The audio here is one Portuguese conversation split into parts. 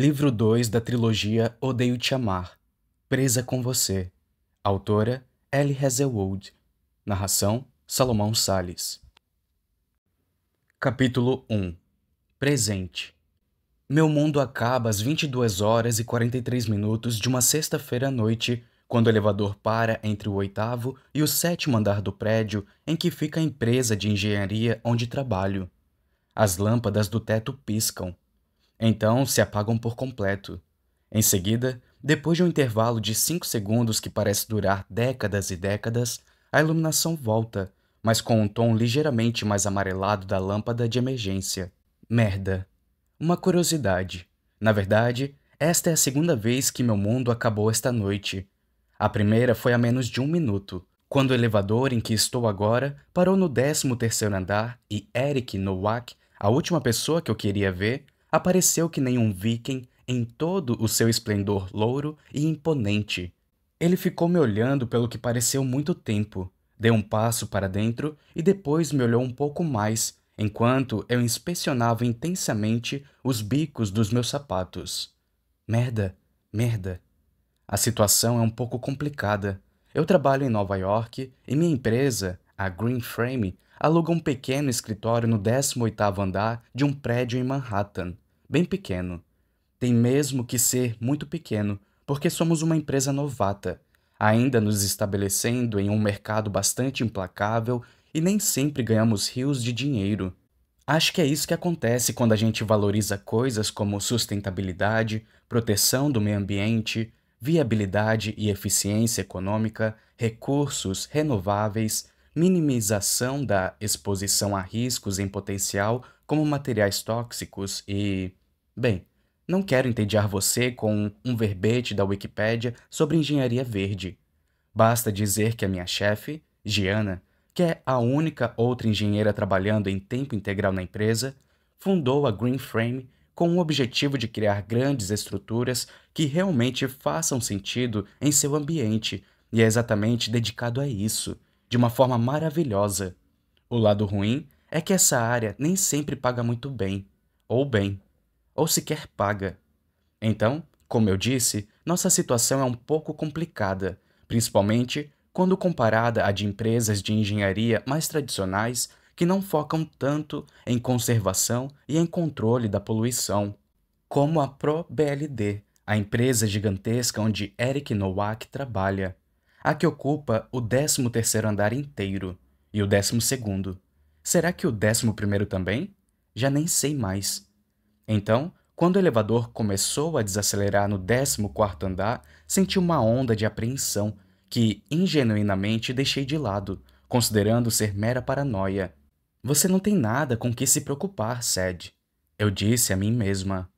Livro 2 da trilogia Odeio Te Amar, Presa com Você. Autora Ellie Hazelwood. Narração Salomão Sales. Capítulo 1 Presente Meu mundo acaba às 22 horas e 43 minutos de uma sexta-feira à noite, quando o elevador para entre o oitavo e o sétimo andar do prédio em que fica a empresa de engenharia onde trabalho. As lâmpadas do teto piscam então se apagam por completo. Em seguida, depois de um intervalo de 5 segundos que parece durar décadas e décadas, a iluminação volta, mas com um tom ligeiramente mais amarelado da lâmpada de emergência. Merda. Uma curiosidade. Na verdade, esta é a segunda vez que meu mundo acabou esta noite. A primeira foi há menos de um minuto, quando o elevador em que estou agora parou no 13 terceiro andar e Eric Nowak, a última pessoa que eu queria ver, apareceu que nem um viking em todo o seu esplendor louro e imponente. Ele ficou me olhando pelo que pareceu muito tempo, deu um passo para dentro e depois me olhou um pouco mais, enquanto eu inspecionava intensamente os bicos dos meus sapatos. Merda, merda. A situação é um pouco complicada. Eu trabalho em Nova York e minha empresa, a Green Frame, aluga um pequeno escritório no 18º andar de um prédio em Manhattan bem pequeno. Tem mesmo que ser muito pequeno, porque somos uma empresa novata, ainda nos estabelecendo em um mercado bastante implacável e nem sempre ganhamos rios de dinheiro. Acho que é isso que acontece quando a gente valoriza coisas como sustentabilidade, proteção do meio ambiente, viabilidade e eficiência econômica, recursos renováveis, minimização da exposição a riscos em potencial como materiais tóxicos e Bem, não quero entediar você com um verbete da Wikipédia sobre engenharia verde. Basta dizer que a minha chefe, Giana, que é a única outra engenheira trabalhando em tempo integral na empresa, fundou a Green Frame com o objetivo de criar grandes estruturas que realmente façam sentido em seu ambiente, e é exatamente dedicado a isso, de uma forma maravilhosa. O lado ruim é que essa área nem sempre paga muito bem, ou bem ou sequer paga. Então, como eu disse, nossa situação é um pouco complicada, principalmente quando comparada à de empresas de engenharia mais tradicionais que não focam tanto em conservação e em controle da poluição, como a ProBLD, a empresa gigantesca onde Eric Nowak trabalha, a que ocupa o 13º andar inteiro e o 12º. Será que o 11º também? Já nem sei mais. Então, quando o elevador começou a desacelerar no 14 andar, senti uma onda de apreensão que, ingenuinamente, deixei de lado, considerando ser mera paranoia. Você não tem nada com que se preocupar, Sed. Eu disse a mim mesma.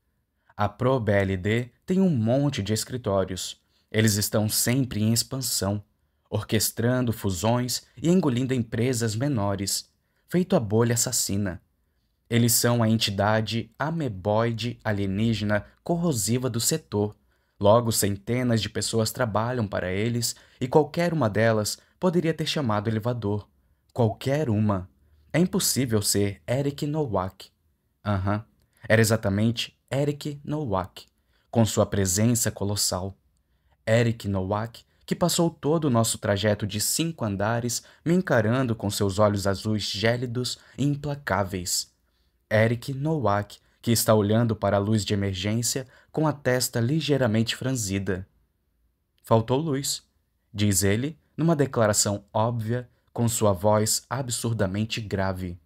A ProBLD tem um monte de escritórios. Eles estão sempre em expansão, orquestrando fusões e engolindo empresas menores, feito a bolha assassina. Eles são a entidade ameboide alienígena corrosiva do setor. Logo, centenas de pessoas trabalham para eles e qualquer uma delas poderia ter chamado elevador. Qualquer uma. É impossível ser Eric Nowak. Aham, uhum. era exatamente Eric Nowak, com sua presença colossal. Eric Nowak, que passou todo o nosso trajeto de cinco andares me encarando com seus olhos azuis gélidos e implacáveis. Eric Nowak, que está olhando para a luz de emergência com a testa ligeiramente franzida. Faltou luz, diz ele, numa declaração óbvia, com sua voz absurdamente grave.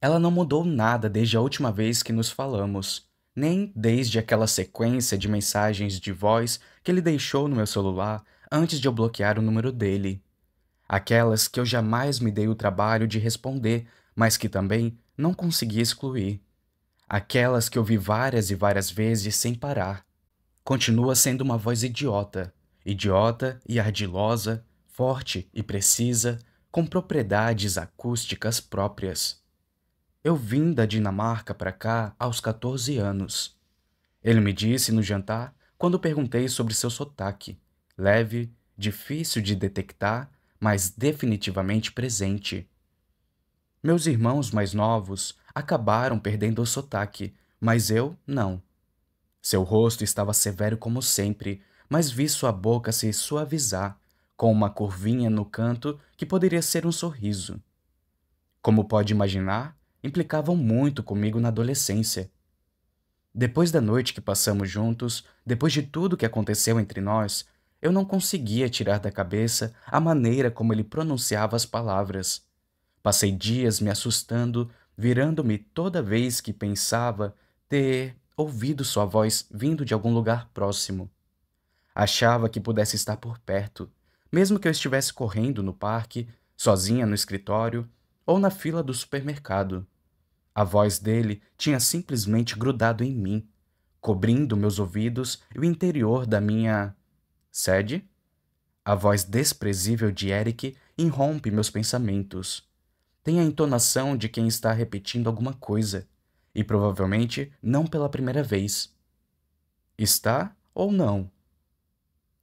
Ela não mudou nada desde a última vez que nos falamos, nem desde aquela sequência de mensagens de voz que ele deixou no meu celular antes de eu bloquear o número dele. Aquelas que eu jamais me dei o trabalho de responder, mas que também não consegui excluir. Aquelas que ouvi várias e várias vezes sem parar. Continua sendo uma voz idiota, idiota e ardilosa, forte e precisa, com propriedades acústicas próprias. Eu vim da Dinamarca para cá aos 14 anos. Ele me disse no jantar quando perguntei sobre seu sotaque, leve, difícil de detectar, mas definitivamente presente. Meus irmãos mais novos acabaram perdendo o sotaque, mas eu não. Seu rosto estava severo como sempre, mas vi sua boca se suavizar, com uma curvinha no canto que poderia ser um sorriso. Como pode imaginar, implicavam muito comigo na adolescência. Depois da noite que passamos juntos, depois de tudo que aconteceu entre nós, eu não conseguia tirar da cabeça a maneira como ele pronunciava as palavras. Passei dias me assustando, virando-me toda vez que pensava ter ouvido sua voz vindo de algum lugar próximo. Achava que pudesse estar por perto, mesmo que eu estivesse correndo no parque, sozinha no escritório ou na fila do supermercado. A voz dele tinha simplesmente grudado em mim, cobrindo meus ouvidos e o interior da minha. sede? A voz desprezível de Eric irrompe meus pensamentos tem a entonação de quem está repetindo alguma coisa, e provavelmente não pela primeira vez. Está ou não?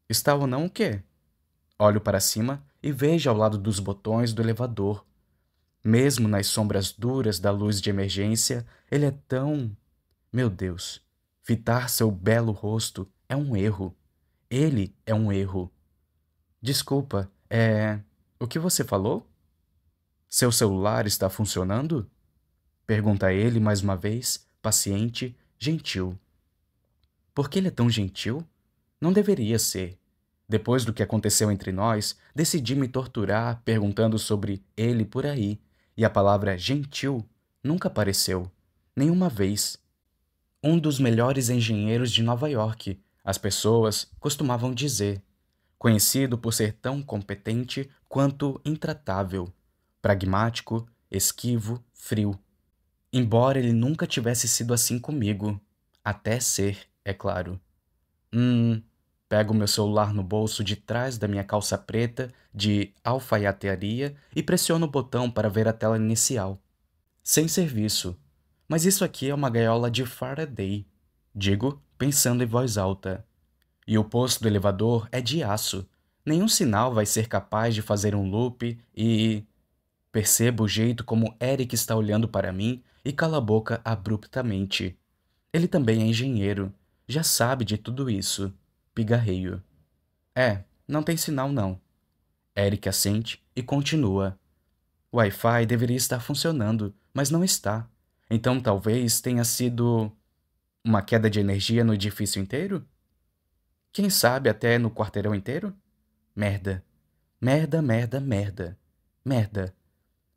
Está ou não o quê? Olho para cima e vejo ao lado dos botões do elevador. Mesmo nas sombras duras da luz de emergência, ele é tão. Meu Deus, fitar seu belo rosto é um erro. Ele é um erro. Desculpa, é. O que você falou? Seu celular está funcionando? Pergunta ele mais uma vez, paciente, gentil. Por que ele é tão gentil? Não deveria ser. Depois do que aconteceu entre nós, decidi me torturar perguntando sobre ele por aí, e a palavra gentil nunca apareceu, nenhuma vez. Um dos melhores engenheiros de Nova York, as pessoas costumavam dizer, conhecido por ser tão competente quanto intratável pragmático, esquivo, frio. Embora ele nunca tivesse sido assim comigo. Até ser, é claro. Hum. Pego meu celular no bolso de trás da minha calça preta de alfaiatearia e pressiono o botão para ver a tela inicial. Sem serviço. Mas isso aqui é uma gaiola de Faraday. Digo, pensando em voz alta. E o posto do elevador é de aço. Nenhum sinal vai ser capaz de fazer um loop e. Percebo o jeito como Eric está olhando para mim e cala a boca abruptamente. Ele também é engenheiro, já sabe de tudo isso. Pigarreio. É, não tem sinal não. Eric assente e continua. O Wi-Fi deveria estar funcionando, mas não está. Então talvez tenha sido. uma queda de energia no edifício inteiro? Quem sabe até no quarteirão inteiro? Merda. Merda, merda, merda. Merda.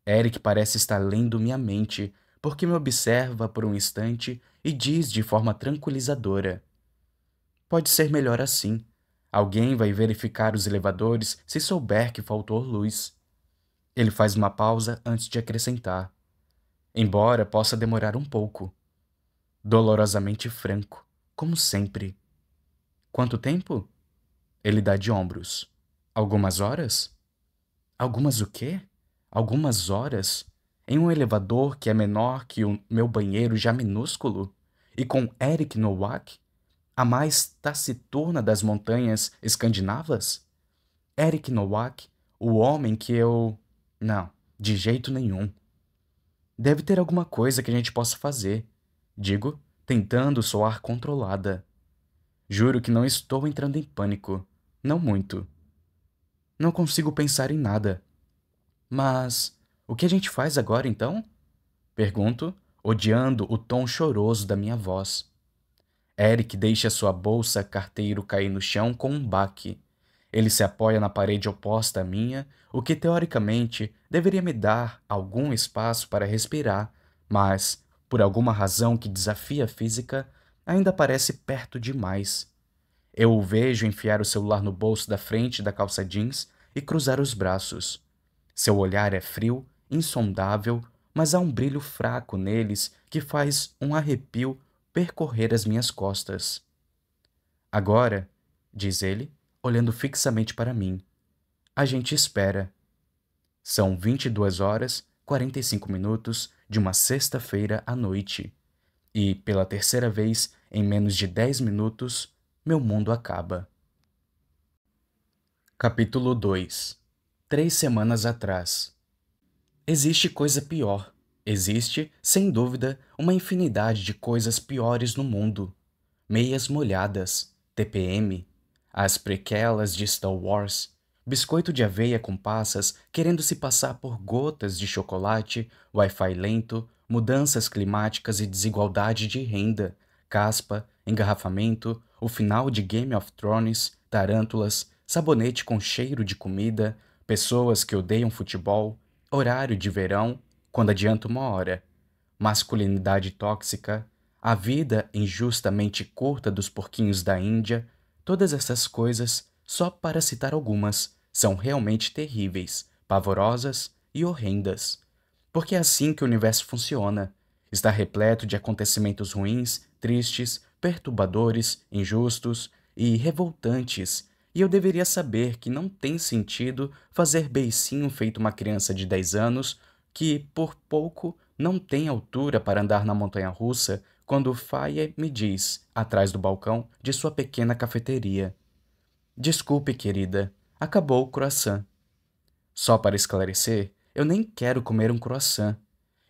Eric parece estar lendo minha mente, porque me observa por um instante e diz de forma tranquilizadora: Pode ser melhor assim. Alguém vai verificar os elevadores se souber que faltou luz. Ele faz uma pausa antes de acrescentar. Embora possa demorar um pouco. Dolorosamente franco, como sempre. Quanto tempo? Ele dá de ombros. Algumas horas? Algumas o quê? algumas horas, em um elevador que é menor que o meu banheiro já minúsculo, e com Eric Nowak, a mais taciturna das montanhas escandinavas? Eric Nowak, o homem que eu. Não, de jeito nenhum. Deve ter alguma coisa que a gente possa fazer, digo, tentando soar controlada. Juro que não estou entrando em pânico. Não muito. Não consigo pensar em nada. Mas o que a gente faz agora então? Pergunto, odiando o tom choroso da minha voz. Eric deixa sua bolsa carteiro cair no chão com um baque. Ele se apoia na parede oposta à minha, o que teoricamente deveria me dar algum espaço para respirar, mas, por alguma razão que desafia a física, ainda parece perto demais. Eu o vejo enfiar o celular no bolso da frente da calça jeans e cruzar os braços. Seu olhar é frio, insondável, mas há um brilho fraco neles que faz um arrepio percorrer as minhas costas. Agora, diz ele, olhando fixamente para mim, a gente espera. São 22 horas, 45 minutos de uma sexta-feira à noite. E, pela terceira vez, em menos de 10 minutos, meu mundo acaba. Capítulo 2 três semanas atrás. Existe coisa pior. Existe, sem dúvida, uma infinidade de coisas piores no mundo. Meias molhadas, TPM, as prequelas de Star Wars, biscoito de aveia com passas querendo se passar por gotas de chocolate, Wi-Fi lento, mudanças climáticas e desigualdade de renda, caspa, engarrafamento, o final de Game of Thrones, tarântulas, sabonete com cheiro de comida, pessoas que odeiam futebol, horário de verão, quando adianta uma hora, masculinidade tóxica, a vida injustamente curta dos porquinhos da Índia, todas essas coisas, só para citar algumas, são realmente terríveis, pavorosas e horrendas. Porque é assim que o universo funciona. Está repleto de acontecimentos ruins, tristes, perturbadores, injustos e revoltantes e eu deveria saber que não tem sentido fazer beicinho feito uma criança de 10 anos que, por pouco, não tem altura para andar na montanha russa quando Faye me diz, atrás do balcão de sua pequena cafeteria: Desculpe, querida, acabou o croissant. Só para esclarecer, eu nem quero comer um croissant.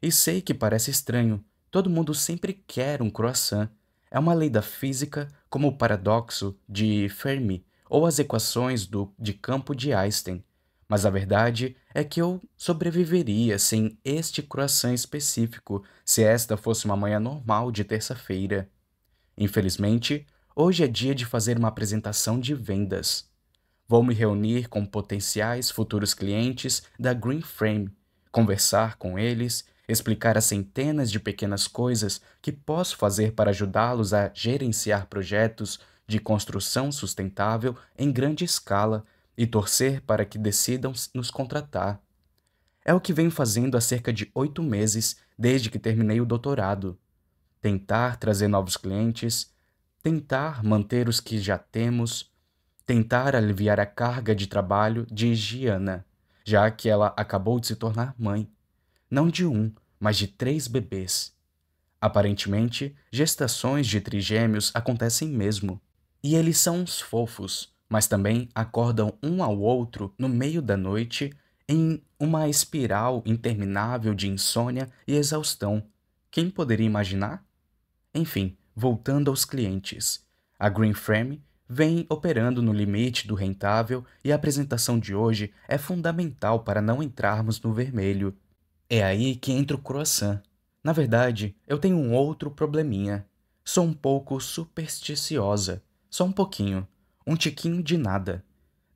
E sei que parece estranho, todo mundo sempre quer um croissant. É uma lei da física, como o paradoxo de Fermi, ou as equações do, de campo de Einstein, mas a verdade é que eu sobreviveria sem este croissant específico se esta fosse uma manhã normal de terça-feira. Infelizmente, hoje é dia de fazer uma apresentação de vendas. Vou me reunir com potenciais futuros clientes da Green Frame, conversar com eles, explicar as centenas de pequenas coisas que posso fazer para ajudá-los a gerenciar projetos de construção sustentável em grande escala e torcer para que decidam nos contratar. É o que venho fazendo há cerca de oito meses desde que terminei o doutorado. Tentar trazer novos clientes, tentar manter os que já temos, tentar aliviar a carga de trabalho de Giana, já que ela acabou de se tornar mãe. Não de um, mas de três bebês. Aparentemente, gestações de trigêmeos acontecem mesmo. E eles são uns fofos, mas também acordam um ao outro no meio da noite em uma espiral interminável de insônia e exaustão. Quem poderia imaginar? Enfim, voltando aos clientes. A Green Frame vem operando no limite do rentável e a apresentação de hoje é fundamental para não entrarmos no vermelho. É aí que entra o croissant. Na verdade, eu tenho um outro probleminha. Sou um pouco supersticiosa só um pouquinho, um tiquinho de nada.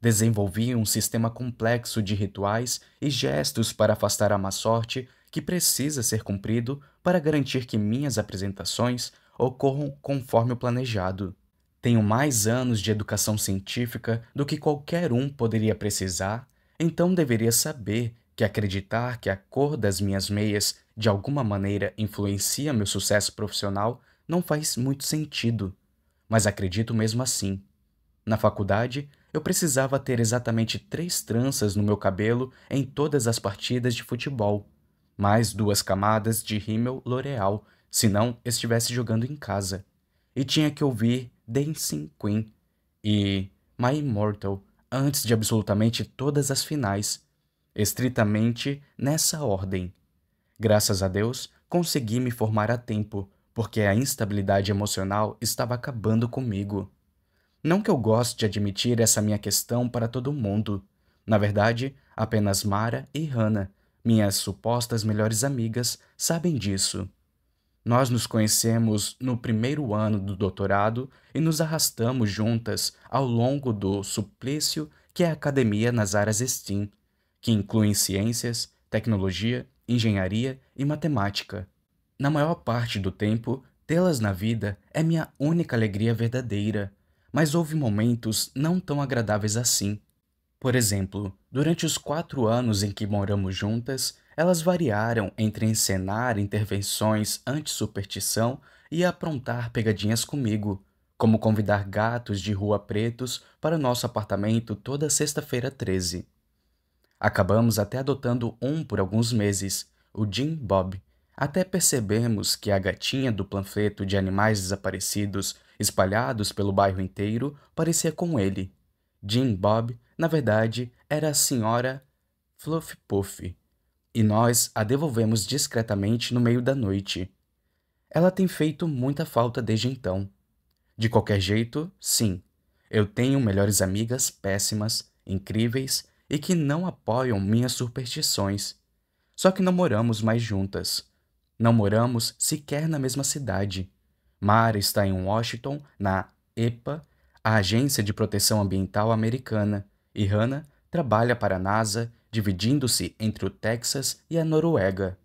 Desenvolvi um sistema complexo de rituais e gestos para afastar a má sorte que precisa ser cumprido para garantir que minhas apresentações ocorram conforme o planejado. Tenho mais anos de educação científica do que qualquer um poderia precisar, então deveria saber que acreditar que a cor das minhas meias de alguma maneira influencia meu sucesso profissional não faz muito sentido mas acredito mesmo assim. Na faculdade, eu precisava ter exatamente três tranças no meu cabelo em todas as partidas de futebol, mais duas camadas de rímel L'Oreal, se não estivesse jogando em casa. E tinha que ouvir Dancing Queen e My Immortal antes de absolutamente todas as finais, estritamente nessa ordem. Graças a Deus, consegui me formar a tempo porque a instabilidade emocional estava acabando comigo. Não que eu goste de admitir essa minha questão para todo mundo. Na verdade, apenas Mara e Hannah, minhas supostas melhores amigas, sabem disso. Nós nos conhecemos no primeiro ano do doutorado e nos arrastamos juntas ao longo do suplício que é a academia nas áreas STEAM, que incluem ciências, tecnologia, engenharia e matemática. Na maior parte do tempo, tê-las na vida é minha única alegria verdadeira, mas houve momentos não tão agradáveis assim. Por exemplo, durante os quatro anos em que moramos juntas, elas variaram entre encenar intervenções anti-superstição e aprontar pegadinhas comigo, como convidar gatos de rua pretos para nosso apartamento toda sexta-feira 13. Acabamos até adotando um por alguns meses, o Jim Bob até percebemos que a gatinha do panfleto de animais desaparecidos espalhados pelo bairro inteiro parecia com ele. Jim Bob, na verdade, era a senhora Fluff Puff, e nós a devolvemos discretamente no meio da noite. Ela tem feito muita falta desde então. De qualquer jeito, sim, eu tenho melhores amigas péssimas, incríveis e que não apoiam minhas superstições. Só que não moramos mais juntas não moramos sequer na mesma cidade. Mara está em Washington, na EPA, a Agência de Proteção Ambiental Americana, e Hannah trabalha para a NASA, dividindo-se entre o Texas e a Noruega.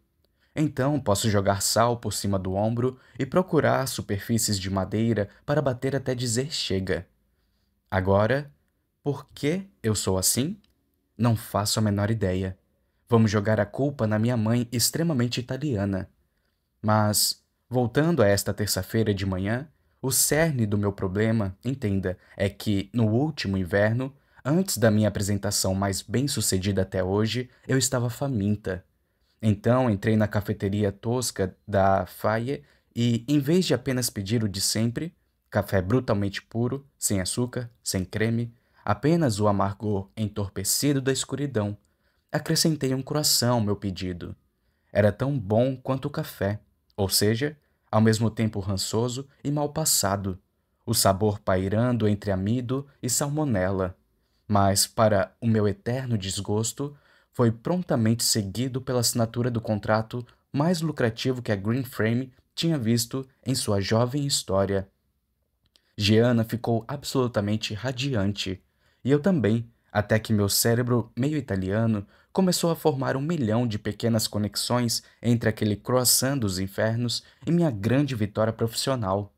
Então posso jogar sal por cima do ombro e procurar superfícies de madeira para bater até dizer chega. Agora, por que eu sou assim? Não faço a menor ideia. Vamos jogar a culpa na minha mãe extremamente italiana. Mas, voltando a esta terça-feira de manhã, o cerne do meu problema, entenda, é que, no último inverno, antes da minha apresentação mais bem-sucedida até hoje, eu estava faminta. Então entrei na cafeteria tosca da Faye e, em vez de apenas pedir o de sempre, café brutalmente puro, sem açúcar, sem creme, apenas o amargor entorpecido da escuridão, acrescentei um coração ao meu pedido. Era tão bom quanto o café ou seja, ao mesmo tempo rançoso e mal passado, o sabor pairando entre amido e salmonela. Mas, para o meu eterno desgosto, foi prontamente seguido pela assinatura do contrato mais lucrativo que a Green Frame tinha visto em sua jovem história. Giana ficou absolutamente radiante, e eu também, até que meu cérebro, meio italiano, começou a formar um milhão de pequenas conexões entre aquele croissant dos infernos e minha grande vitória profissional.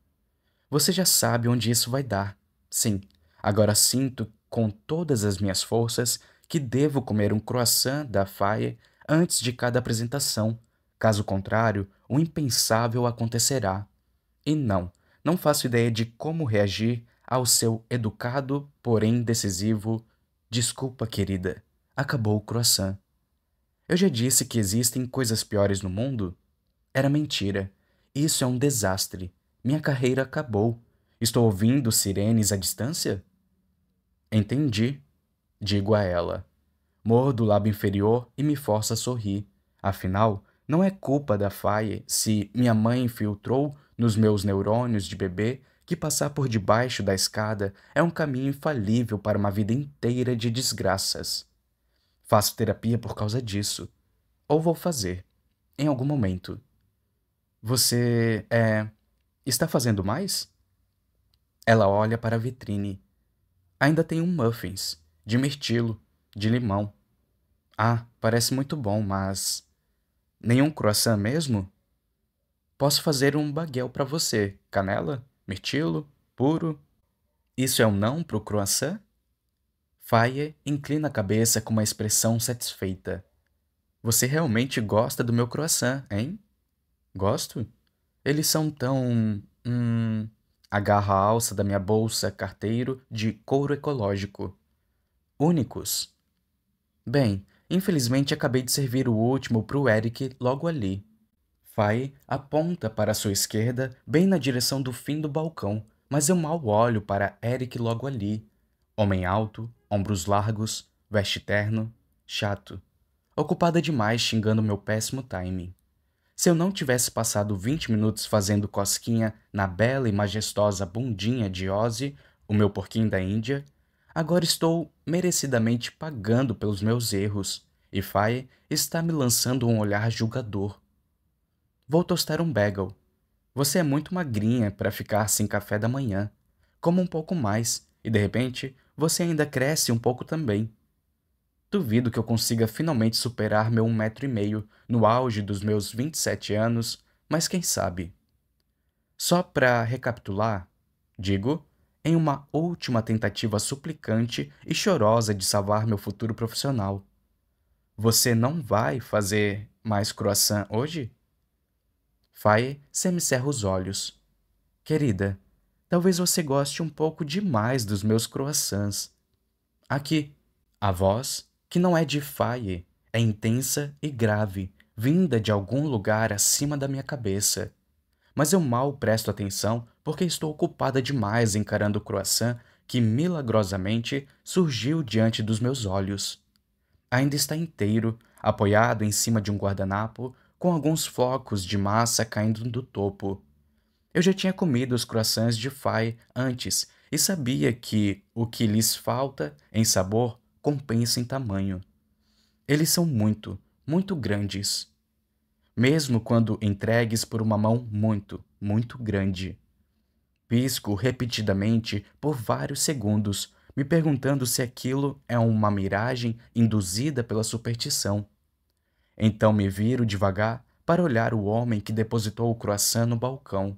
Você já sabe onde isso vai dar. Sim, agora sinto com todas as minhas forças que devo comer um croissant da Faye antes de cada apresentação. Caso contrário, o impensável acontecerá. E não, não faço ideia de como reagir ao seu educado, porém decisivo Desculpa, querida, acabou o croissant. Eu já disse que existem coisas piores no mundo? Era mentira. Isso é um desastre. Minha carreira acabou. Estou ouvindo sirenes à distância? Entendi, digo a ela. Mordo o lábio inferior e me força a sorrir. Afinal, não é culpa da Faye se minha mãe infiltrou nos meus neurônios de bebê que passar por debaixo da escada é um caminho infalível para uma vida inteira de desgraças. Faço terapia por causa disso. Ou vou fazer, em algum momento. Você é. Está fazendo mais? Ela olha para a vitrine. Ainda tem um muffins, de mirtilo, de limão. Ah, parece muito bom, mas. Nenhum croissant mesmo? Posso fazer um baguel para você, canela? Mirtilo, puro. Isso é um não pro croissant? Faye inclina a cabeça com uma expressão satisfeita. Você realmente gosta do meu croissant, hein? Gosto? Eles são tão. Hum. Agarra a alça da minha bolsa carteiro de couro ecológico. Únicos. Bem, infelizmente acabei de servir o último pro Eric logo ali. Fai aponta para sua esquerda, bem na direção do fim do balcão, mas eu mal olho para Eric logo ali. Homem alto, ombros largos, veste terno, chato. Ocupada demais xingando meu péssimo timing. Se eu não tivesse passado 20 minutos fazendo cosquinha na bela e majestosa bundinha de Ozzy, o meu porquinho da Índia, agora estou merecidamente pagando pelos meus erros, e Faye está me lançando um olhar julgador. Vou tostar um bagel. Você é muito magrinha para ficar sem assim café da manhã. Coma um pouco mais e de repente você ainda cresce um pouco também. Duvido que eu consiga finalmente superar meu um metro e meio no auge dos meus 27 anos, mas quem sabe. Só para recapitular, digo, em uma última tentativa suplicante e chorosa de salvar meu futuro profissional. Você não vai fazer mais croissant hoje? Faye semicerra os olhos. Querida, talvez você goste um pouco demais dos meus croissants. Aqui. A voz, que não é de Faye, é intensa e grave, vinda de algum lugar acima da minha cabeça. Mas eu mal presto atenção porque estou ocupada demais encarando o croissant que milagrosamente surgiu diante dos meus olhos. Ainda está inteiro, apoiado em cima de um guardanapo com alguns flocos de massa caindo do topo. Eu já tinha comido os croissants de fai antes e sabia que o que lhes falta em sabor compensa em tamanho. Eles são muito, muito grandes. Mesmo quando entregues por uma mão muito, muito grande. Pisco repetidamente por vários segundos, me perguntando se aquilo é uma miragem induzida pela superstição. Então me viro devagar para olhar o homem que depositou o croissant no balcão.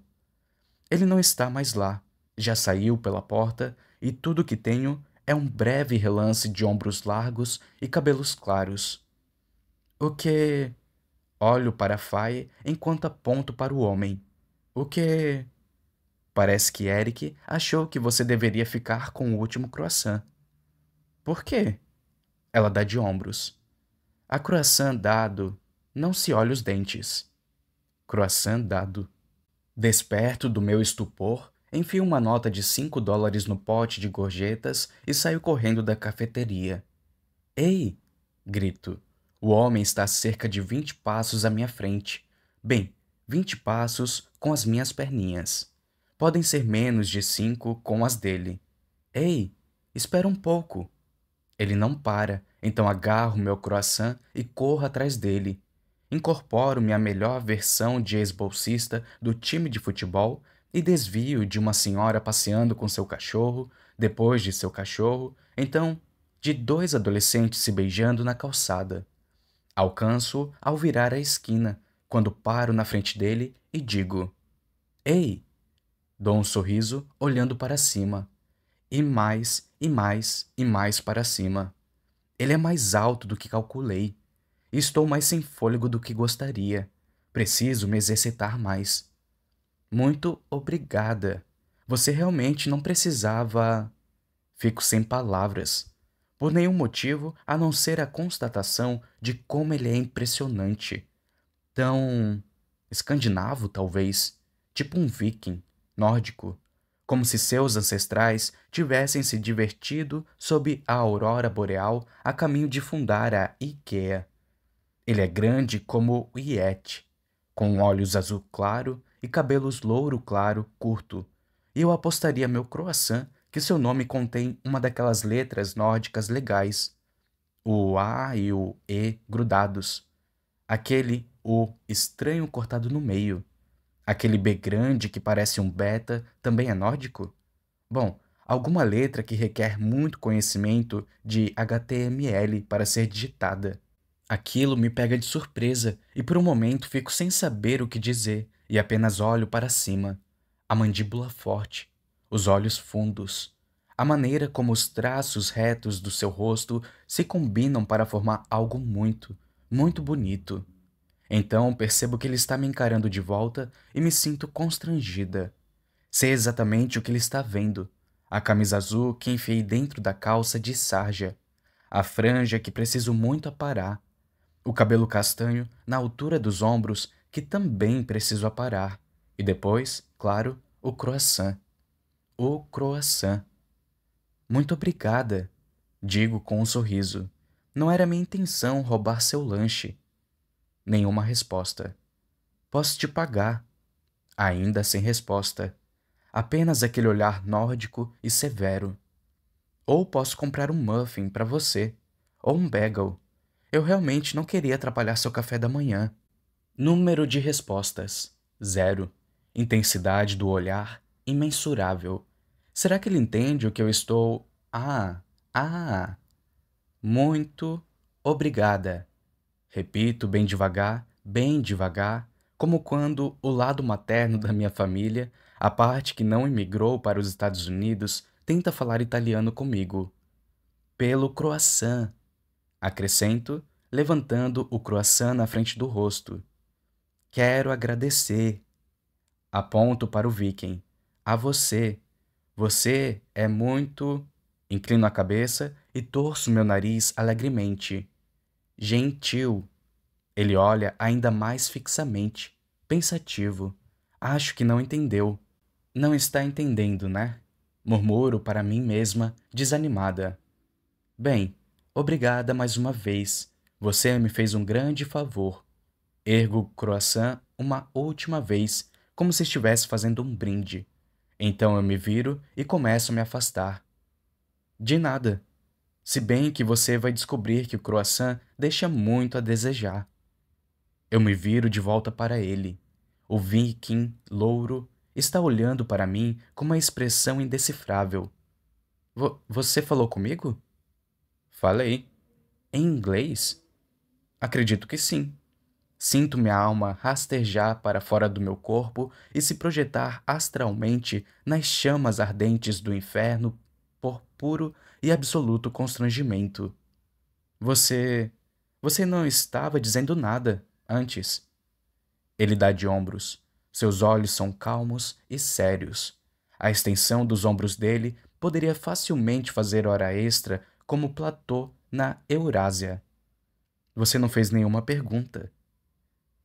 Ele não está mais lá, já saiu pela porta e tudo que tenho é um breve relance de ombros largos e cabelos claros. O que. Olho para a Faye enquanto aponto para o homem. O que. Parece que Eric achou que você deveria ficar com o último croissant. Por quê? Ela dá de ombros. A croissant dado, não se olha os dentes. Croissant dado. Desperto do meu estupor, enfio uma nota de cinco dólares no pote de gorjetas e saio correndo da cafeteria. Ei! grito. O homem está a cerca de vinte passos à minha frente. Bem, vinte passos com as minhas perninhas. Podem ser menos de cinco com as dele. Ei! Espera um pouco. Ele não para então agarro meu croissant e corro atrás dele. Incorporo-me à melhor versão de ex-bolsista do time de futebol e desvio de uma senhora passeando com seu cachorro, depois de seu cachorro, então de dois adolescentes se beijando na calçada. Alcanço ao virar a esquina, quando paro na frente dele e digo: Ei! Dou um sorriso olhando para cima. E mais, e mais, e mais para cima. Ele é mais alto do que calculei. Estou mais sem fôlego do que gostaria. Preciso me exercitar mais. Muito obrigada. Você realmente não precisava. Fico sem palavras. Por nenhum motivo a não ser a constatação de como ele é impressionante. Tão. escandinavo, talvez. Tipo um viking, nórdico, como se seus ancestrais tivessem se divertido sob a aurora boreal a caminho de fundar a Ikea. Ele é grande como o Iet com olhos azul claro e cabelos louro claro curto, e eu apostaria meu croissant que seu nome contém uma daquelas letras nórdicas legais, o A e o E grudados, aquele O estranho cortado no meio, Aquele B grande que parece um beta também é nórdico? Bom, alguma letra que requer muito conhecimento de HTML para ser digitada. Aquilo me pega de surpresa e por um momento fico sem saber o que dizer e apenas olho para cima. A mandíbula forte, os olhos fundos, a maneira como os traços retos do seu rosto se combinam para formar algo muito, muito bonito. Então percebo que ele está me encarando de volta e me sinto constrangida. Sei exatamente o que ele está vendo: a camisa azul que enfiei dentro da calça de sarja, a franja que preciso muito aparar, o cabelo castanho na altura dos ombros que também preciso aparar, e depois, claro, o croissant. O croissant. Muito obrigada, digo com um sorriso. Não era minha intenção roubar seu lanche nenhuma resposta. Posso te pagar. Ainda sem resposta. Apenas aquele olhar nórdico e severo. Ou posso comprar um muffin para você. Ou um bagel. Eu realmente não queria atrapalhar seu café da manhã. Número de respostas: zero. Intensidade do olhar: imensurável. Será que ele entende o que eu estou. Ah, ah. Muito obrigada. Repito bem devagar, bem devagar, como quando o lado materno da minha família, a parte que não emigrou para os Estados Unidos, tenta falar italiano comigo. Pelo croissant, acrescento, levantando o croissant na frente do rosto. Quero agradecer. Aponto para o viking. A você. Você é muito. Inclino a cabeça e torço meu nariz alegremente. Gentil. Ele olha ainda mais fixamente, pensativo. Acho que não entendeu. Não está entendendo, né? Murmuro para mim mesma, desanimada. Bem, obrigada mais uma vez. Você me fez um grande favor. Ergo o croissant uma última vez, como se estivesse fazendo um brinde. Então eu me viro e começo a me afastar. De nada, se bem que você vai descobrir que o croissant deixa muito a desejar. Eu me viro de volta para ele. O viking louro está olhando para mim com uma expressão indecifrável. Vo você falou comigo? Falei. Em inglês? Acredito que sim. Sinto minha alma rastejar para fora do meu corpo e se projetar astralmente nas chamas ardentes do inferno por puro e absoluto constrangimento. Você. Você não estava dizendo nada antes. Ele dá de ombros. Seus olhos são calmos e sérios. A extensão dos ombros dele poderia facilmente fazer hora extra como platô na Eurásia. Você não fez nenhuma pergunta.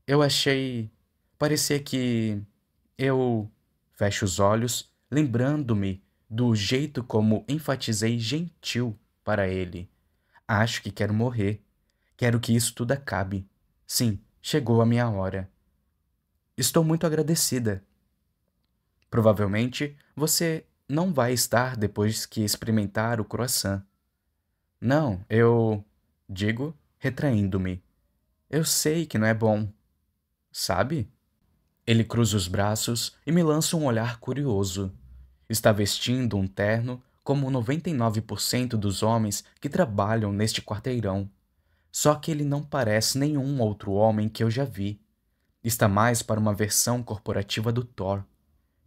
Eu achei. Parecia que. Eu. Fecho os olhos, lembrando-me do jeito como enfatizei gentil para ele. Acho que quero morrer. Quero que isso tudo acabe. Sim, chegou a minha hora. Estou muito agradecida. Provavelmente você não vai estar depois que experimentar o croissant. Não, eu. digo, retraindo-me. Eu sei que não é bom. Sabe? Ele cruza os braços e me lança um olhar curioso. Está vestindo um terno como 99% dos homens que trabalham neste quarteirão. Só que ele não parece nenhum outro homem que eu já vi. Está mais para uma versão corporativa do Thor,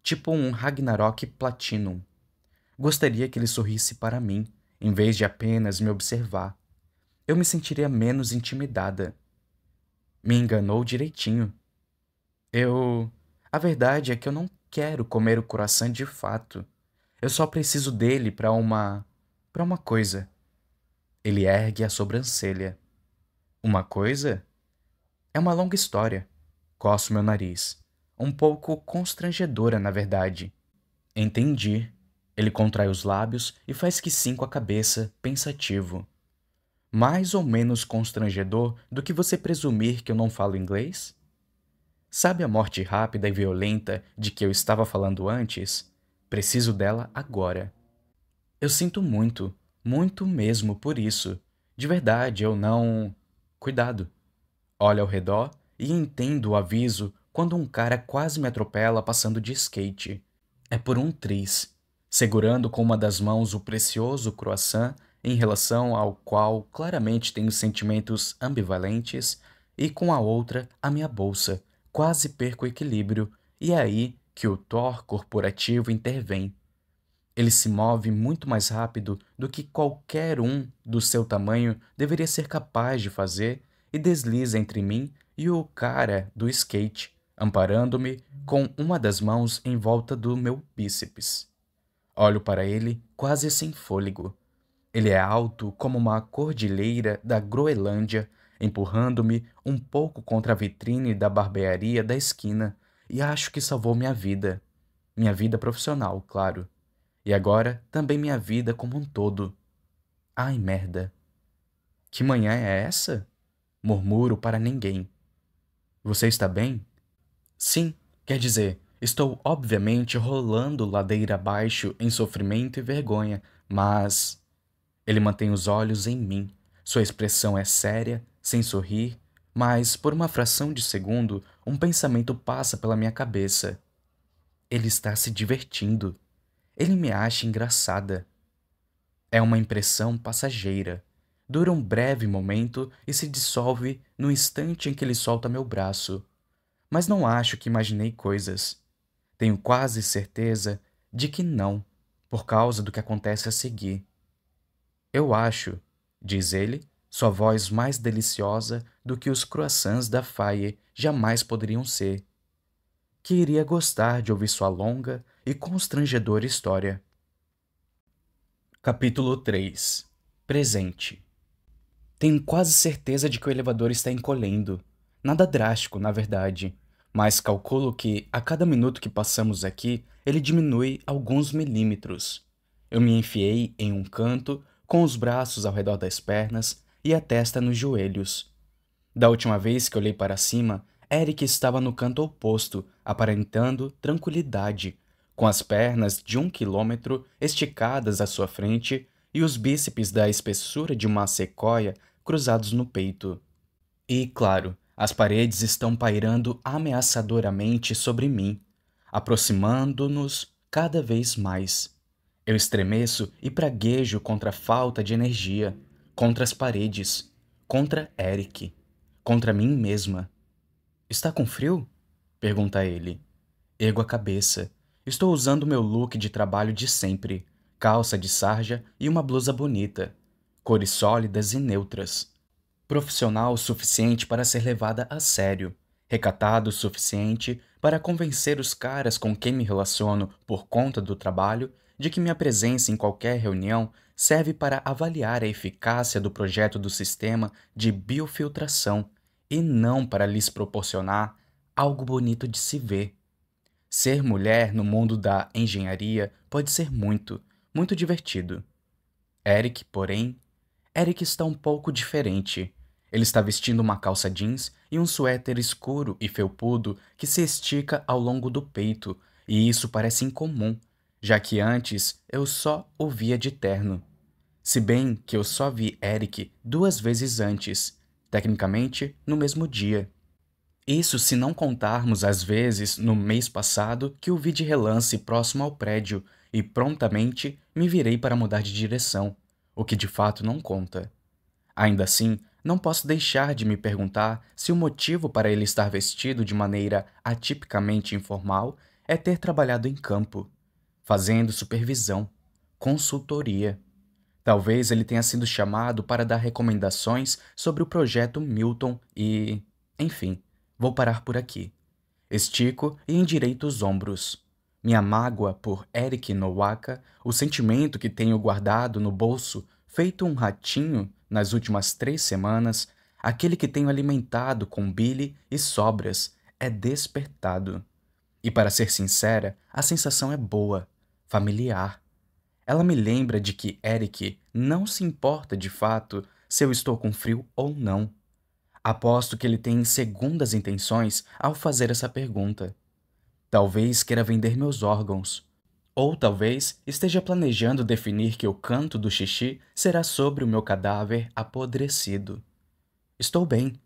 tipo um Ragnarok Platinum. Gostaria que ele sorrisse para mim, em vez de apenas me observar. Eu me sentiria menos intimidada. Me enganou direitinho. Eu. A verdade é que eu não quero comer o croissant de fato. Eu só preciso dele para uma. para uma coisa. Ele ergue a sobrancelha. Uma coisa? É uma longa história. Coço meu nariz. Um pouco constrangedora, na verdade. Entendi. Ele contrai os lábios e faz que sim com a cabeça, pensativo. Mais ou menos constrangedor do que você presumir que eu não falo inglês? Sabe a morte rápida e violenta de que eu estava falando antes? Preciso dela agora. Eu sinto muito, muito mesmo por isso. De verdade, eu não. Cuidado. Olho ao redor e entendo o aviso quando um cara quase me atropela passando de skate. É por um tris, segurando com uma das mãos o precioso croissant em relação ao qual claramente tenho sentimentos ambivalentes, e com a outra a minha bolsa, quase perco o equilíbrio e é aí que o Thor corporativo intervém. Ele se move muito mais rápido do que qualquer um do seu tamanho deveria ser capaz de fazer e desliza entre mim e o cara do skate, amparando-me com uma das mãos em volta do meu bíceps. Olho para ele quase sem fôlego. Ele é alto como uma cordilheira da Groenlândia empurrando-me um pouco contra a vitrine da barbearia da esquina, e acho que salvou minha vida. Minha vida profissional, claro. E agora também minha vida como um todo. Ai, merda. Que manhã é essa? Murmuro para ninguém. Você está bem? Sim, quer dizer, estou obviamente rolando ladeira abaixo em sofrimento e vergonha, mas. Ele mantém os olhos em mim. Sua expressão é séria sem sorrir, mas por uma fração de segundo, um pensamento passa pela minha cabeça. Ele está se divertindo. Ele me acha engraçada. É uma impressão passageira. Dura um breve momento e se dissolve no instante em que ele solta meu braço. Mas não acho que imaginei coisas. Tenho quase certeza de que não, por causa do que acontece a seguir. Eu acho, diz ele, sua voz mais deliciosa do que os croissants da Faye jamais poderiam ser. Que iria gostar de ouvir sua longa e constrangedora história. Capítulo 3 Presente Tenho quase certeza de que o elevador está encolhendo. Nada drástico, na verdade, mas calculo que, a cada minuto que passamos aqui, ele diminui alguns milímetros. Eu me enfiei em um canto, com os braços ao redor das pernas, e a testa nos joelhos. Da última vez que olhei para cima, Eric estava no canto oposto, aparentando tranquilidade, com as pernas de um quilômetro esticadas à sua frente e os bíceps da espessura de uma sequoia cruzados no peito. E, claro, as paredes estão pairando ameaçadoramente sobre mim, aproximando-nos cada vez mais. Eu estremeço e praguejo contra a falta de energia, contra as paredes, contra Eric, contra mim mesma. Está com frio? pergunta ele. Ergo a cabeça. Estou usando meu look de trabalho de sempre: calça de sarja e uma blusa bonita, cores sólidas e neutras. Profissional o suficiente para ser levada a sério, recatado o suficiente para convencer os caras com quem me relaciono por conta do trabalho de que minha presença em qualquer reunião serve para avaliar a eficácia do projeto do sistema de biofiltração e não para lhes proporcionar algo bonito de se ver. Ser mulher no mundo da engenharia pode ser muito, muito divertido. Eric, porém, Eric está um pouco diferente. Ele está vestindo uma calça jeans e um suéter escuro e felpudo que se estica ao longo do peito, e isso parece incomum já que antes eu só o via de terno. Se bem que eu só vi Eric duas vezes antes, tecnicamente no mesmo dia. Isso se não contarmos as vezes no mês passado que o vi de relance próximo ao prédio e prontamente me virei para mudar de direção, o que de fato não conta. Ainda assim, não posso deixar de me perguntar se o motivo para ele estar vestido de maneira atipicamente informal é ter trabalhado em campo fazendo supervisão, consultoria. Talvez ele tenha sido chamado para dar recomendações sobre o projeto Milton e. Enfim, vou parar por aqui. Estico e endireito os ombros. Minha mágoa por Eric Nowaka, o sentimento que tenho guardado no bolso, feito um ratinho nas últimas três semanas, aquele que tenho alimentado com bile e sobras, é despertado. E para ser sincera, a sensação é boa familiar. Ela me lembra de que Eric não se importa de fato se eu estou com frio ou não. Aposto que ele tem segundas intenções ao fazer essa pergunta. Talvez queira vender meus órgãos. Ou talvez esteja planejando definir que o canto do xixi será sobre o meu cadáver apodrecido. Estou bem,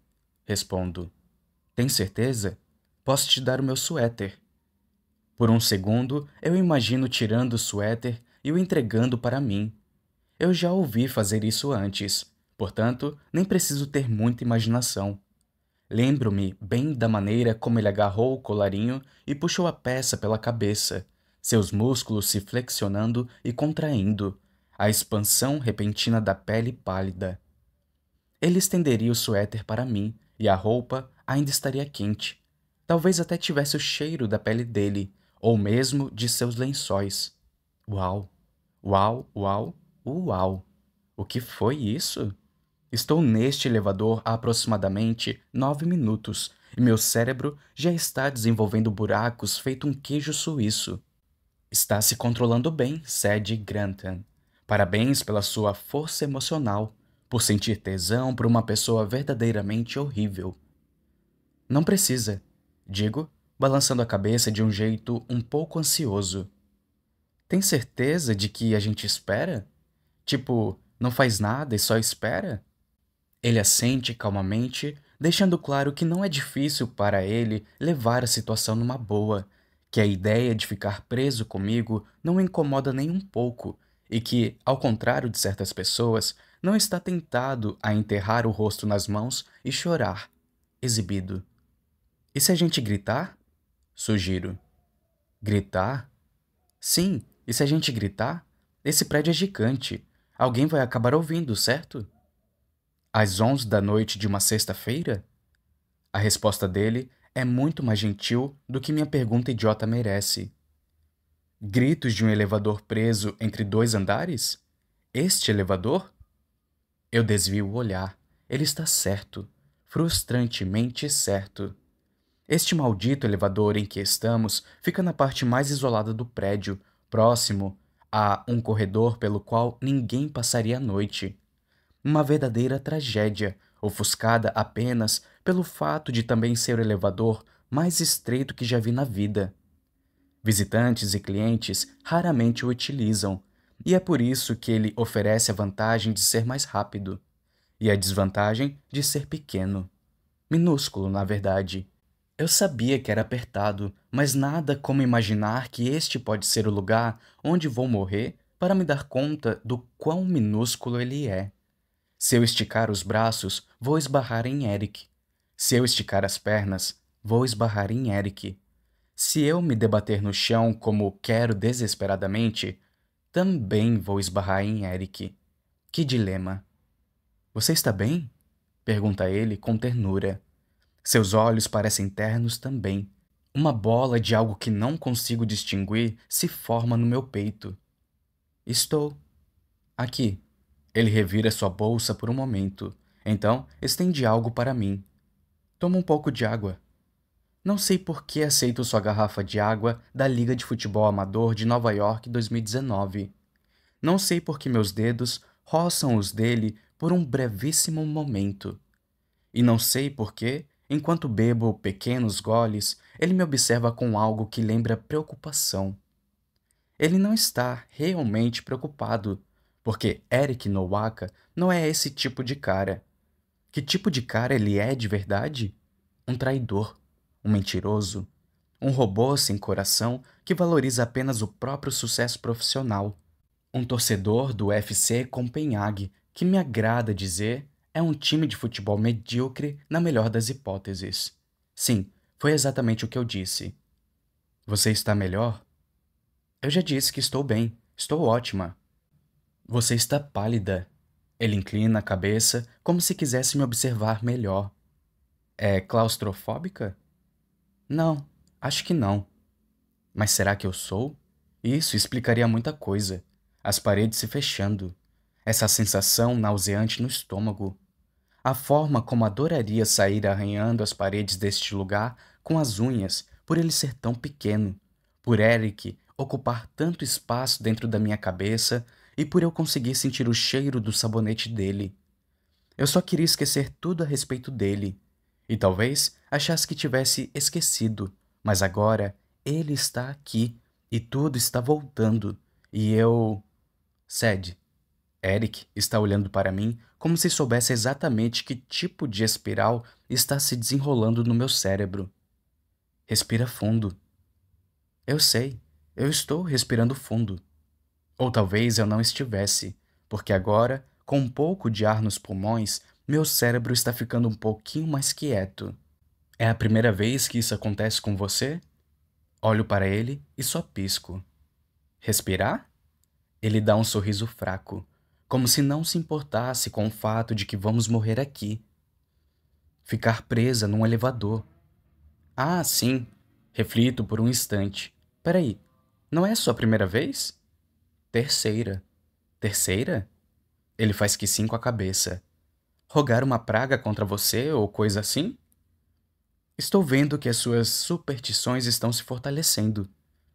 respondo. Tem certeza? Posso te dar o meu suéter. Por um segundo, eu imagino tirando o suéter e o entregando para mim. Eu já ouvi fazer isso antes, portanto, nem preciso ter muita imaginação. Lembro-me bem da maneira como ele agarrou o colarinho e puxou a peça pela cabeça, seus músculos se flexionando e contraindo, a expansão repentina da pele pálida. Ele estenderia o suéter para mim e a roupa ainda estaria quente. Talvez até tivesse o cheiro da pele dele, ou mesmo de seus lençóis. Uau! Uau, uau, uau! O que foi isso? Estou neste elevador há aproximadamente nove minutos e meu cérebro já está desenvolvendo buracos feito um queijo suíço. Está se controlando bem, Sede Grantham. Parabéns pela sua força emocional, por sentir tesão por uma pessoa verdadeiramente horrível. Não precisa, digo balançando a cabeça de um jeito um pouco ansioso. Tem certeza de que a gente espera? Tipo, não faz nada e só espera? Ele assente calmamente, deixando claro que não é difícil para ele levar a situação numa boa, que a ideia de ficar preso comigo não incomoda nem um pouco e que, ao contrário de certas pessoas, não está tentado a enterrar o rosto nas mãos e chorar, exibido. E se a gente gritar? Sugiro. Gritar? Sim, e se a gente gritar? Esse prédio é gigante. Alguém vai acabar ouvindo, certo? Às onze da noite de uma sexta-feira? A resposta dele é muito mais gentil do que minha pergunta idiota merece. Gritos de um elevador preso entre dois andares? Este elevador? Eu desvio o olhar. Ele está certo. Frustrantemente certo. Este maldito elevador em que estamos fica na parte mais isolada do prédio, próximo a um corredor pelo qual ninguém passaria a noite. Uma verdadeira tragédia, ofuscada apenas pelo fato de também ser o elevador mais estreito que já vi na vida. Visitantes e clientes raramente o utilizam, e é por isso que ele oferece a vantagem de ser mais rápido e a desvantagem de ser pequeno. Minúsculo, na verdade. Eu sabia que era apertado, mas nada como imaginar que este pode ser o lugar onde vou morrer para me dar conta do quão minúsculo ele é. Se eu esticar os braços, vou esbarrar em Eric. Se eu esticar as pernas, vou esbarrar em Eric. Se eu me debater no chão como quero desesperadamente, também vou esbarrar em Eric. Que dilema! Você está bem? pergunta ele com ternura. Seus olhos parecem ternos também. Uma bola de algo que não consigo distinguir se forma no meu peito. Estou. Aqui. Ele revira sua bolsa por um momento, então estende algo para mim. Toma um pouco de água. Não sei por que aceito sua garrafa de água da Liga de Futebol Amador de Nova York 2019. Não sei por que meus dedos roçam os dele por um brevíssimo momento. E não sei por que Enquanto bebo pequenos goles, ele me observa com algo que lembra preocupação. Ele não está realmente preocupado, porque Eric Nowaka não é esse tipo de cara. Que tipo de cara ele é de verdade? Um traidor, um mentiroso, um robô sem coração que valoriza apenas o próprio sucesso profissional. Um torcedor do UFC Copenhague que me agrada dizer é um time de futebol medíocre na melhor das hipóteses. Sim, foi exatamente o que eu disse. Você está melhor? Eu já disse que estou bem, estou ótima. Você está pálida. Ele inclina a cabeça como se quisesse me observar melhor. É claustrofóbica? Não, acho que não. Mas será que eu sou? Isso explicaria muita coisa. As paredes se fechando, essa sensação nauseante no estômago, a forma como adoraria sair arranhando as paredes deste lugar com as unhas por ele ser tão pequeno, por Eric ocupar tanto espaço dentro da minha cabeça e por eu conseguir sentir o cheiro do sabonete dele. Eu só queria esquecer tudo a respeito dele. E talvez achasse que tivesse esquecido, mas agora ele está aqui e tudo está voltando. E eu. Cede. Eric está olhando para mim como se soubesse exatamente que tipo de espiral está se desenrolando no meu cérebro. Respira fundo. Eu sei, eu estou respirando fundo. Ou talvez eu não estivesse, porque agora, com um pouco de ar nos pulmões, meu cérebro está ficando um pouquinho mais quieto. É a primeira vez que isso acontece com você? Olho para ele e só pisco. Respirar? Ele dá um sorriso fraco como se não se importasse com o fato de que vamos morrer aqui. Ficar presa num elevador. Ah, sim, reflito por um instante. Peraí, não é sua primeira vez? Terceira. Terceira? Ele faz que sim com a cabeça. Rogar uma praga contra você ou coisa assim? Estou vendo que as suas superstições estão se fortalecendo,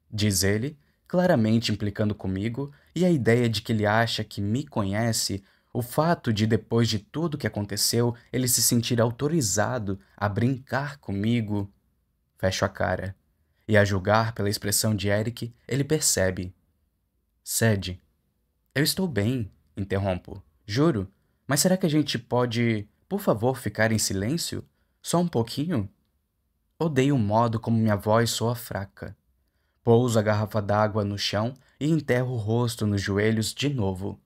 diz ele, claramente implicando comigo, e a ideia de que ele acha que me conhece, o fato de depois de tudo que aconteceu, ele se sentir autorizado a brincar comigo. Fecho a cara. E a julgar pela expressão de Eric, ele percebe. Cede. Eu estou bem, interrompo. Juro. Mas será que a gente pode, por favor, ficar em silêncio? Só um pouquinho? Odeio o modo como minha voz soa fraca. Pouso a garrafa d'água no chão e enterro o rosto nos joelhos de novo.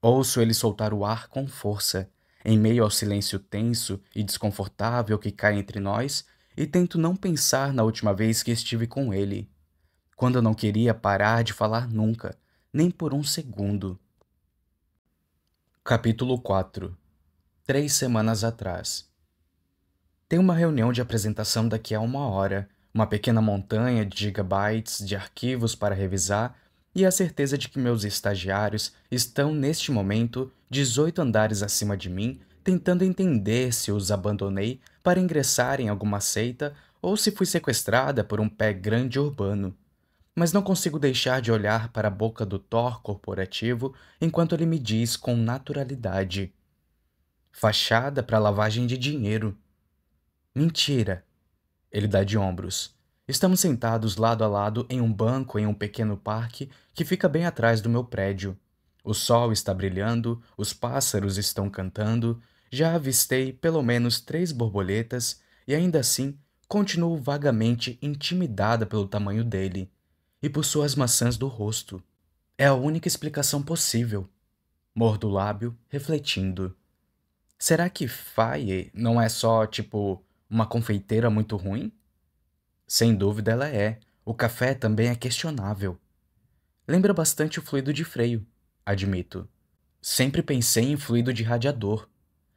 Ouço ele soltar o ar com força, em meio ao silêncio tenso e desconfortável que cai entre nós, e tento não pensar na última vez que estive com ele, quando não queria parar de falar nunca, nem por um segundo. Capítulo 4 Três semanas atrás. Tem uma reunião de apresentação daqui a uma hora uma pequena montanha de gigabytes de arquivos para revisar e a certeza de que meus estagiários estão, neste momento, 18 andares acima de mim, tentando entender se os abandonei para ingressar em alguma seita ou se fui sequestrada por um pé grande urbano. Mas não consigo deixar de olhar para a boca do Thor corporativo enquanto ele me diz com naturalidade: Fachada para lavagem de dinheiro. Mentira, ele dá de ombros. Estamos sentados lado a lado em um banco em um pequeno parque que fica bem atrás do meu prédio. O sol está brilhando, os pássaros estão cantando, já avistei pelo menos três borboletas e ainda assim continuo vagamente intimidada pelo tamanho dele e por suas maçãs do rosto. É a única explicação possível. Mordo o lábio, refletindo. Será que Faye não é só, tipo, uma confeiteira muito ruim? Sem dúvida ela é. O café também é questionável. Lembra bastante o fluido de freio, admito. Sempre pensei em fluido de radiador.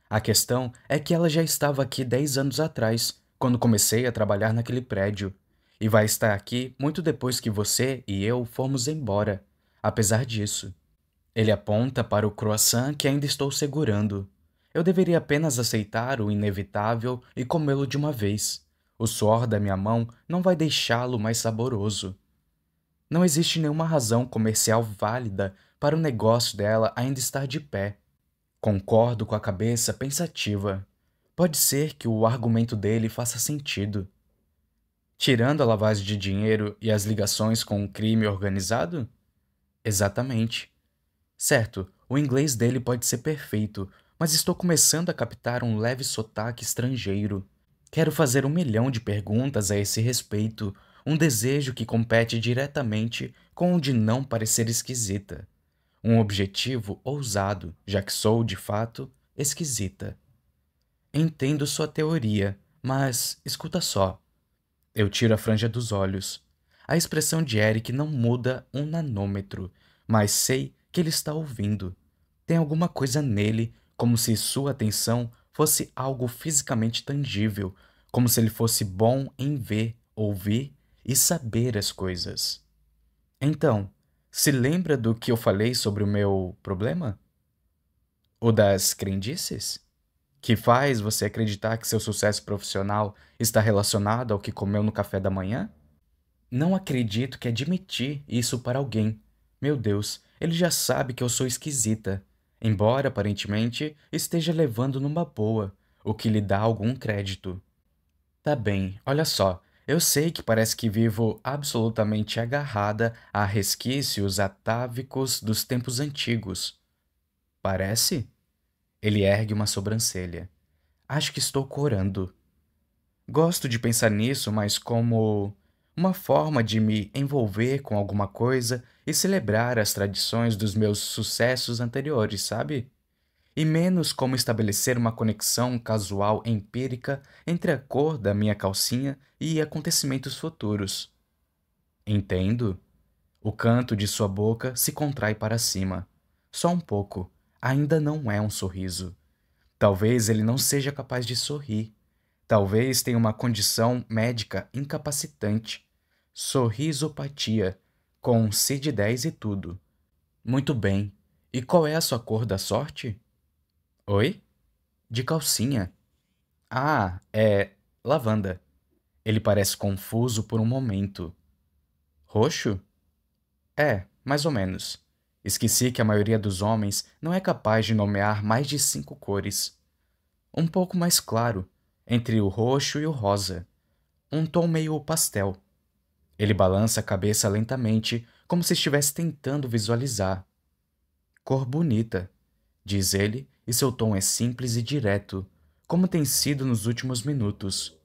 A questão é que ela já estava aqui dez anos atrás, quando comecei a trabalhar naquele prédio, e vai estar aqui muito depois que você e eu formos embora, apesar disso. Ele aponta para o croissant que ainda estou segurando. Eu deveria apenas aceitar o inevitável e comê-lo de uma vez. O suor da minha mão não vai deixá-lo mais saboroso. Não existe nenhuma razão comercial válida para o negócio dela ainda estar de pé. Concordo com a cabeça pensativa. Pode ser que o argumento dele faça sentido. Tirando a lavagem de dinheiro e as ligações com o crime organizado? Exatamente. Certo, o inglês dele pode ser perfeito, mas estou começando a captar um leve sotaque estrangeiro. Quero fazer um milhão de perguntas a esse respeito, um desejo que compete diretamente com o de não parecer esquisita. Um objetivo ousado, já que sou, de fato, esquisita. Entendo sua teoria, mas escuta só. Eu tiro a franja dos olhos. A expressão de Eric não muda um nanômetro, mas sei que ele está ouvindo. Tem alguma coisa nele como se sua atenção fosse algo fisicamente tangível, como se ele fosse bom em ver, ouvir e saber as coisas. Então, se lembra do que eu falei sobre o meu problema? O das crendices? Que faz você acreditar que seu sucesso profissional está relacionado ao que comeu no café da manhã? Não acredito que admitir isso para alguém. Meu Deus, ele já sabe que eu sou esquisita embora aparentemente esteja levando numa boa, o que lhe dá algum crédito. Tá bem, olha só. Eu sei que parece que vivo absolutamente agarrada a resquícios atávicos dos tempos antigos. Parece? Ele ergue uma sobrancelha. Acho que estou corando. Gosto de pensar nisso, mas como uma forma de me envolver com alguma coisa e celebrar as tradições dos meus sucessos anteriores, sabe? E menos como estabelecer uma conexão casual empírica entre a cor da minha calcinha e acontecimentos futuros. Entendo. O canto de sua boca se contrai para cima. Só um pouco. Ainda não é um sorriso. Talvez ele não seja capaz de sorrir. Talvez tenha uma condição médica incapacitante sorrisopatia, com C de 10 e tudo. Muito bem. E qual é a sua cor da sorte? Oi? De calcinha. Ah, é lavanda. Ele parece confuso por um momento. Roxo? É, mais ou menos. Esqueci que a maioria dos homens não é capaz de nomear mais de cinco cores. Um pouco mais claro, entre o roxo e o rosa. Um tom meio pastel. Ele balança a cabeça lentamente, como se estivesse tentando visualizar. Cor bonita, diz ele, e seu tom é simples e direto, como tem sido nos últimos minutos.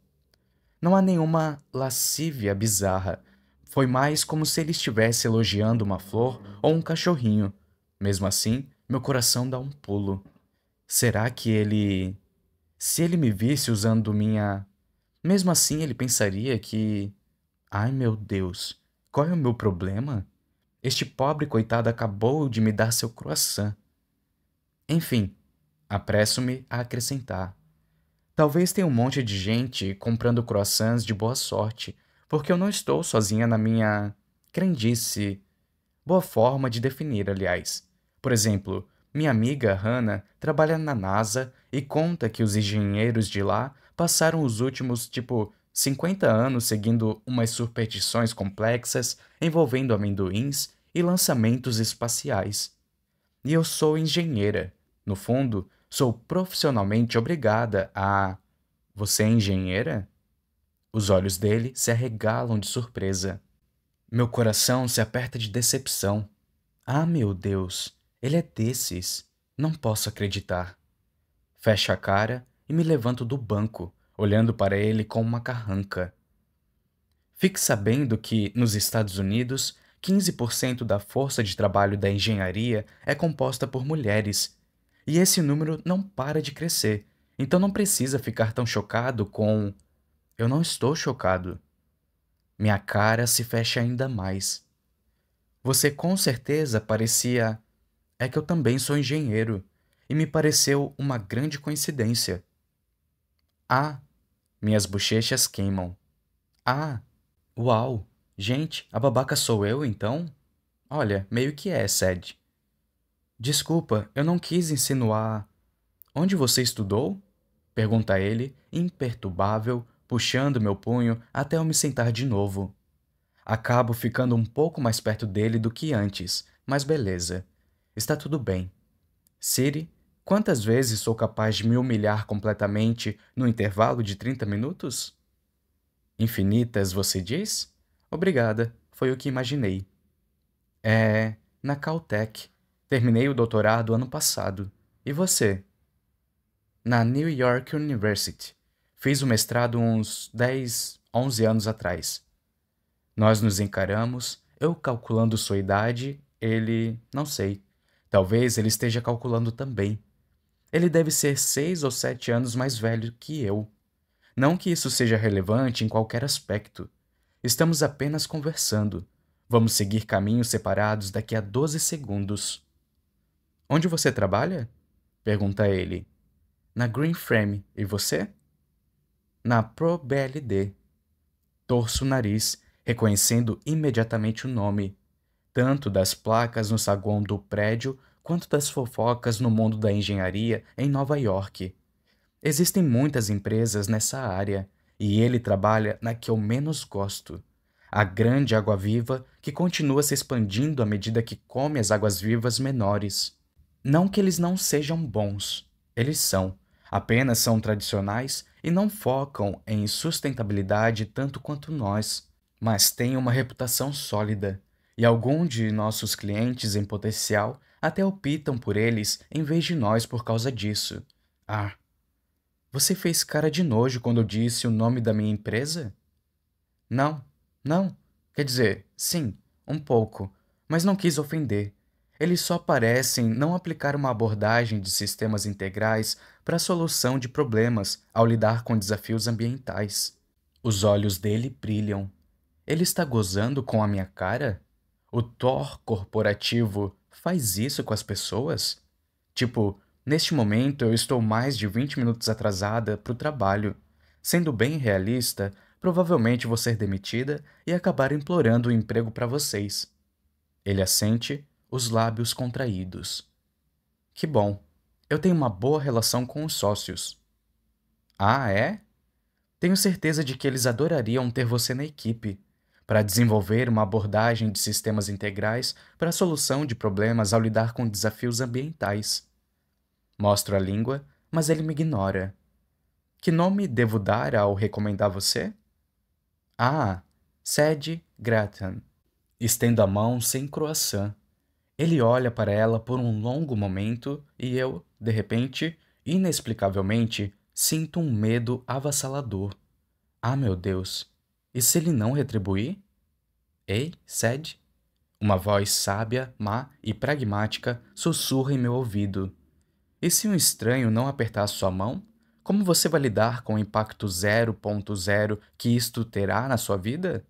Não há nenhuma lascívia bizarra. Foi mais como se ele estivesse elogiando uma flor ou um cachorrinho. Mesmo assim, meu coração dá um pulo. Será que ele. Se ele me visse usando minha. Mesmo assim, ele pensaria que Ai meu Deus, qual é o meu problema? Este pobre coitado acabou de me dar seu croissant. Enfim, apresso-me a acrescentar. Talvez tenha um monte de gente comprando croissants de boa sorte, porque eu não estou sozinha na minha crendice. Boa forma de definir, aliás. Por exemplo, minha amiga Hannah trabalha na NASA e conta que os engenheiros de lá passaram os últimos, tipo, 50 anos seguindo umas superstições complexas envolvendo amendoins e lançamentos espaciais. E eu sou engenheira. No fundo, sou profissionalmente obrigada a. Você é engenheira? Os olhos dele se arregalam de surpresa. Meu coração se aperta de decepção. Ah, meu Deus, ele é desses. Não posso acreditar. Fecho a cara e me levanto do banco, olhando para ele com uma carranca. Fique sabendo que, nos Estados Unidos, 15% da força de trabalho da engenharia é composta por mulheres, e esse número não para de crescer, então não precisa ficar tão chocado com. Eu não estou chocado. Minha cara se fecha ainda mais. Você com certeza parecia. É que eu também sou engenheiro, e me pareceu uma grande coincidência. Ah, minhas bochechas queimam. Ah! Uau! Gente, a babaca sou eu, então? Olha, meio que é, Sed. Desculpa, eu não quis insinuar. Onde você estudou? Pergunta ele, imperturbável, puxando meu punho até eu me sentar de novo. Acabo ficando um pouco mais perto dele do que antes, mas beleza. Está tudo bem. Siri Quantas vezes sou capaz de me humilhar completamente no intervalo de 30 minutos? Infinitas, você diz? Obrigada, foi o que imaginei. É, na Caltech. Terminei o doutorado ano passado. E você? Na New York University. Fiz o mestrado uns 10, 11 anos atrás. Nós nos encaramos, eu calculando sua idade, ele. não sei. Talvez ele esteja calculando também. Ele deve ser seis ou sete anos mais velho que eu. Não que isso seja relevante em qualquer aspecto. Estamos apenas conversando. Vamos seguir caminhos separados daqui a 12 segundos. Onde você trabalha? pergunta ele. Na Green Frame. E você? Na ProBLD. Torço o nariz, reconhecendo imediatamente o nome, tanto das placas no saguão do prédio quanto das fofocas no mundo da engenharia em Nova York. Existem muitas empresas nessa área e ele trabalha na que eu menos gosto. A grande água-viva que continua se expandindo à medida que come as águas-vivas menores. Não que eles não sejam bons, eles são, apenas são tradicionais e não focam em sustentabilidade tanto quanto nós, mas têm uma reputação sólida. E algum de nossos clientes em potencial até optam por eles em vez de nós por causa disso. Ah, você fez cara de nojo quando eu disse o nome da minha empresa? Não, não. Quer dizer, sim, um pouco, mas não quis ofender. Eles só parecem não aplicar uma abordagem de sistemas integrais para a solução de problemas ao lidar com desafios ambientais. Os olhos dele brilham. Ele está gozando com a minha cara? O Thor corporativo faz isso com as pessoas? Tipo, neste momento eu estou mais de 20 minutos atrasada para o trabalho. Sendo bem realista, provavelmente vou ser demitida e acabar implorando o um emprego para vocês. Ele assente, os lábios contraídos. Que bom. Eu tenho uma boa relação com os sócios. Ah, é? Tenho certeza de que eles adorariam ter você na equipe para desenvolver uma abordagem de sistemas integrais para a solução de problemas ao lidar com desafios ambientais. Mostro a língua, mas ele me ignora. Que nome devo dar ao recomendar você? Ah, Sede Grattan. Estendo a mão sem croissant. Ele olha para ela por um longo momento e eu, de repente, inexplicavelmente, sinto um medo avassalador. Ah, meu Deus! E se ele não retribuir? Ei, cede? Uma voz sábia, má e pragmática sussurra em meu ouvido. E se um estranho não apertar sua mão? Como você vai lidar com o impacto 0.0 que isto terá na sua vida?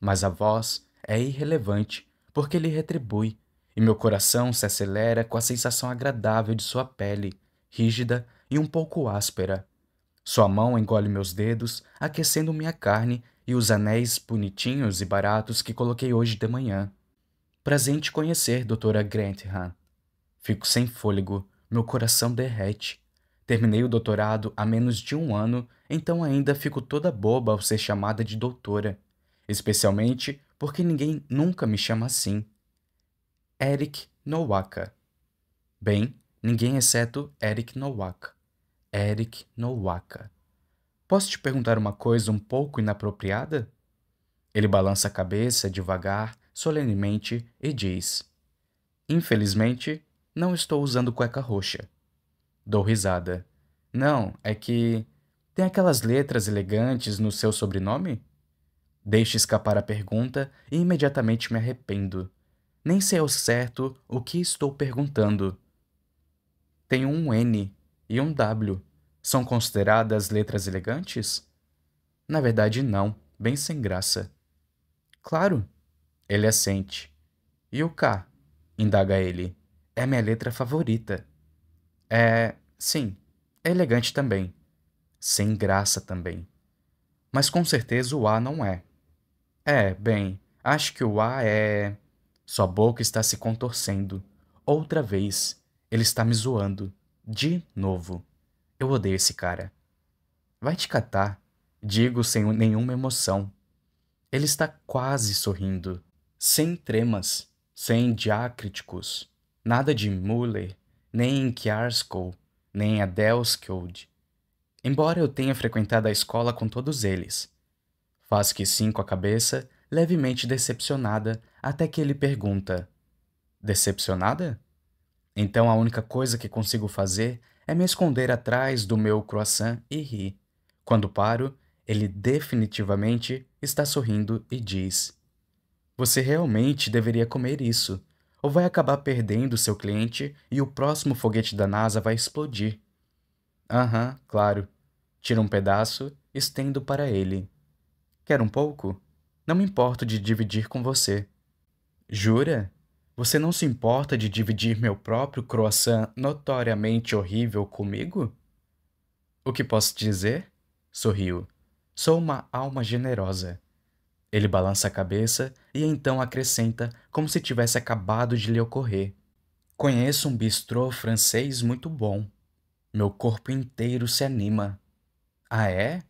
Mas a voz é irrelevante, porque ele retribui, e meu coração se acelera com a sensação agradável de sua pele, rígida e um pouco áspera. Sua mão engole meus dedos, aquecendo minha carne e os anéis bonitinhos e baratos que coloquei hoje de manhã. Prazer em te conhecer, doutora Grantham. Fico sem fôlego, meu coração derrete. Terminei o doutorado há menos de um ano, então ainda fico toda boba ao ser chamada de doutora, especialmente porque ninguém nunca me chama assim. Eric Nowaka. Bem, ninguém exceto Eric Nowaka. Eric Nowaka. Posso te perguntar uma coisa um pouco inapropriada? Ele balança a cabeça devagar, solenemente, e diz: Infelizmente, não estou usando cueca roxa. Dou risada. Não, é que. Tem aquelas letras elegantes no seu sobrenome? Deixo escapar a pergunta e imediatamente me arrependo. Nem sei ao certo o que estou perguntando. Tem um N e um W. São consideradas letras elegantes? Na verdade, não, bem sem graça. Claro, ele assente. E o K? indaga ele. É minha letra favorita. É, sim, é elegante também. Sem graça também. Mas com certeza o A não é. É, bem, acho que o A é. Sua boca está se contorcendo. Outra vez. Ele está me zoando. De novo. Eu odeio esse cara. Vai te catar, digo sem nenhuma emoção. Ele está quase sorrindo, sem tremas, sem diacríticos, nada de Muller, nem Kiarskou, nem Adelskjold. Embora eu tenha frequentado a escola com todos eles. faz que sim com a cabeça, levemente decepcionada, até que ele pergunta: Decepcionada? Então a única coisa que consigo fazer é me esconder atrás do meu croissant e rir. Quando paro, ele definitivamente está sorrindo e diz: Você realmente deveria comer isso, ou vai acabar perdendo seu cliente e o próximo foguete da NASA vai explodir. Aham, uhum, claro. Tiro um pedaço, estendo para ele. Quer um pouco? Não me importo de dividir com você. Jura? Você não se importa de dividir meu próprio croissant notoriamente horrível comigo? O que posso dizer? Sorriu. Sou uma alma generosa. Ele balança a cabeça e então acrescenta, como se tivesse acabado de lhe ocorrer. Conheço um bistrô francês muito bom. Meu corpo inteiro se anima. Ah, é?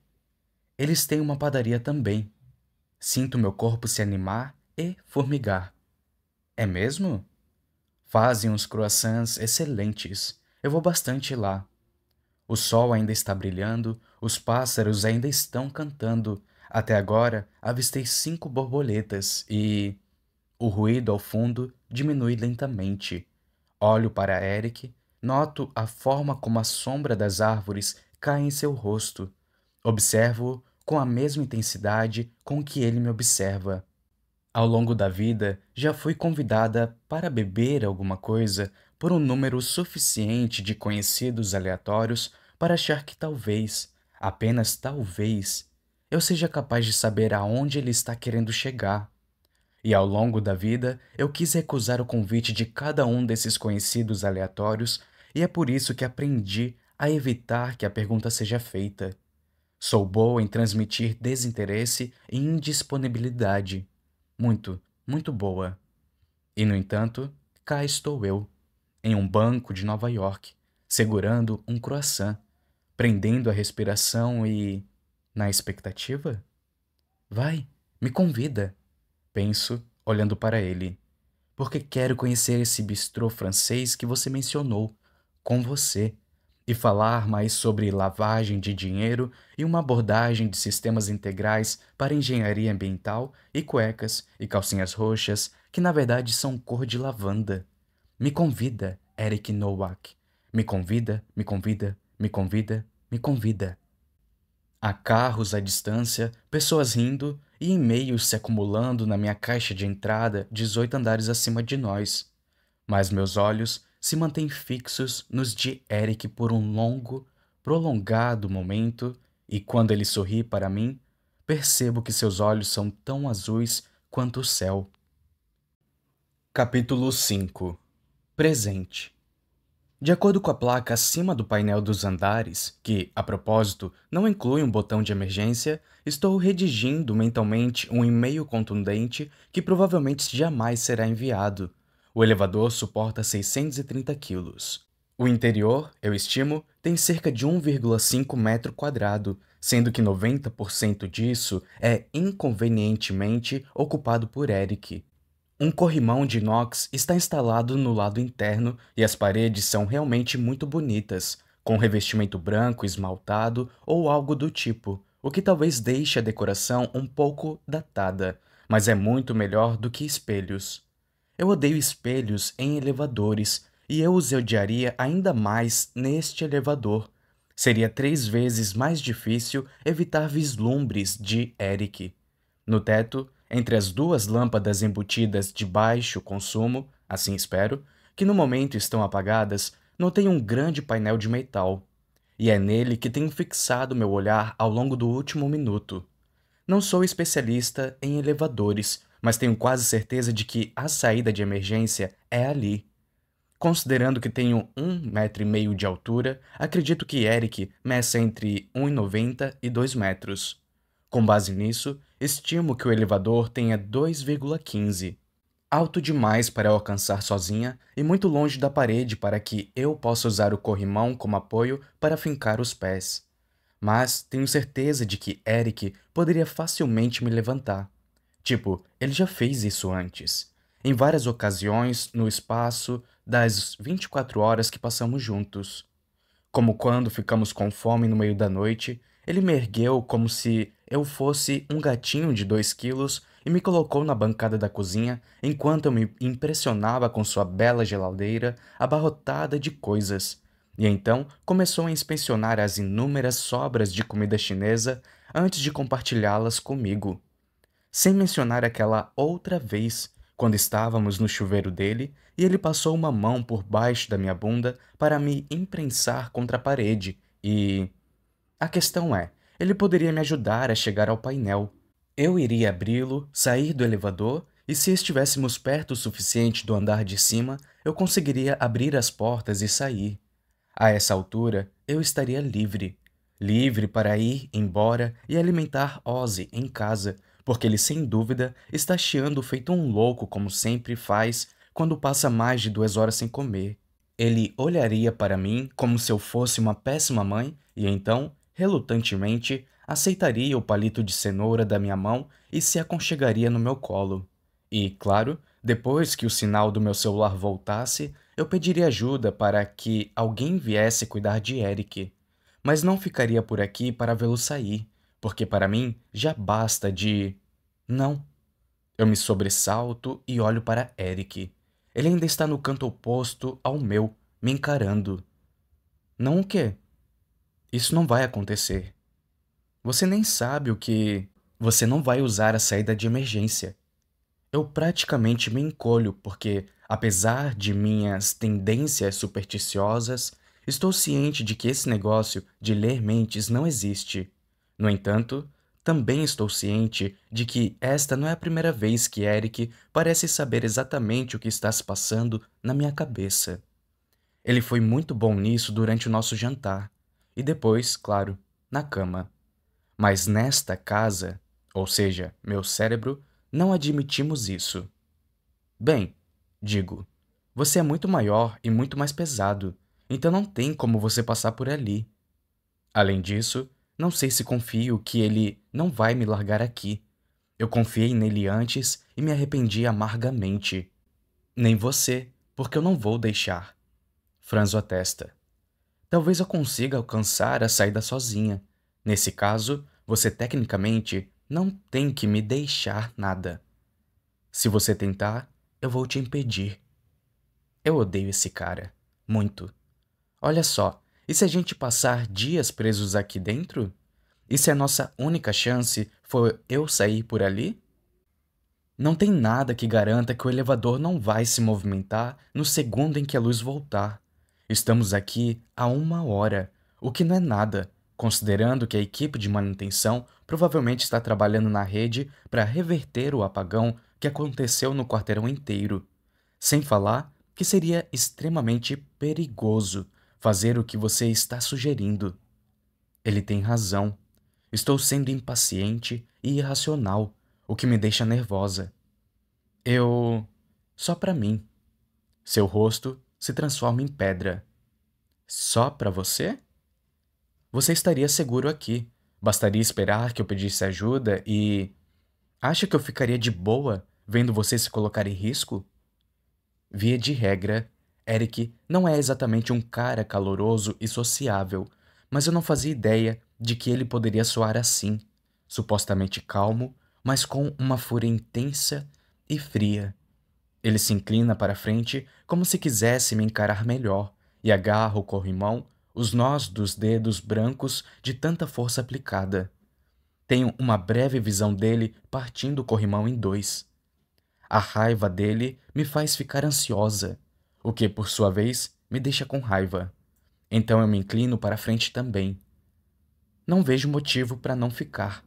Eles têm uma padaria também. Sinto meu corpo se animar e formigar. É mesmo? Fazem uns croissants excelentes. Eu vou bastante lá. O sol ainda está brilhando, os pássaros ainda estão cantando. Até agora, avistei cinco borboletas e. O ruído ao fundo diminui lentamente. Olho para Eric, noto a forma como a sombra das árvores cai em seu rosto. Observo-o com a mesma intensidade com que ele me observa. Ao longo da vida, já fui convidada para beber alguma coisa por um número suficiente de conhecidos aleatórios para achar que talvez, apenas talvez, eu seja capaz de saber aonde ele está querendo chegar. E ao longo da vida, eu quis recusar o convite de cada um desses conhecidos aleatórios, e é por isso que aprendi a evitar que a pergunta seja feita. Sou boa em transmitir desinteresse e indisponibilidade muito, muito boa. E no entanto, cá estou eu, em um banco de Nova York, segurando um croissant, prendendo a respiração e. na expectativa? Vai, me convida, penso, olhando para ele, porque quero conhecer esse bistrô francês que você mencionou, com você, e falar mais sobre lavagem de dinheiro e uma abordagem de sistemas integrais para engenharia ambiental e cuecas e calcinhas roxas, que na verdade são cor de lavanda. Me convida, Eric Nowak. Me convida, me convida, me convida, me convida. Há carros à distância, pessoas rindo e e-mails se acumulando na minha caixa de entrada 18 andares acima de nós. Mas meus olhos se mantêm fixos nos de Eric por um longo, prolongado momento, e quando ele sorri para mim, percebo que seus olhos são tão azuis quanto o céu. Capítulo 5 Presente De acordo com a placa acima do painel dos andares, que, a propósito, não inclui um botão de emergência, estou redigindo mentalmente um e-mail contundente que provavelmente jamais será enviado o elevador suporta 630 quilos. O interior, eu estimo, tem cerca de 1,5 metro quadrado, sendo que 90% disso é inconvenientemente ocupado por Eric. Um corrimão de inox está instalado no lado interno e as paredes são realmente muito bonitas, com revestimento branco esmaltado ou algo do tipo, o que talvez deixe a decoração um pouco datada, mas é muito melhor do que espelhos. Eu odeio espelhos em elevadores e eu os odiaria ainda mais neste elevador. Seria três vezes mais difícil evitar vislumbres de Eric. No teto, entre as duas lâmpadas embutidas de baixo consumo, assim espero, que no momento estão apagadas, notei um grande painel de metal. E é nele que tenho fixado meu olhar ao longo do último minuto. Não sou especialista em elevadores, mas tenho quase certeza de que a saída de emergência é ali. Considerando que tenho um metro e meio de altura, acredito que Eric meça entre 1,90 e 2 metros. Com base nisso, estimo que o elevador tenha 2,15. Alto demais para eu alcançar sozinha e muito longe da parede para que eu possa usar o corrimão como apoio para fincar os pés mas tenho certeza de que Eric poderia facilmente me levantar. Tipo, ele já fez isso antes. Em várias ocasiões, no espaço das 24 horas que passamos juntos. Como quando ficamos com fome no meio da noite, ele me ergueu como se eu fosse um gatinho de 2 quilos e me colocou na bancada da cozinha enquanto eu me impressionava com sua bela geladeira abarrotada de coisas e então começou a inspecionar as inúmeras sobras de comida chinesa antes de compartilhá-las comigo. Sem mencionar aquela outra vez, quando estávamos no chuveiro dele e ele passou uma mão por baixo da minha bunda para me imprensar contra a parede e. A questão é, ele poderia me ajudar a chegar ao painel. Eu iria abri-lo, sair do elevador e se estivéssemos perto o suficiente do andar de cima, eu conseguiria abrir as portas e sair. A essa altura, eu estaria livre. Livre para ir embora e alimentar Ozzy em casa, porque ele sem dúvida está chiando feito um louco, como sempre faz quando passa mais de duas horas sem comer. Ele olharia para mim como se eu fosse uma péssima mãe e então, relutantemente, aceitaria o palito de cenoura da minha mão e se aconchegaria no meu colo. E, claro, depois que o sinal do meu celular voltasse, eu pediria ajuda para que alguém viesse cuidar de Eric, mas não ficaria por aqui para vê-lo sair, porque para mim já basta de. Não. Eu me sobressalto e olho para Eric. Ele ainda está no canto oposto ao meu, me encarando. Não o quê? Isso não vai acontecer. Você nem sabe o que. Você não vai usar a saída de emergência. Eu praticamente me encolho porque Apesar de minhas tendências supersticiosas, estou ciente de que esse negócio de ler mentes não existe. No entanto, também estou ciente de que esta não é a primeira vez que Eric parece saber exatamente o que está se passando na minha cabeça. Ele foi muito bom nisso durante o nosso jantar e depois, claro, na cama. Mas nesta casa, ou seja, meu cérebro, não admitimos isso. Bem, Digo, você é muito maior e muito mais pesado, então não tem como você passar por ali. Além disso, não sei se confio que ele não vai me largar aqui. Eu confiei nele antes e me arrependi amargamente. Nem você, porque eu não vou deixar. Franzo a testa. Talvez eu consiga alcançar a saída sozinha. Nesse caso, você tecnicamente não tem que me deixar nada. Se você tentar, eu vou te impedir. Eu odeio esse cara. Muito. Olha só, e se a gente passar dias presos aqui dentro? E se a nossa única chance for eu sair por ali? Não tem nada que garanta que o elevador não vai se movimentar no segundo em que a luz voltar. Estamos aqui há uma hora, o que não é nada, considerando que a equipe de manutenção provavelmente está trabalhando na rede para reverter o apagão que aconteceu no quarteirão inteiro. Sem falar que seria extremamente perigoso fazer o que você está sugerindo. Ele tem razão. Estou sendo impaciente e irracional, o que me deixa nervosa. Eu. Só para mim. Seu rosto se transforma em pedra. Só para você? Você estaria seguro aqui. Bastaria esperar que eu pedisse ajuda e. Acha que eu ficaria de boa vendo você se colocar em risco? Via de regra, Eric não é exatamente um cara caloroso e sociável, mas eu não fazia ideia de que ele poderia soar assim, supostamente calmo, mas com uma fúria intensa e fria. Ele se inclina para frente como se quisesse me encarar melhor e agarra o corrimão, os nós dos dedos brancos de tanta força aplicada. Tenho uma breve visão dele partindo o corrimão em dois. A raiva dele me faz ficar ansiosa, o que, por sua vez, me deixa com raiva. Então eu me inclino para frente também. Não vejo motivo para não ficar.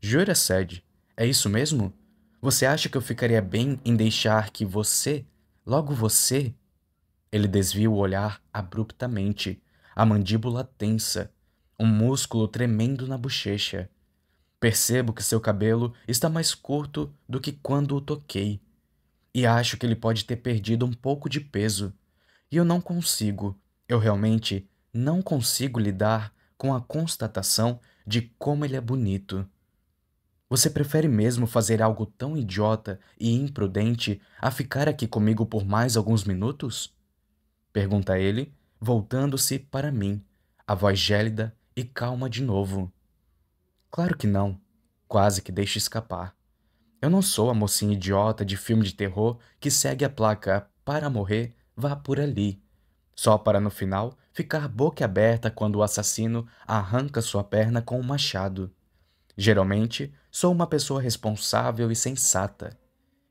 Jura, sed, É isso mesmo? Você acha que eu ficaria bem em deixar que você, logo você? Ele desvia o olhar abruptamente, a mandíbula tensa, um músculo tremendo na bochecha. Percebo que seu cabelo está mais curto do que quando o toquei, e acho que ele pode ter perdido um pouco de peso. E eu não consigo, eu realmente não consigo lidar com a constatação de como ele é bonito. Você prefere mesmo fazer algo tão idiota e imprudente a ficar aqui comigo por mais alguns minutos? Pergunta ele, voltando-se para mim, a voz gélida e calma de novo. Claro que não. Quase que deixo escapar. Eu não sou a mocinha idiota de filme de terror que segue a placa para morrer, vá por ali. Só para no final ficar boca aberta quando o assassino arranca sua perna com um machado. Geralmente, sou uma pessoa responsável e sensata.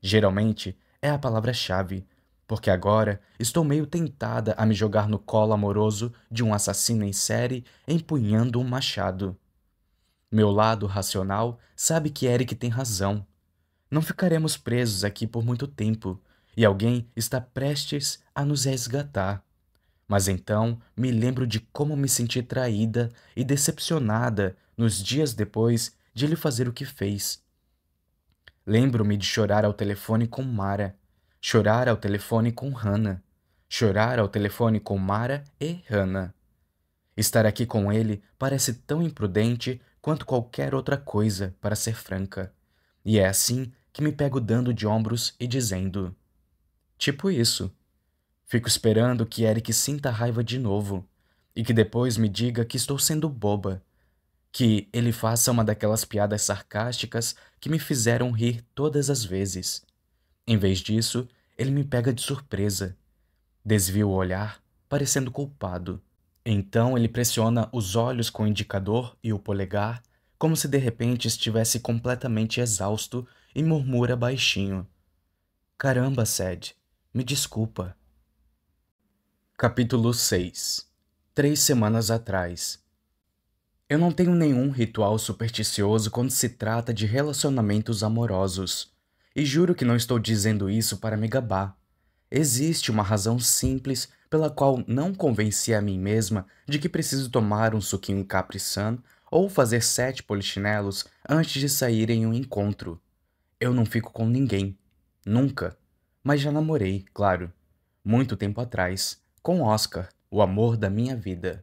Geralmente é a palavra-chave, porque agora estou meio tentada a me jogar no colo amoroso de um assassino em série empunhando um machado. Meu lado racional sabe que Eric tem razão. Não ficaremos presos aqui por muito tempo, e alguém está prestes a nos resgatar. Mas então me lembro de como me senti traída e decepcionada nos dias depois de ele fazer o que fez. Lembro-me de chorar ao telefone com Mara, chorar ao telefone com Hannah, chorar ao telefone com Mara e Hannah. Estar aqui com ele parece tão imprudente quanto qualquer outra coisa, para ser franca. E é assim que me pego dando de ombros e dizendo: Tipo isso. Fico esperando que Eric sinta raiva de novo e que depois me diga que estou sendo boba. Que ele faça uma daquelas piadas sarcásticas que me fizeram rir todas as vezes. Em vez disso, ele me pega de surpresa. desvia o olhar, parecendo culpado. Então ele pressiona os olhos com o indicador e o polegar, como se de repente estivesse completamente exausto, e murmura baixinho: Caramba, Sed, me desculpa. Capítulo 6 Três semanas atrás. Eu não tenho nenhum ritual supersticioso quando se trata de relacionamentos amorosos. E juro que não estou dizendo isso para me gabar. Existe uma razão simples pela qual não convenci a mim mesma de que preciso tomar um suquinho capriçano ou fazer sete polichinelos antes de sair em um encontro. Eu não fico com ninguém. Nunca. Mas já namorei, claro. Muito tempo atrás, com Oscar, o amor da minha vida.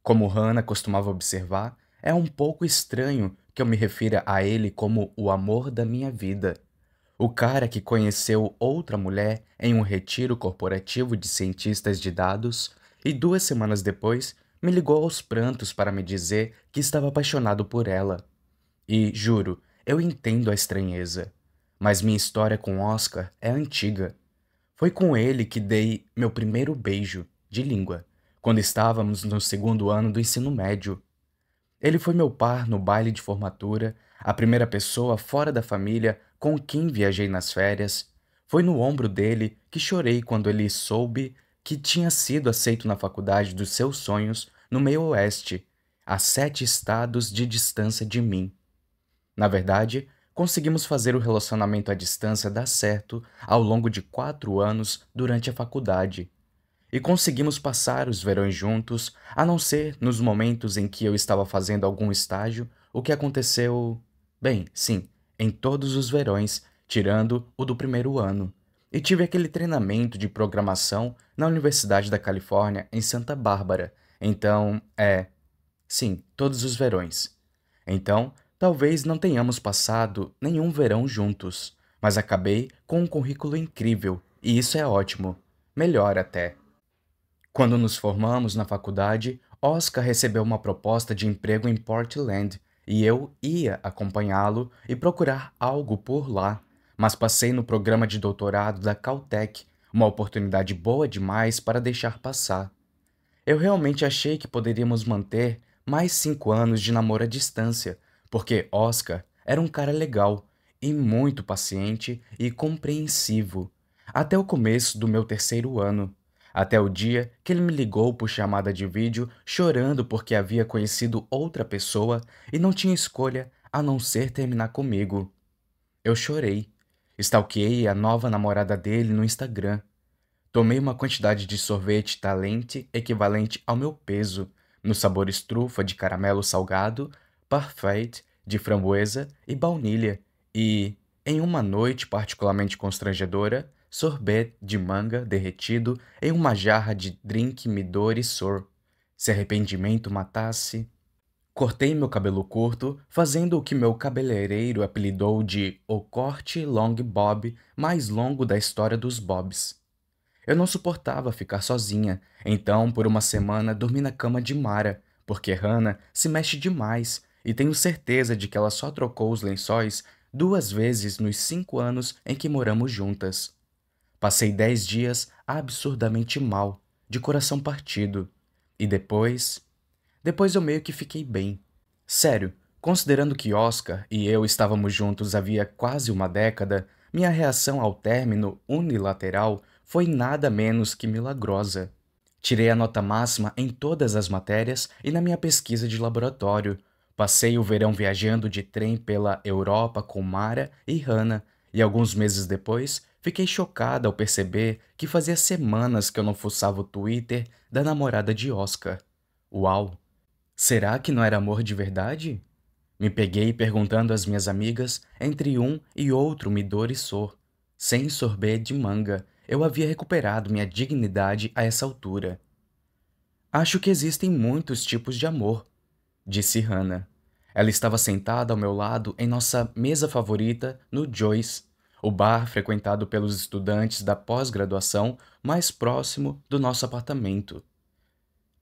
Como Hannah costumava observar, é um pouco estranho que eu me refira a ele como o amor da minha vida. O cara que conheceu outra mulher em um retiro corporativo de cientistas de dados e duas semanas depois me ligou aos prantos para me dizer que estava apaixonado por ela. E, juro, eu entendo a estranheza. Mas minha história com Oscar é antiga. Foi com ele que dei meu primeiro beijo, de língua, quando estávamos no segundo ano do ensino médio. Ele foi meu par no baile de formatura, a primeira pessoa fora da família com quem viajei nas férias, foi no ombro dele que chorei quando ele soube que tinha sido aceito na faculdade dos seus sonhos no meio oeste, a sete estados de distância de mim. Na verdade, conseguimos fazer o relacionamento à distância dar certo ao longo de quatro anos durante a faculdade. E conseguimos passar os verões juntos, a não ser nos momentos em que eu estava fazendo algum estágio, o que aconteceu. Bem, sim, em todos os verões, tirando o do primeiro ano, e tive aquele treinamento de programação na Universidade da Califórnia, em Santa Bárbara. Então, é. Sim, todos os verões. Então, talvez não tenhamos passado nenhum verão juntos, mas acabei com um currículo incrível, e isso é ótimo. Melhor até. Quando nos formamos na faculdade, Oscar recebeu uma proposta de emprego em Portland, e eu ia acompanhá-lo e procurar algo por lá, mas passei no programa de doutorado da Caltech, uma oportunidade boa demais para deixar passar. Eu realmente achei que poderíamos manter mais cinco anos de namoro à distância, porque Oscar era um cara legal e muito paciente e compreensivo, até o começo do meu terceiro ano. Até o dia que ele me ligou por chamada de vídeo chorando porque havia conhecido outra pessoa e não tinha escolha a não ser terminar comigo. Eu chorei. Stalkeei a nova namorada dele no Instagram. Tomei uma quantidade de sorvete talente equivalente ao meu peso, no sabor estrufa de caramelo salgado, parfait de framboesa e baunilha, e, em uma noite particularmente constrangedora, sorbet de manga derretido em uma jarra de drink Midori Sor. Se arrependimento matasse. Cortei meu cabelo curto, fazendo o que meu cabeleireiro apelidou de o corte long bob mais longo da história dos bobs. Eu não suportava ficar sozinha, então por uma semana dormi na cama de Mara, porque Hannah se mexe demais e tenho certeza de que ela só trocou os lençóis duas vezes nos cinco anos em que moramos juntas. Passei dez dias absurdamente mal, de coração partido. E depois. Depois eu meio que fiquei bem. Sério, considerando que Oscar e eu estávamos juntos havia quase uma década, minha reação ao término unilateral foi nada menos que milagrosa. Tirei a nota máxima em todas as matérias e na minha pesquisa de laboratório. Passei o verão viajando de trem pela Europa com Mara e Hannah, e alguns meses depois Fiquei chocada ao perceber que fazia semanas que eu não fuçava o Twitter da namorada de Oscar. Uau! Será que não era amor de verdade? Me peguei perguntando às minhas amigas entre um e outro e Sor. Sem sorber de manga, eu havia recuperado minha dignidade a essa altura. Acho que existem muitos tipos de amor, disse Hannah. Ela estava sentada ao meu lado em nossa mesa favorita no Joyce o bar frequentado pelos estudantes da pós-graduação mais próximo do nosso apartamento.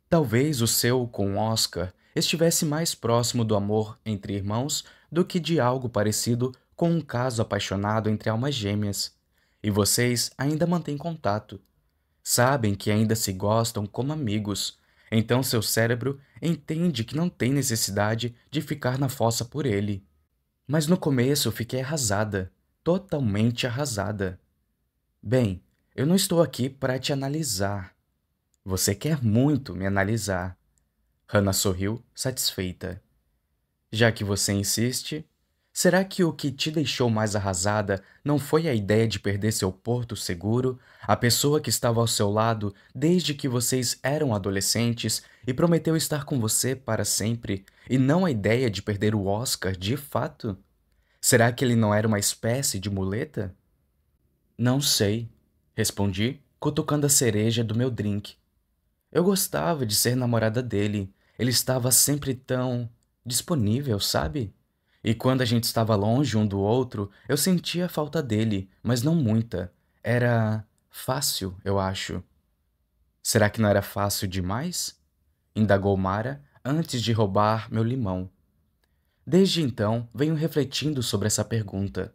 Talvez o seu com Oscar estivesse mais próximo do amor entre irmãos do que de algo parecido com um caso apaixonado entre almas gêmeas. E vocês ainda mantêm contato. Sabem que ainda se gostam como amigos, então seu cérebro entende que não tem necessidade de ficar na fossa por ele. Mas no começo fiquei arrasada totalmente arrasada. Bem, eu não estou aqui para te analisar. Você quer muito me analisar. Hannah sorriu, satisfeita. Já que você insiste, será que o que te deixou mais arrasada não foi a ideia de perder seu porto seguro, a pessoa que estava ao seu lado desde que vocês eram adolescentes e prometeu estar com você para sempre, e não a ideia de perder o Oscar de fato? Será que ele não era uma espécie de muleta? Não sei, respondi, cutucando a cereja do meu drink. Eu gostava de ser namorada dele. Ele estava sempre tão disponível, sabe? E quando a gente estava longe um do outro, eu sentia a falta dele, mas não muita. Era fácil, eu acho. Será que não era fácil demais? indagou Mara antes de roubar meu limão. Desde então, venho refletindo sobre essa pergunta.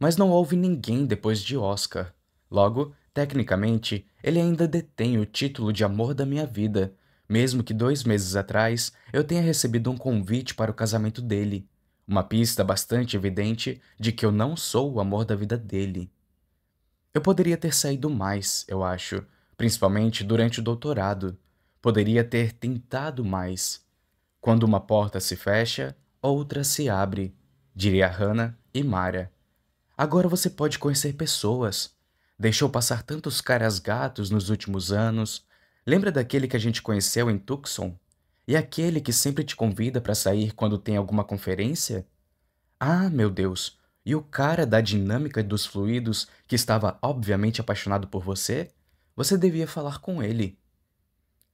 Mas não houve ninguém depois de Oscar. Logo, tecnicamente, ele ainda detém o título de amor da minha vida, mesmo que dois meses atrás eu tenha recebido um convite para o casamento dele. Uma pista bastante evidente de que eu não sou o amor da vida dele. Eu poderia ter saído mais, eu acho, principalmente durante o doutorado. Poderia ter tentado mais. Quando uma porta se fecha, outra se abre, diria Hannah e Mara. Agora você pode conhecer pessoas. Deixou passar tantos caras gatos nos últimos anos. Lembra daquele que a gente conheceu em Tucson? E aquele que sempre te convida para sair quando tem alguma conferência? Ah, meu Deus! E o cara da dinâmica dos fluidos que estava obviamente apaixonado por você? Você devia falar com ele.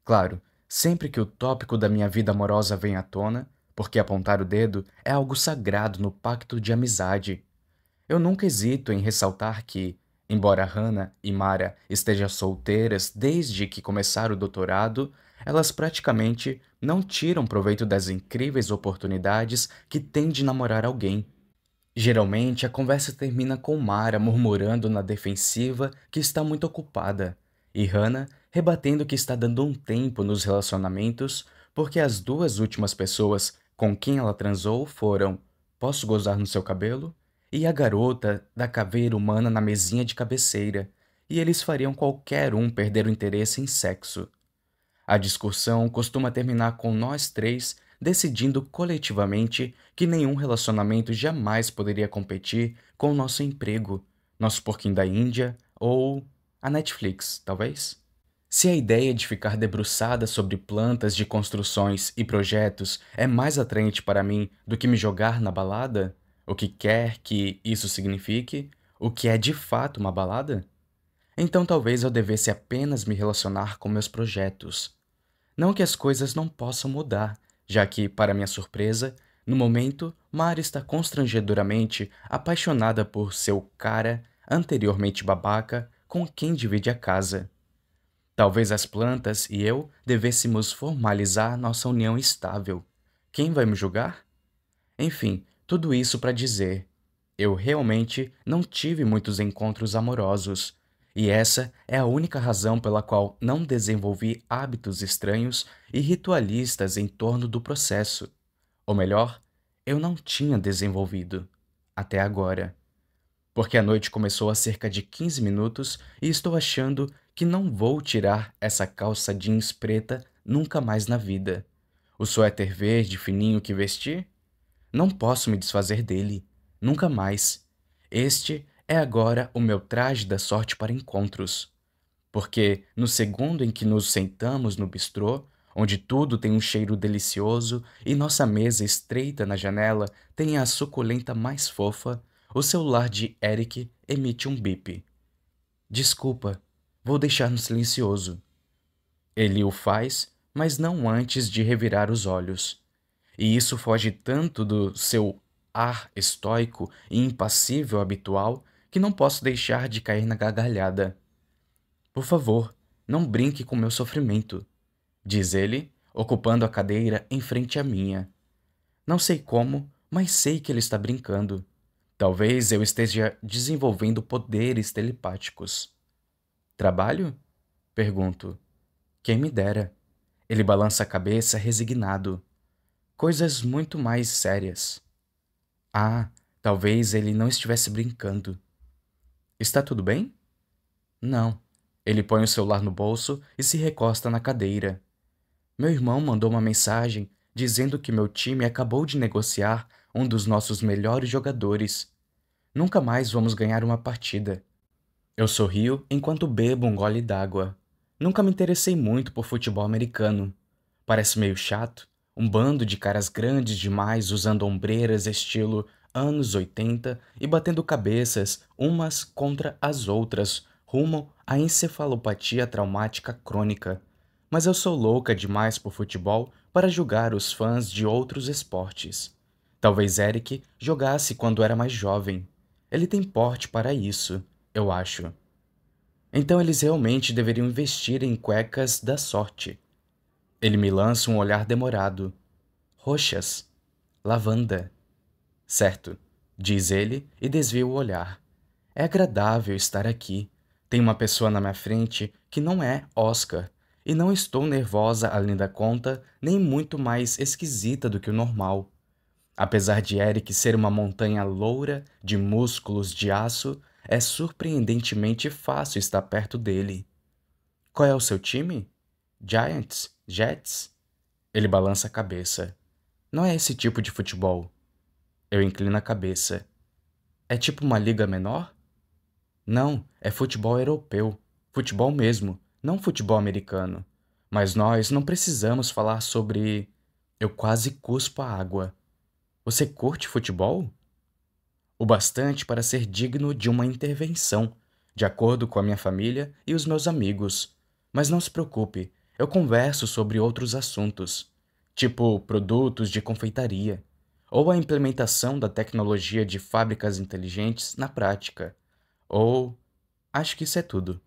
Claro, sempre que o tópico da minha vida amorosa vem à tona, porque apontar o dedo é algo sagrado no pacto de amizade. Eu nunca hesito em ressaltar que, embora Hannah e Mara estejam solteiras desde que começaram o doutorado, elas praticamente não tiram proveito das incríveis oportunidades que têm de namorar alguém. Geralmente, a conversa termina com Mara murmurando na defensiva que está muito ocupada, e Hannah rebatendo que está dando um tempo nos relacionamentos porque as duas últimas pessoas com quem ela transou foram Posso Gozar no Seu Cabelo e A Garota da Caveira Humana na Mesinha de Cabeceira, e eles fariam qualquer um perder o interesse em sexo. A discussão costuma terminar com nós três decidindo coletivamente que nenhum relacionamento jamais poderia competir com o nosso emprego, nosso porquinho da Índia ou a Netflix, talvez? Se a ideia de ficar debruçada sobre plantas de construções e projetos é mais atraente para mim do que me jogar na balada, o que quer que isso signifique, o que é de fato uma balada, então talvez eu devesse apenas me relacionar com meus projetos. Não que as coisas não possam mudar, já que, para minha surpresa, no momento, Mari está constrangedoramente apaixonada por seu cara, anteriormente babaca, com quem divide a casa. Talvez as plantas e eu devêssemos formalizar nossa união estável. Quem vai me julgar? Enfim, tudo isso para dizer. Eu realmente não tive muitos encontros amorosos, e essa é a única razão pela qual não desenvolvi hábitos estranhos e ritualistas em torno do processo. Ou melhor, eu não tinha desenvolvido. Até agora. Porque a noite começou há cerca de 15 minutos e estou achando que não vou tirar essa calça jeans preta nunca mais na vida. O suéter verde fininho que vesti? Não posso me desfazer dele, nunca mais. Este é agora o meu traje da sorte para encontros. Porque no segundo em que nos sentamos no bistrô, onde tudo tem um cheiro delicioso e nossa mesa estreita na janela tem a suculenta mais fofa, o celular de Eric emite um bip. Desculpa, Vou deixar no silencioso. Ele o faz, mas não antes de revirar os olhos. E isso foge tanto do seu ar estoico e impassível habitual que não posso deixar de cair na gargalhada. Por favor, não brinque com meu sofrimento, diz ele, ocupando a cadeira em frente à minha. Não sei como, mas sei que ele está brincando. Talvez eu esteja desenvolvendo poderes telepáticos. Trabalho? Pergunto. Quem me dera. Ele balança a cabeça resignado. Coisas muito mais sérias. Ah, talvez ele não estivesse brincando. Está tudo bem? Não. Ele põe o celular no bolso e se recosta na cadeira. Meu irmão mandou uma mensagem dizendo que meu time acabou de negociar um dos nossos melhores jogadores. Nunca mais vamos ganhar uma partida. Eu sorrio enquanto bebo um gole d'água. Nunca me interessei muito por futebol americano. Parece meio chato, um bando de caras grandes demais usando ombreiras estilo anos 80 e batendo cabeças umas contra as outras rumo à encefalopatia traumática crônica. Mas eu sou louca demais por futebol para julgar os fãs de outros esportes. Talvez Eric jogasse quando era mais jovem. Ele tem porte para isso eu acho. Então eles realmente deveriam investir em cuecas da sorte. Ele me lança um olhar demorado. Roxas. Lavanda. Certo, diz ele e desvia o olhar. É agradável estar aqui. Tem uma pessoa na minha frente que não é Oscar, e não estou nervosa além da conta, nem muito mais esquisita do que o normal. Apesar de Eric ser uma montanha loura de músculos de aço, é surpreendentemente fácil estar perto dele. Qual é o seu time? Giants? Jets? Ele balança a cabeça. Não é esse tipo de futebol. Eu inclino a cabeça. É tipo uma liga menor? Não, é futebol europeu. Futebol mesmo, não futebol americano. Mas nós não precisamos falar sobre. Eu quase cuspo a água. Você curte futebol? o bastante para ser digno de uma intervenção, de acordo com a minha família e os meus amigos. Mas não se preocupe, eu converso sobre outros assuntos, tipo produtos de confeitaria, ou a implementação da tecnologia de fábricas inteligentes na prática, ou. Acho que isso é tudo.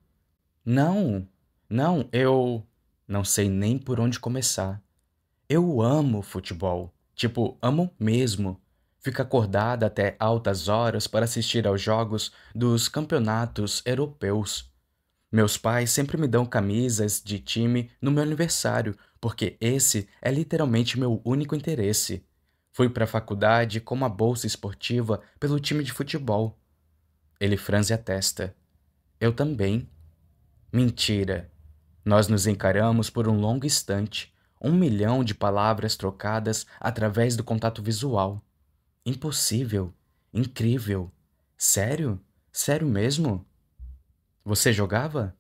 Não, não, eu. Não sei nem por onde começar. Eu amo futebol. Tipo, amo mesmo. Fica acordada até altas horas para assistir aos jogos dos campeonatos europeus. Meus pais sempre me dão camisas de time no meu aniversário, porque esse é literalmente meu único interesse. Fui para a faculdade com uma bolsa esportiva pelo time de futebol. Ele franze a testa. Eu também. Mentira. Nós nos encaramos por um longo instante, um milhão de palavras trocadas através do contato visual. Impossível. Incrível. Sério? Sério mesmo? Você jogava?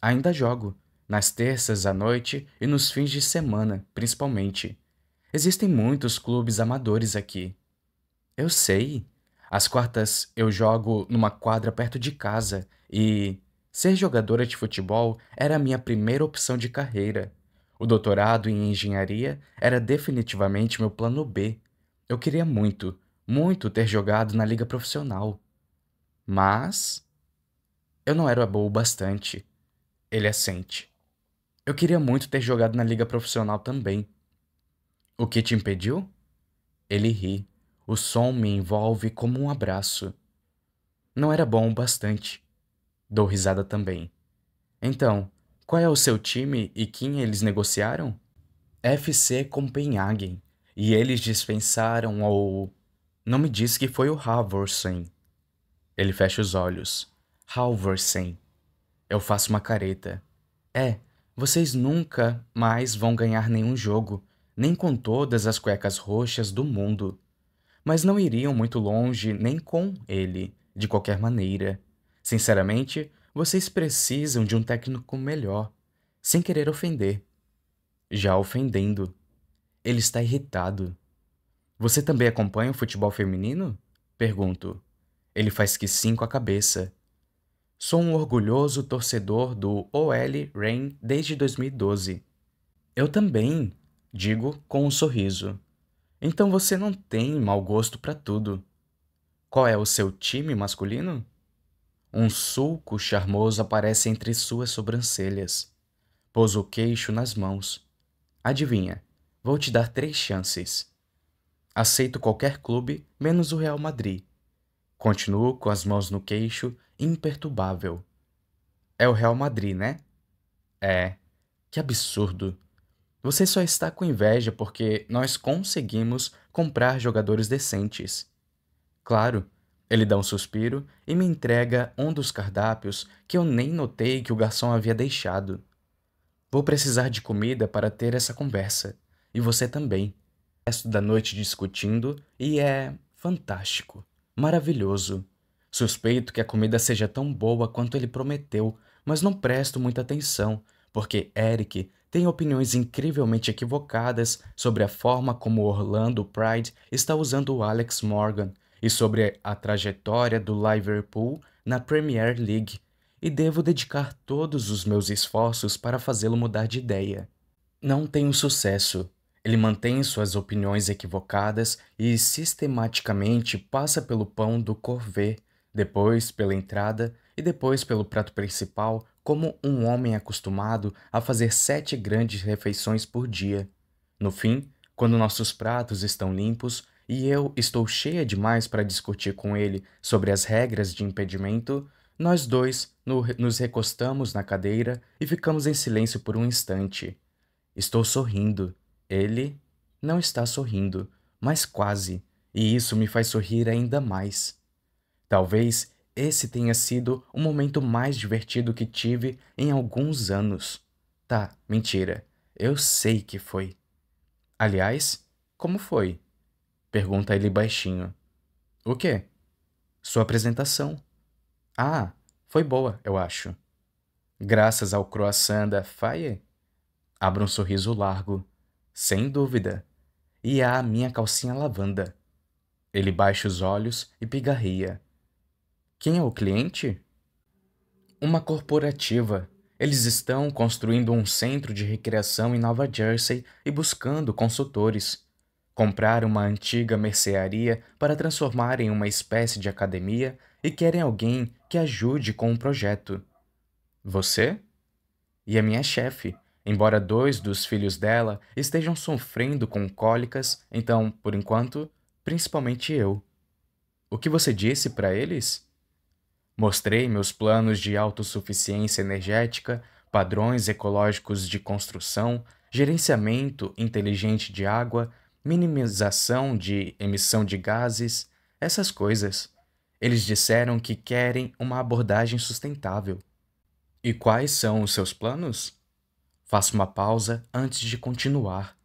Ainda jogo, nas terças à noite e nos fins de semana, principalmente. Existem muitos clubes amadores aqui. Eu sei. Às quartas eu jogo numa quadra perto de casa e. Ser jogadora de futebol era a minha primeira opção de carreira. O doutorado em engenharia era definitivamente meu plano B eu queria muito, muito ter jogado na liga profissional. Mas. Eu não era boa o bastante. Ele assente. É eu queria muito ter jogado na liga profissional também. O que te impediu? Ele ri. O som me envolve como um abraço. Não era bom o bastante. Dou risada também. Então, qual é o seu time e quem eles negociaram? FC Copenhagen e eles dispensaram ou Não me disse que foi o Halvorsen. Ele fecha os olhos. Halvorsen. Eu faço uma careta. É, vocês nunca mais vão ganhar nenhum jogo, nem com todas as cuecas roxas do mundo. Mas não iriam muito longe nem com ele, de qualquer maneira. Sinceramente, vocês precisam de um técnico melhor, sem querer ofender. Já ofendendo. Ele está irritado. Você também acompanha o futebol feminino? Pergunto. Ele faz que sim com a cabeça. Sou um orgulhoso torcedor do OL Rain desde 2012. Eu também, digo com um sorriso. Então você não tem mau gosto para tudo. Qual é o seu time masculino? Um sulco charmoso aparece entre suas sobrancelhas. Pôs o queixo nas mãos. Adivinha, Vou te dar três chances. Aceito qualquer clube, menos o Real Madrid. Continuo com as mãos no queixo, imperturbável. É o Real Madrid, né? É. Que absurdo. Você só está com inveja porque nós conseguimos comprar jogadores decentes. Claro, ele dá um suspiro e me entrega um dos cardápios que eu nem notei que o garçom havia deixado. Vou precisar de comida para ter essa conversa. E você também. O é resto da noite discutindo e é fantástico, maravilhoso. Suspeito que a comida seja tão boa quanto ele prometeu, mas não presto muita atenção, porque Eric tem opiniões incrivelmente equivocadas sobre a forma como Orlando Pride está usando o Alex Morgan e sobre a trajetória do Liverpool na Premier League, e devo dedicar todos os meus esforços para fazê-lo mudar de ideia. Não tenho sucesso, ele mantém suas opiniões equivocadas e sistematicamente passa pelo pão do corvê, depois pela entrada e depois pelo prato principal, como um homem acostumado a fazer sete grandes refeições por dia. No fim, quando nossos pratos estão limpos e eu estou cheia demais para discutir com ele sobre as regras de impedimento, nós dois no, nos recostamos na cadeira e ficamos em silêncio por um instante. Estou sorrindo. Ele não está sorrindo, mas quase, e isso me faz sorrir ainda mais. Talvez esse tenha sido o momento mais divertido que tive em alguns anos. Tá, mentira. Eu sei que foi. Aliás, como foi? Pergunta ele baixinho. O quê? Sua apresentação. Ah, foi boa, eu acho. Graças ao croissant da Faye? Abra um sorriso largo. Sem dúvida. E há a minha calcinha lavanda. Ele baixa os olhos e pigarreia. Quem é o cliente? Uma corporativa. Eles estão construindo um centro de recreação em Nova Jersey e buscando consultores. Compraram uma antiga mercearia para transformar em uma espécie de academia e querem alguém que ajude com o projeto. Você? E a minha chefe, Embora dois dos filhos dela estejam sofrendo com cólicas, então, por enquanto, principalmente eu. O que você disse para eles? Mostrei meus planos de autossuficiência energética, padrões ecológicos de construção, gerenciamento inteligente de água, minimização de emissão de gases, essas coisas. Eles disseram que querem uma abordagem sustentável. E quais são os seus planos? Faço uma pausa antes de continuar.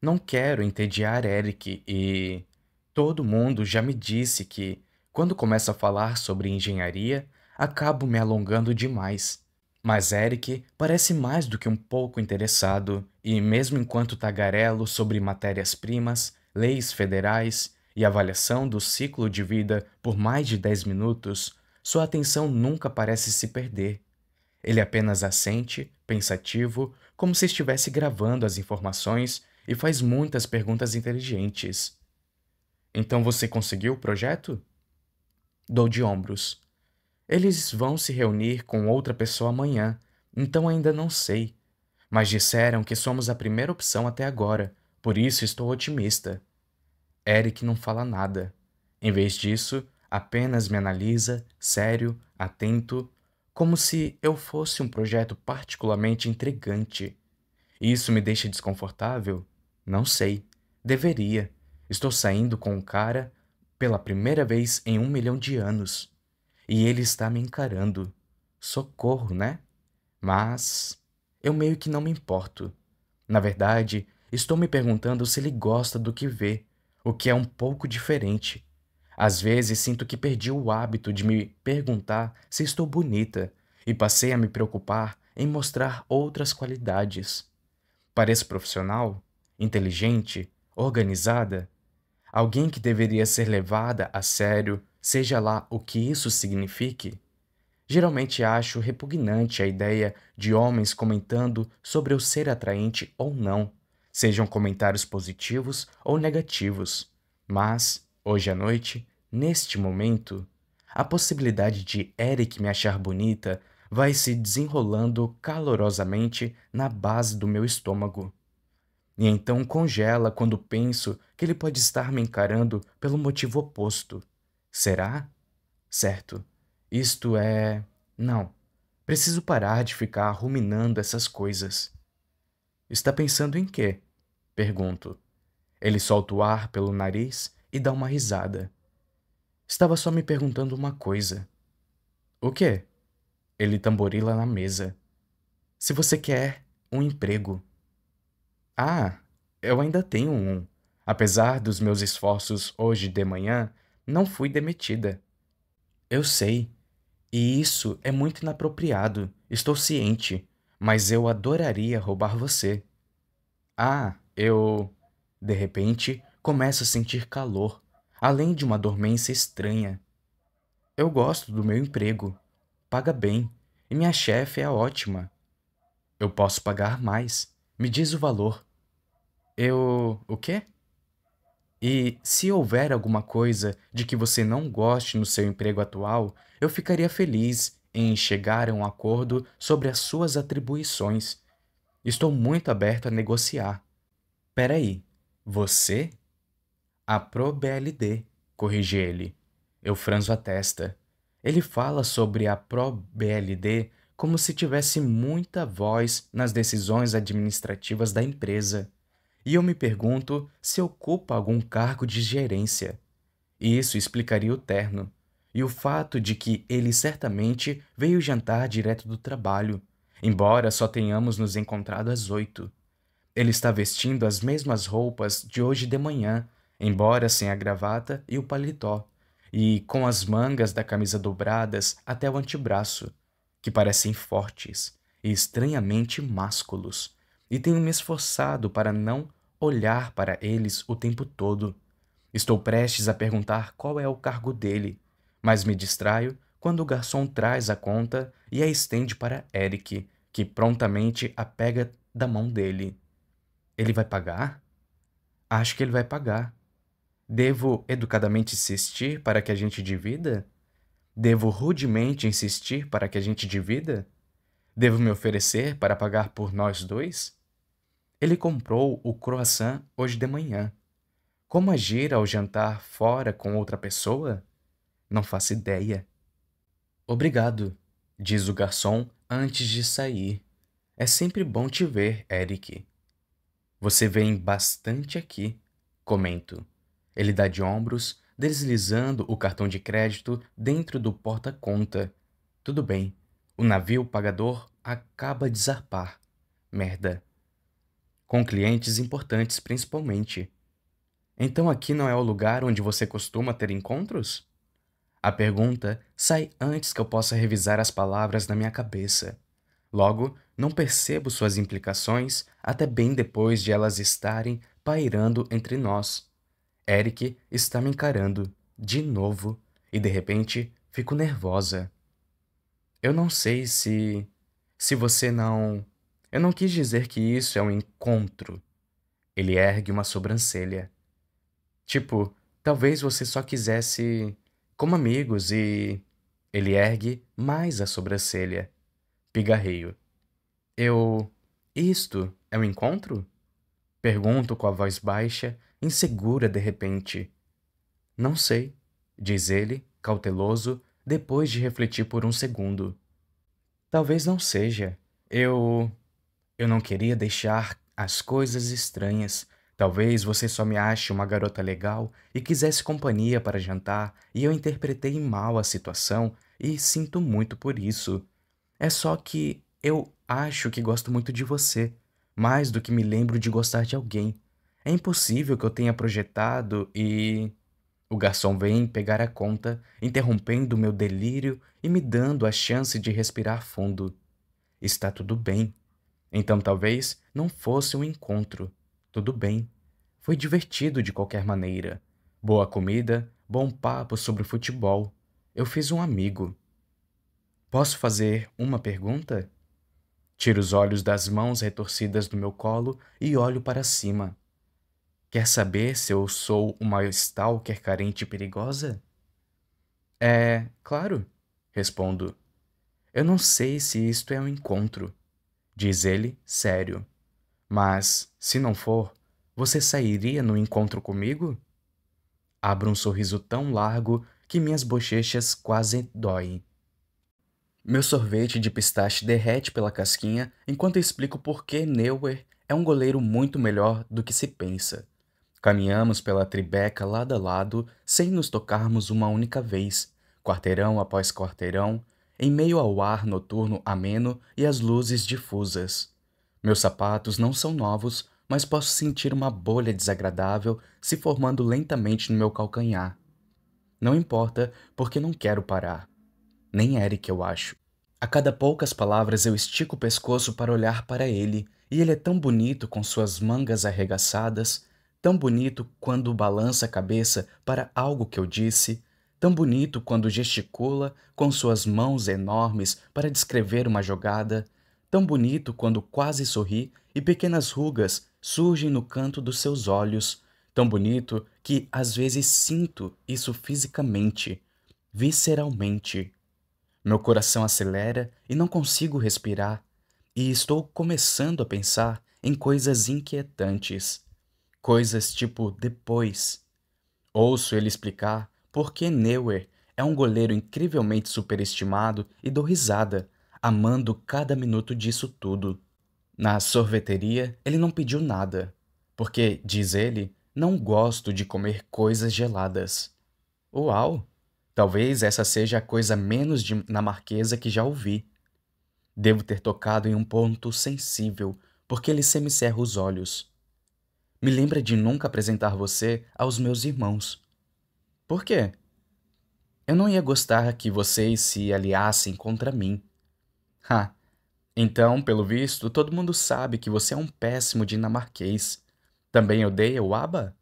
Não quero entediar Eric e. Todo mundo já me disse que, quando começo a falar sobre engenharia, acabo me alongando demais. Mas Eric parece mais do que um pouco interessado, e mesmo enquanto tagarelo sobre matérias-primas, leis federais e avaliação do ciclo de vida por mais de 10 minutos, sua atenção nunca parece se perder. Ele apenas assente, pensativo, como se estivesse gravando as informações e faz muitas perguntas inteligentes. Então você conseguiu o projeto? Dou de ombros. Eles vão se reunir com outra pessoa amanhã, então ainda não sei. Mas disseram que somos a primeira opção até agora, por isso estou otimista. Eric não fala nada. Em vez disso, apenas me analisa, sério, atento, como se eu fosse um projeto particularmente intrigante. Isso me deixa desconfortável? Não sei. Deveria. Estou saindo com um cara pela primeira vez em um milhão de anos. E ele está me encarando. Socorro, né? Mas eu meio que não me importo. Na verdade, estou me perguntando se ele gosta do que vê, o que é um pouco diferente. Às vezes sinto que perdi o hábito de me perguntar se estou bonita e passei a me preocupar em mostrar outras qualidades. Pareço profissional, inteligente, organizada, alguém que deveria ser levada a sério, seja lá o que isso signifique. Geralmente acho repugnante a ideia de homens comentando sobre eu ser atraente ou não, sejam comentários positivos ou negativos, mas hoje à noite, neste momento, a possibilidade de Eric me achar bonita vai se desenrolando calorosamente na base do meu estômago. E então congela quando penso que ele pode estar me encarando pelo motivo oposto. Será? Certo. Isto é. Não. Preciso parar de ficar ruminando essas coisas. Está pensando em quê? Pergunto. Ele solta o ar pelo nariz e dá uma risada. Estava só me perguntando uma coisa. O quê? Ele tamborila na mesa. Se você quer um emprego. Ah, eu ainda tenho um. Apesar dos meus esforços hoje de manhã, não fui demitida. Eu sei. E isso é muito inapropriado, estou ciente, mas eu adoraria roubar você. Ah, eu. De repente, começo a sentir calor, além de uma dormência estranha. Eu gosto do meu emprego, paga bem e minha chefe é ótima. Eu posso pagar mais, me diz o valor. Eu. o quê? E se houver alguma coisa de que você não goste no seu emprego atual, eu ficaria feliz em chegar a um acordo sobre as suas atribuições. Estou muito aberto a negociar. Peraí, você a ProBLD, corrige ele. Eu franzo a testa. Ele fala sobre a ProBLD como se tivesse muita voz nas decisões administrativas da empresa. E eu me pergunto se ocupa algum cargo de gerência. E isso explicaria o terno e o fato de que ele certamente veio jantar direto do trabalho, embora só tenhamos nos encontrado às oito. Ele está vestindo as mesmas roupas de hoje de manhã embora sem a gravata e o paletó, e com as mangas da camisa dobradas até o antebraço, que parecem fortes e estranhamente másculos, e tenho me esforçado para não olhar para eles o tempo todo. Estou prestes a perguntar qual é o cargo dele, mas me distraio quando o garçom traz a conta e a estende para Eric, que prontamente a pega da mão dele. Ele vai pagar? Acho que ele vai pagar. Devo educadamente insistir para que a gente divida? Devo rudemente insistir para que a gente divida? Devo me oferecer para pagar por nós dois? Ele comprou o croissant hoje de manhã. Como agir ao jantar fora com outra pessoa? Não faço ideia. Obrigado, diz o garçom antes de sair. É sempre bom te ver, Eric. Você vem bastante aqui, comento. Ele dá de ombros, deslizando o cartão de crédito dentro do porta-conta. Tudo bem, o navio pagador acaba de zarpar. Merda. Com clientes importantes, principalmente. Então aqui não é o lugar onde você costuma ter encontros? A pergunta sai antes que eu possa revisar as palavras na minha cabeça. Logo, não percebo suas implicações até bem depois de elas estarem pairando entre nós. Eric está me encarando, de novo, e de repente fico nervosa. Eu não sei se. se você não. Eu não quis dizer que isso é um encontro. Ele ergue uma sobrancelha. Tipo, talvez você só quisesse. como amigos e. Ele ergue mais a sobrancelha. Pigarreio. Eu. Isto é um encontro? Pergunto com a voz baixa insegura de repente. Não sei, diz ele, cauteloso, depois de refletir por um segundo. Talvez não seja. Eu. Eu não queria deixar as coisas estranhas. Talvez você só me ache uma garota legal e quisesse companhia para jantar, e eu interpretei mal a situação e sinto muito por isso. É só que eu acho que gosto muito de você, mais do que me lembro de gostar de alguém. É impossível que eu tenha projetado e. O garçom vem pegar a conta, interrompendo meu delírio e me dando a chance de respirar fundo. Está tudo bem. Então talvez não fosse um encontro. Tudo bem. Foi divertido de qualquer maneira. Boa comida, bom papo sobre futebol. Eu fiz um amigo. Posso fazer uma pergunta? Tiro os olhos das mãos retorcidas do meu colo e olho para cima. Quer saber se eu sou uma stalker carente e perigosa? É, claro, respondo. Eu não sei se isto é um encontro, diz ele, sério. Mas, se não for, você sairia no encontro comigo? Abro um sorriso tão largo que minhas bochechas quase doem. Meu sorvete de pistache derrete pela casquinha enquanto explico por que Neuer é um goleiro muito melhor do que se pensa. Caminhamos pela Tribeca lado a lado, sem nos tocarmos uma única vez, quarteirão após quarteirão, em meio ao ar noturno ameno e às luzes difusas. Meus sapatos não são novos, mas posso sentir uma bolha desagradável se formando lentamente no meu calcanhar. Não importa, porque não quero parar. Nem Eric, eu acho. A cada poucas palavras eu estico o pescoço para olhar para ele, e ele é tão bonito com suas mangas arregaçadas, tão bonito quando balança a cabeça para algo que eu disse, tão bonito quando gesticula com suas mãos enormes para descrever uma jogada, tão bonito quando quase sorri e pequenas rugas surgem no canto dos seus olhos, tão bonito que às vezes sinto isso fisicamente, visceralmente. Meu coração acelera e não consigo respirar, e estou começando a pensar em coisas inquietantes coisas tipo depois. Ouço ele explicar por que Neuer é um goleiro incrivelmente superestimado e dou risada, amando cada minuto disso tudo. Na sorveteria, ele não pediu nada, porque, diz ele, não gosto de comer coisas geladas. Uau! Talvez essa seja a coisa menos dinamarquesa que já ouvi. Devo ter tocado em um ponto sensível, porque ele semicerra os olhos. Me lembra de nunca apresentar você aos meus irmãos. Por quê? Eu não ia gostar que vocês se aliassem contra mim. Ha! Então, pelo visto, todo mundo sabe que você é um péssimo dinamarquês. Também odeia o Aba?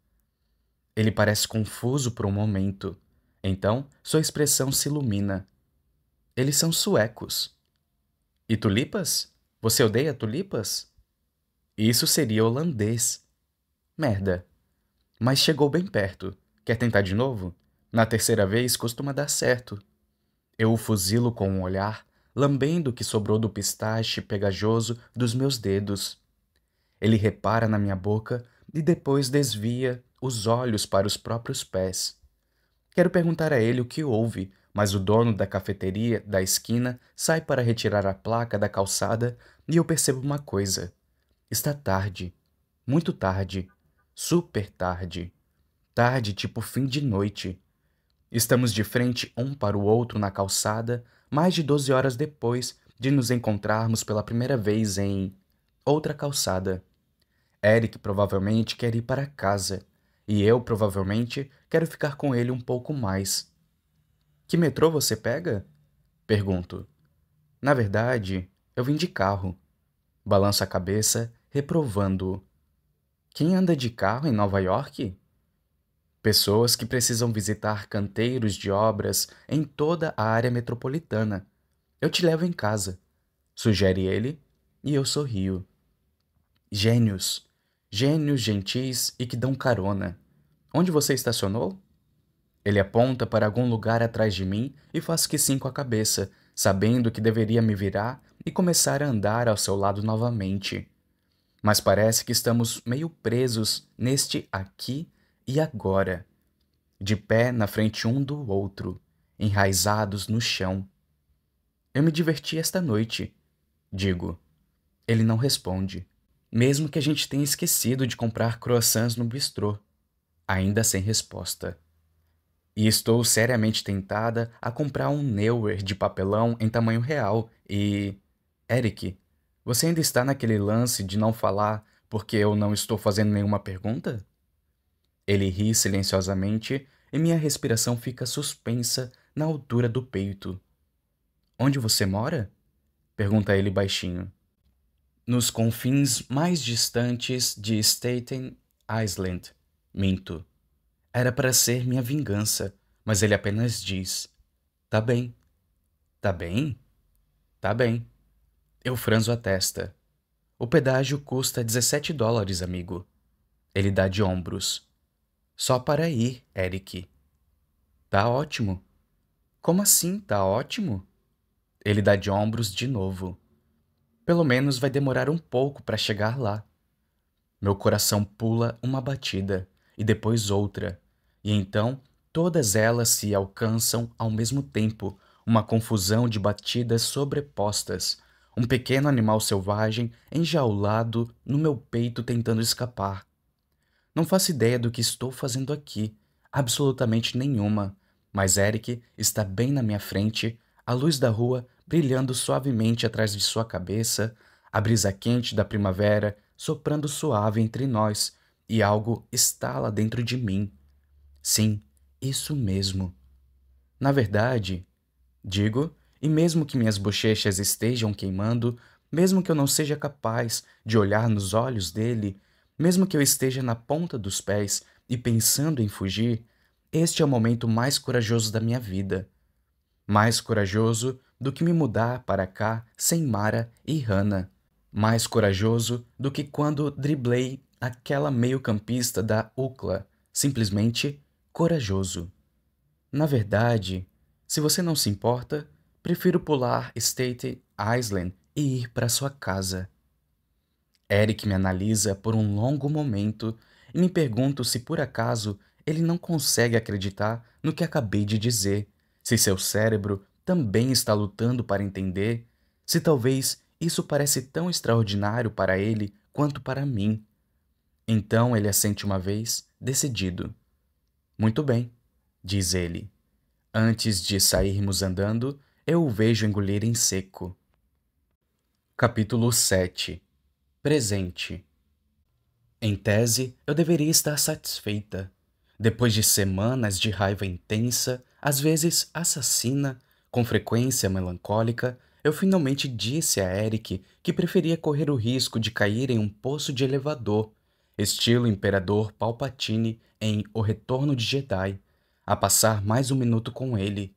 Ele parece confuso por um momento. Então, sua expressão se ilumina. Eles são suecos. E tulipas? Você odeia tulipas? Isso seria holandês. Merda. Mas chegou bem perto. Quer tentar de novo? Na terceira vez costuma dar certo. Eu o fuzilo com um olhar, lambendo o que sobrou do pistache pegajoso dos meus dedos. Ele repara na minha boca e depois desvia os olhos para os próprios pés. Quero perguntar a ele o que houve, mas o dono da cafeteria da esquina sai para retirar a placa da calçada e eu percebo uma coisa. Está tarde, muito tarde, super tarde. Tarde tipo fim de noite. Estamos de frente um para o outro na calçada, mais de 12 horas depois de nos encontrarmos pela primeira vez em outra calçada. Eric provavelmente quer ir para casa, e eu provavelmente quero ficar com ele um pouco mais. Que metrô você pega? Pergunto. Na verdade, eu vim de carro. Balança a cabeça, reprovando-o. Quem anda de carro em Nova York? Pessoas que precisam visitar canteiros de obras em toda a área metropolitana. Eu te levo em casa, sugere ele, e eu sorrio. Gênios, gênios gentis e que dão carona. Onde você estacionou? Ele aponta para algum lugar atrás de mim e faz que sim com a cabeça, sabendo que deveria me virar e começar a andar ao seu lado novamente. Mas parece que estamos meio presos neste aqui e agora, de pé na frente um do outro, enraizados no chão. Eu me diverti esta noite, digo. Ele não responde, mesmo que a gente tenha esquecido de comprar croissants no bistrô, ainda sem resposta. E estou seriamente tentada a comprar um Neuer de papelão em tamanho real e. Eric, você ainda está naquele lance de não falar porque eu não estou fazendo nenhuma pergunta? Ele ri silenciosamente e minha respiração fica suspensa na altura do peito. Onde você mora? pergunta ele baixinho. Nos confins mais distantes de Staten Island, minto. Era para ser minha vingança, mas ele apenas diz: Tá bem. Tá bem? Tá bem. Eu franzo a testa. O pedágio custa 17 dólares, amigo. Ele dá de ombros. Só para ir, Eric. Tá ótimo. Como assim, tá ótimo? Ele dá de ombros de novo. Pelo menos vai demorar um pouco para chegar lá. Meu coração pula uma batida e depois outra, e então todas elas se alcançam ao mesmo tempo, uma confusão de batidas sobrepostas, um pequeno animal selvagem enjaulado no meu peito tentando escapar. Não faço ideia do que estou fazendo aqui, absolutamente nenhuma, mas Eric está bem na minha frente, a luz da rua brilhando suavemente atrás de sua cabeça, a brisa quente da primavera soprando suave entre nós, e algo estala dentro de mim. Sim, isso mesmo. Na verdade, digo, e mesmo que minhas bochechas estejam queimando, mesmo que eu não seja capaz de olhar nos olhos dele, mesmo que eu esteja na ponta dos pés e pensando em fugir, este é o momento mais corajoso da minha vida. Mais corajoso do que me mudar para cá sem Mara e Hannah. Mais corajoso do que quando driblei aquela meio-campista da UCLA. Simplesmente corajoso. Na verdade, se você não se importa, Prefiro pular State Island e ir para sua casa. Eric me analisa por um longo momento e me pergunto se por acaso ele não consegue acreditar no que acabei de dizer, se seu cérebro também está lutando para entender, se talvez isso parece tão extraordinário para ele quanto para mim. Então ele assente uma vez, decidido. Muito bem, diz ele. Antes de sairmos andando, eu o vejo engolir em seco. Capítulo 7 Presente Em tese, eu deveria estar satisfeita. Depois de semanas de raiva intensa, às vezes assassina, com frequência melancólica, eu finalmente disse a Eric que preferia correr o risco de cair em um poço de elevador, estilo Imperador Palpatine em O Retorno de Jedi, a passar mais um minuto com ele,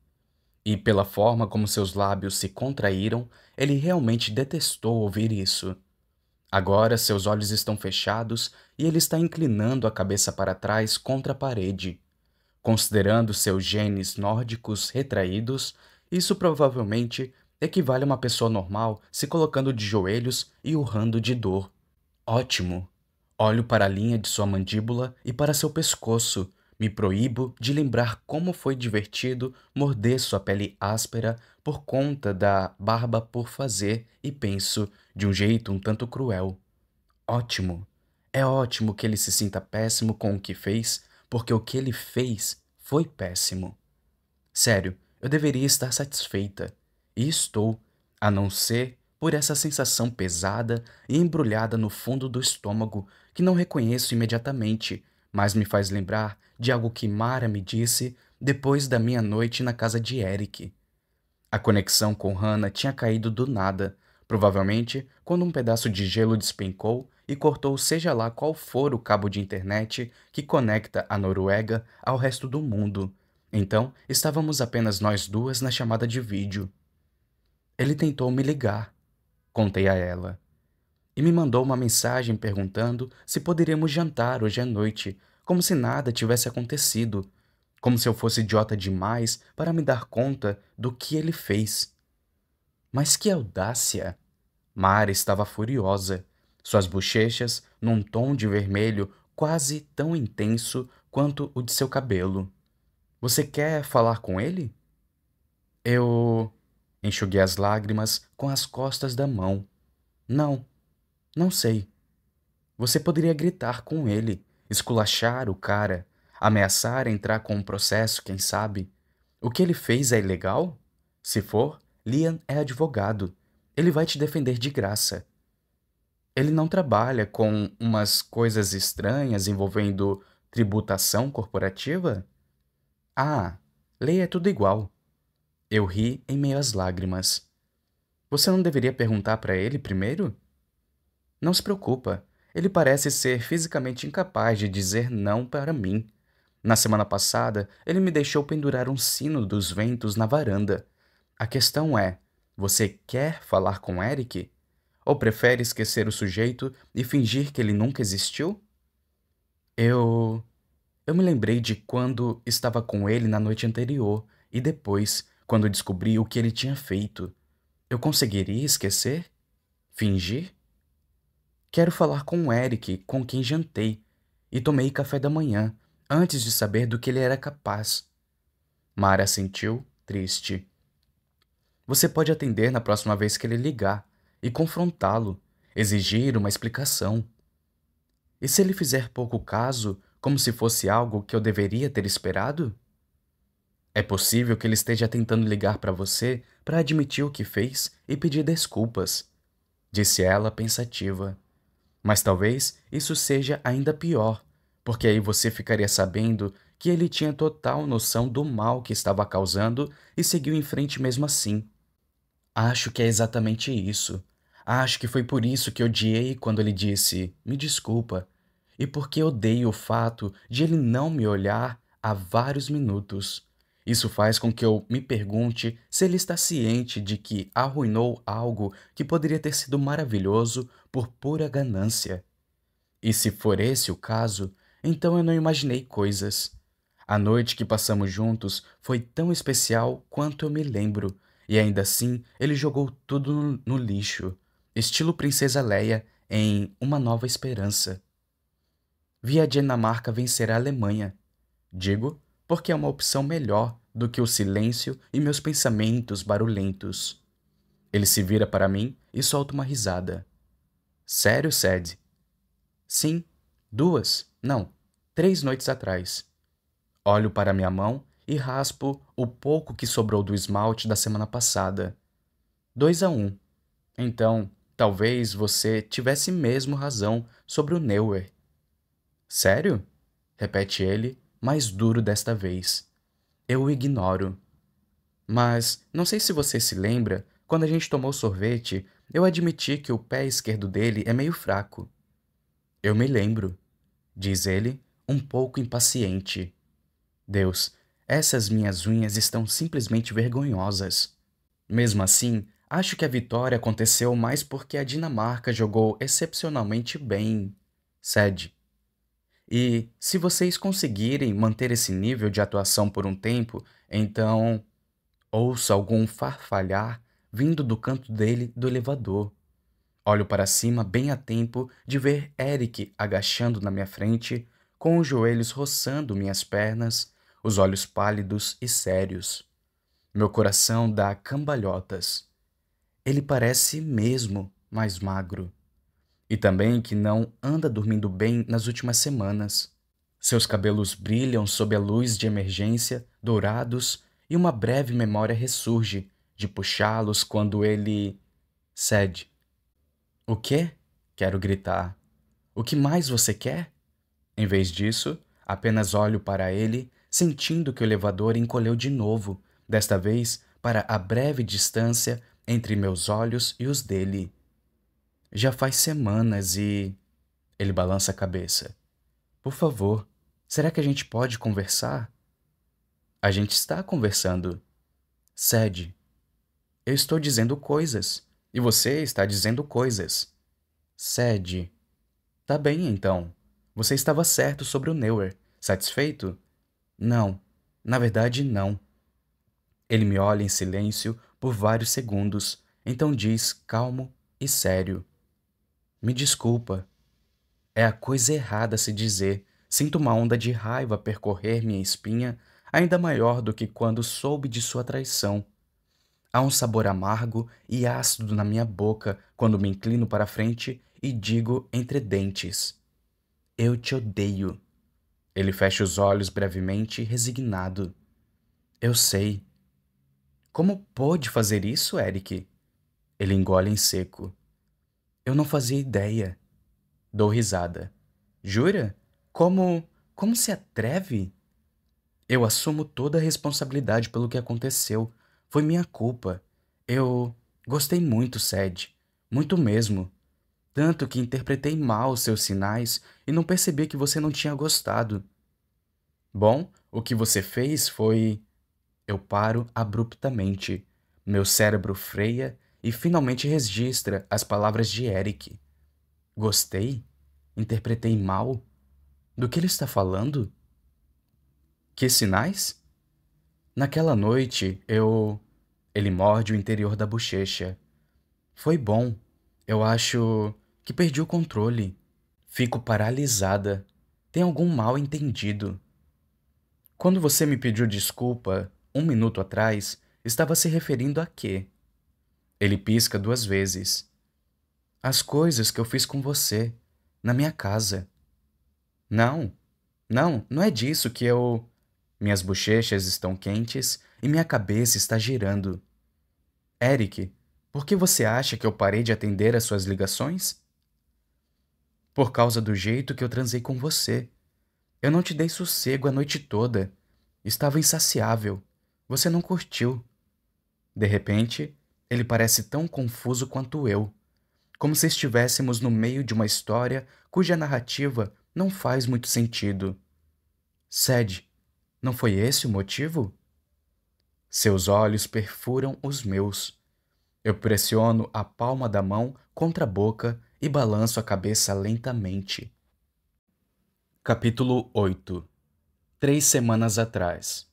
e pela forma como seus lábios se contraíram, ele realmente detestou ouvir isso. Agora seus olhos estão fechados e ele está inclinando a cabeça para trás contra a parede. Considerando seus genes nórdicos retraídos, isso provavelmente equivale a uma pessoa normal se colocando de joelhos e urrando de dor. Ótimo! Olho para a linha de sua mandíbula e para seu pescoço, me proíbo de lembrar como foi divertido morder sua pele áspera por conta da barba por fazer e penso, de um jeito um tanto cruel. Ótimo! É ótimo que ele se sinta péssimo com o que fez, porque o que ele fez foi péssimo. Sério, eu deveria estar satisfeita. E estou, a não ser por essa sensação pesada e embrulhada no fundo do estômago que não reconheço imediatamente mas me faz lembrar de algo que Mara me disse depois da minha noite na casa de Eric. A conexão com Hannah tinha caído do nada, provavelmente quando um pedaço de gelo despencou e cortou seja lá qual for o cabo de internet que conecta a Noruega ao resto do mundo. Então, estávamos apenas nós duas na chamada de vídeo. Ele tentou me ligar, contei a ela e me mandou uma mensagem perguntando se poderíamos jantar hoje à noite, como se nada tivesse acontecido, como se eu fosse idiota demais para me dar conta do que ele fez. Mas que audácia! Mara estava furiosa, suas bochechas num tom de vermelho quase tão intenso quanto o de seu cabelo. Você quer falar com ele? Eu. Enxuguei as lágrimas com as costas da mão. Não, não sei. Você poderia gritar com ele, esculachar o cara, ameaçar entrar com um processo, quem sabe. O que ele fez é ilegal? Se for, Liam é advogado. Ele vai te defender de graça. Ele não trabalha com umas coisas estranhas envolvendo tributação corporativa? Ah, lei é tudo igual. Eu ri em meio às lágrimas. Você não deveria perguntar para ele primeiro? Não se preocupa, ele parece ser fisicamente incapaz de dizer não para mim. Na semana passada, ele me deixou pendurar um sino dos ventos na varanda. A questão é: você quer falar com Eric? Ou prefere esquecer o sujeito e fingir que ele nunca existiu? Eu. Eu me lembrei de quando estava com ele na noite anterior e depois, quando descobri o que ele tinha feito. Eu conseguiria esquecer? Fingir? Quero falar com o Eric, com quem jantei, e tomei café da manhã, antes de saber do que ele era capaz. Mara sentiu, triste. Você pode atender na próxima vez que ele ligar e confrontá-lo, exigir uma explicação. E se ele fizer pouco caso, como se fosse algo que eu deveria ter esperado? É possível que ele esteja tentando ligar para você para admitir o que fez e pedir desculpas, disse ela pensativa. Mas talvez isso seja ainda pior, porque aí você ficaria sabendo que ele tinha total noção do mal que estava causando e seguiu em frente mesmo assim. Acho que é exatamente isso. Acho que foi por isso que odiei quando ele disse: Me desculpa, e porque odeio o fato de ele não me olhar há vários minutos. Isso faz com que eu me pergunte se ele está ciente de que arruinou algo que poderia ter sido maravilhoso por pura ganância. E se for esse o caso, então eu não imaginei coisas. A noite que passamos juntos foi tão especial quanto eu me lembro, e ainda assim ele jogou tudo no lixo, estilo Princesa Leia em Uma Nova Esperança. Vi a Dinamarca vencer a Alemanha. Digo, porque é uma opção melhor do que o silêncio e meus pensamentos barulhentos. Ele se vira para mim e solta uma risada. Sério, Sed? Sim, duas, não, três noites atrás. Olho para minha mão e raspo o pouco que sobrou do esmalte da semana passada. Dois a um. Então, talvez você tivesse mesmo razão sobre o Neuer. Sério? Repete ele mais duro desta vez. Eu o ignoro. Mas não sei se você se lembra, quando a gente tomou sorvete, eu admiti que o pé esquerdo dele é meio fraco. Eu me lembro, diz ele, um pouco impaciente. Deus, essas minhas unhas estão simplesmente vergonhosas. Mesmo assim, acho que a vitória aconteceu mais porque a Dinamarca jogou excepcionalmente bem. Cede. E se vocês conseguirem manter esse nível de atuação por um tempo, então ouça algum farfalhar vindo do canto dele do elevador. Olho para cima bem a tempo de ver Eric agachando na minha frente, com os joelhos roçando minhas pernas, os olhos pálidos e sérios. Meu coração dá cambalhotas. Ele parece mesmo mais magro e também que não anda dormindo bem nas últimas semanas. Seus cabelos brilham sob a luz de emergência, dourados, e uma breve memória ressurge de puxá-los quando ele cede. O quê? Quero gritar. O que mais você quer? Em vez disso, apenas olho para ele, sentindo que o elevador encolheu de novo, desta vez para a breve distância entre meus olhos e os dele. Já faz semanas e. Ele balança a cabeça. Por favor, será que a gente pode conversar? A gente está conversando. Cede. Eu estou dizendo coisas. E você está dizendo coisas. Cede. Tá bem, então. Você estava certo sobre o Neuer. Satisfeito? Não. Na verdade, não. Ele me olha em silêncio por vários segundos, então diz calmo e sério: me desculpa. É a coisa errada a se dizer. Sinto uma onda de raiva percorrer minha espinha, ainda maior do que quando soube de sua traição. Há um sabor amargo e ácido na minha boca quando me inclino para frente e digo entre dentes: Eu te odeio. Ele fecha os olhos brevemente, resignado. Eu sei. Como pôde fazer isso, Eric? Ele engole em seco. Eu não fazia ideia. Dou risada. Jura? Como. Como se atreve? Eu assumo toda a responsabilidade pelo que aconteceu. Foi minha culpa. Eu gostei muito, Sed. Muito mesmo. Tanto que interpretei mal os seus sinais e não percebi que você não tinha gostado. Bom, o que você fez foi. Eu paro abruptamente. Meu cérebro freia e finalmente registra as palavras de Eric. Gostei? Interpretei mal? Do que ele está falando? Que sinais? Naquela noite, eu. Ele morde o interior da bochecha. Foi bom. Eu acho que perdi o controle. Fico paralisada. Tem algum mal entendido. Quando você me pediu desculpa, um minuto atrás, estava se referindo a quê? Ele pisca duas vezes. As coisas que eu fiz com você, na minha casa. Não, não, não é disso que eu. Minhas bochechas estão quentes e minha cabeça está girando. Eric, por que você acha que eu parei de atender às suas ligações? Por causa do jeito que eu transei com você. Eu não te dei sossego a noite toda. Estava insaciável. Você não curtiu. De repente, ele parece tão confuso quanto eu, como se estivéssemos no meio de uma história cuja narrativa não faz muito sentido. Sede, não foi esse o motivo? Seus olhos perfuram os meus. Eu pressiono a palma da mão contra a boca e balanço a cabeça lentamente. Capítulo 8 Três semanas atrás.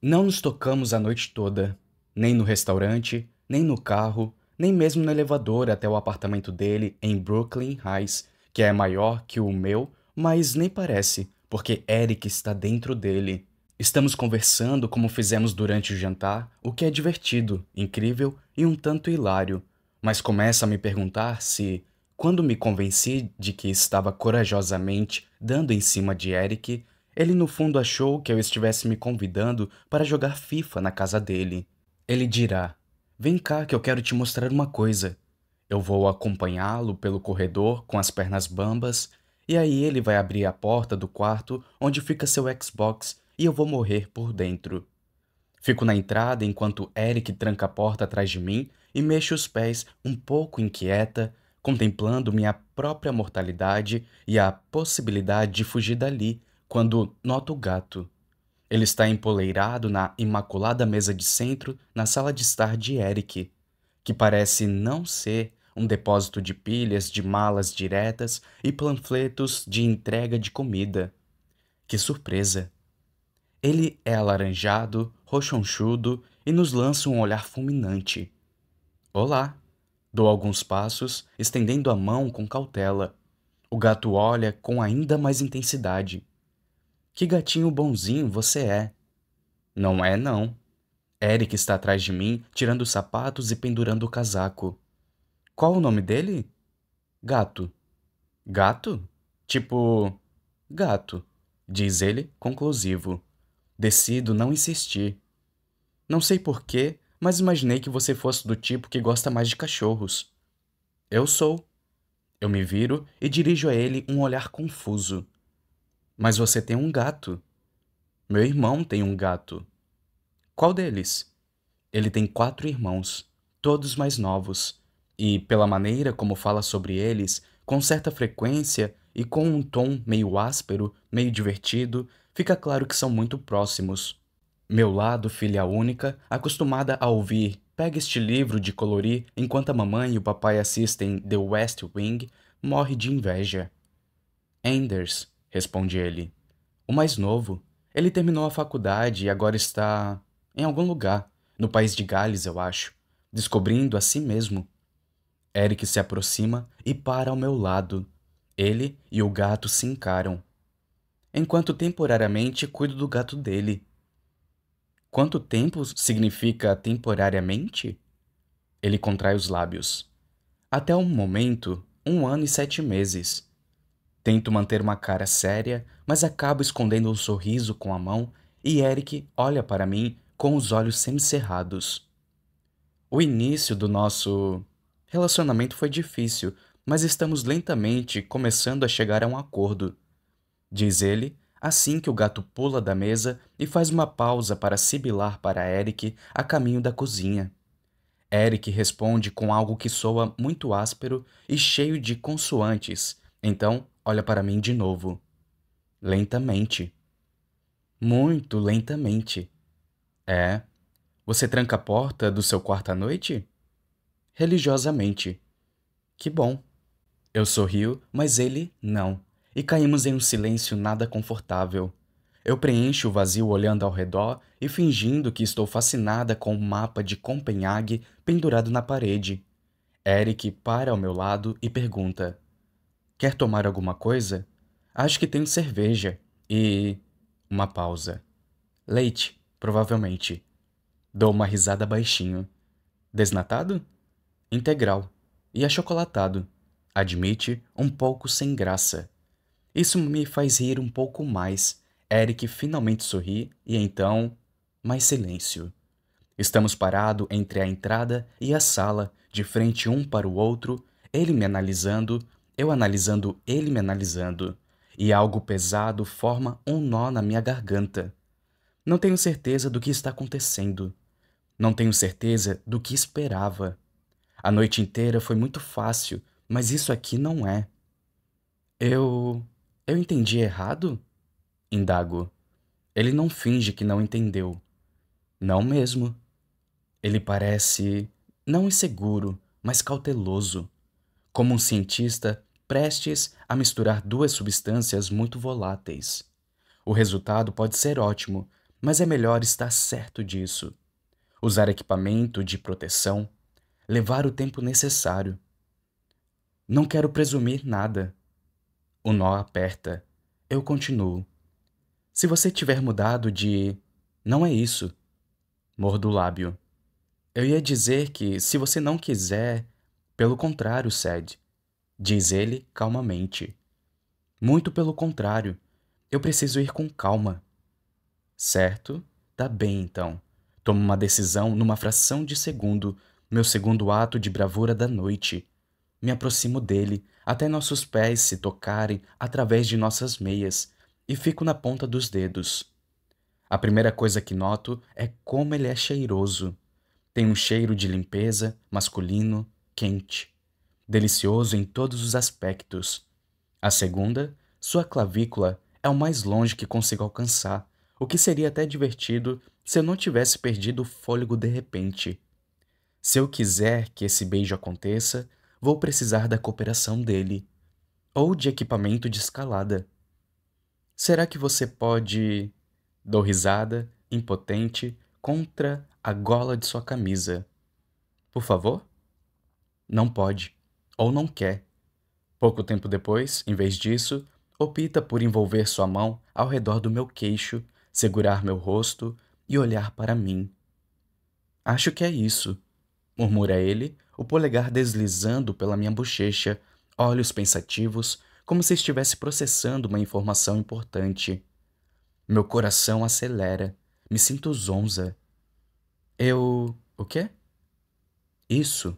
Não nos tocamos a noite toda, nem no restaurante, nem no carro, nem mesmo no elevador até o apartamento dele em Brooklyn Heights, que é maior que o meu, mas nem parece, porque Eric está dentro dele. Estamos conversando como fizemos durante o jantar, o que é divertido, incrível e um tanto hilário, mas começa a me perguntar se, quando me convenci de que estava corajosamente dando em cima de Eric, ele no fundo achou que eu estivesse me convidando para jogar FIFA na casa dele. Ele dirá: Vem cá que eu quero te mostrar uma coisa. Eu vou acompanhá-lo pelo corredor com as pernas bambas, e aí ele vai abrir a porta do quarto onde fica seu Xbox e eu vou morrer por dentro. Fico na entrada enquanto Eric tranca a porta atrás de mim e mexo os pés, um pouco inquieta, contemplando minha própria mortalidade e a possibilidade de fugir dali quando noto o gato. Ele está empoleirado na imaculada mesa de centro na sala de estar de Eric, que parece não ser um depósito de pilhas de malas diretas e panfletos de entrega de comida. Que surpresa! Ele é alaranjado, rochonchudo e nos lança um olhar fulminante. Olá! Dou alguns passos, estendendo a mão com cautela. O gato olha com ainda mais intensidade. Que gatinho bonzinho você é! Não é, não. Eric está atrás de mim, tirando os sapatos e pendurando o casaco. Qual o nome dele? Gato. Gato? Tipo. Gato, diz ele, conclusivo. Decido não insistir. Não sei porquê, mas imaginei que você fosse do tipo que gosta mais de cachorros. Eu sou. Eu me viro e dirijo a ele um olhar confuso. Mas você tem um gato. Meu irmão tem um gato. Qual deles? Ele tem quatro irmãos, todos mais novos, e, pela maneira como fala sobre eles, com certa frequência e com um tom meio áspero, meio divertido, fica claro que são muito próximos. Meu lado, filha única, acostumada a ouvir Pega este livro de colorir enquanto a mamãe e o papai assistem The West Wing, morre de inveja. Anders, responde ele. O mais novo. Ele terminou a faculdade e agora está. em algum lugar, no país de Gales, eu acho, descobrindo a si mesmo. Eric se aproxima e para ao meu lado. Ele e o gato se encaram. Enquanto temporariamente cuido do gato dele. Quanto tempo significa temporariamente? Ele contrai os lábios. Até um momento, um ano e sete meses. Tento manter uma cara séria, mas acabo escondendo um sorriso com a mão e Eric olha para mim com os olhos semicerrados. O início do nosso relacionamento foi difícil, mas estamos lentamente começando a chegar a um acordo. Diz ele, assim que o gato pula da mesa e faz uma pausa para sibilar para Eric a caminho da cozinha. Eric responde com algo que soa muito áspero e cheio de consoantes, então olha para mim de novo. Lentamente. Muito lentamente. É. Você tranca a porta do seu quarto à noite? Religiosamente. Que bom. Eu sorrio, mas ele não. E caímos em um silêncio nada confortável. Eu preencho o vazio olhando ao redor e fingindo que estou fascinada com o um mapa de Copenhague pendurado na parede. Eric para ao meu lado e pergunta: Quer tomar alguma coisa? Acho que tem cerveja e. Uma pausa. Leite, provavelmente. Dou uma risada baixinho. Desnatado? Integral. E achocolatado. Admite, um pouco sem graça. Isso me faz rir um pouco mais. Eric finalmente sorri e então. Mais silêncio. Estamos parados entre a entrada e a sala, de frente um para o outro, ele me analisando, eu analisando ele me analisando, e algo pesado forma um nó na minha garganta. Não tenho certeza do que está acontecendo. Não tenho certeza do que esperava. A noite inteira foi muito fácil, mas isso aqui não é. Eu. Eu entendi errado? Indago. Ele não finge que não entendeu. Não mesmo. Ele parece. não inseguro, mas cauteloso. Como um cientista prestes a misturar duas substâncias muito voláteis. O resultado pode ser ótimo, mas é melhor estar certo disso. Usar equipamento de proteção, levar o tempo necessário. Não quero presumir nada. O nó aperta. Eu continuo. Se você tiver mudado de. Não é isso. Mordo o lábio. Eu ia dizer que, se você não quiser, pelo contrário, cede diz ele calmamente. Muito pelo contrário, eu preciso ir com calma. Certo? Tá bem então. Tomo uma decisão numa fração de segundo, meu segundo ato de bravura da noite. Me aproximo dele, até nossos pés se tocarem através de nossas meias, e fico na ponta dos dedos. A primeira coisa que noto é como ele é cheiroso. Tem um cheiro de limpeza, masculino, quente delicioso em todos os aspectos. A segunda, sua clavícula é o mais longe que consigo alcançar, o que seria até divertido se eu não tivesse perdido o fôlego de repente. Se eu quiser que esse beijo aconteça, vou precisar da cooperação dele ou de equipamento de escalada. Será que você pode. Dou risada, impotente, contra a gola de sua camisa. Por favor? Não pode ou não quer. Pouco tempo depois, em vez disso, opta por envolver sua mão ao redor do meu queixo, segurar meu rosto e olhar para mim. Acho que é isso, murmura ele, o polegar deslizando pela minha bochecha, olhos pensativos, como se estivesse processando uma informação importante. Meu coração acelera, me sinto zonza. Eu. o quê? Isso,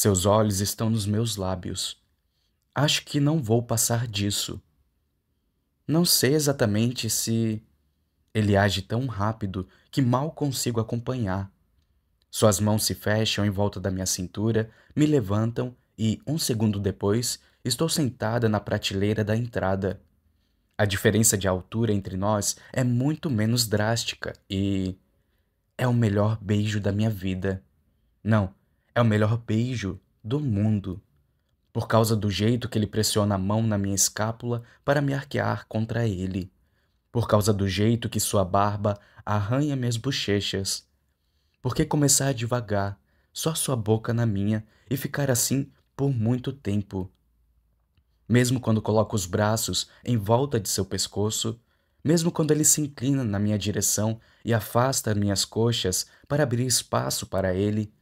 seus olhos estão nos meus lábios. Acho que não vou passar disso. Não sei exatamente se. Ele age tão rápido que mal consigo acompanhar. Suas mãos se fecham em volta da minha cintura, me levantam e, um segundo depois, estou sentada na prateleira da entrada. A diferença de altura entre nós é muito menos drástica e. É o melhor beijo da minha vida. Não, é o melhor beijo do mundo, por causa do jeito que ele pressiona a mão na minha escápula para me arquear contra ele, por causa do jeito que sua barba arranha minhas bochechas. Por que começar devagar, só sua boca na minha e ficar assim por muito tempo? Mesmo quando coloco os braços em volta de seu pescoço, mesmo quando ele se inclina na minha direção e afasta minhas coxas para abrir espaço para ele,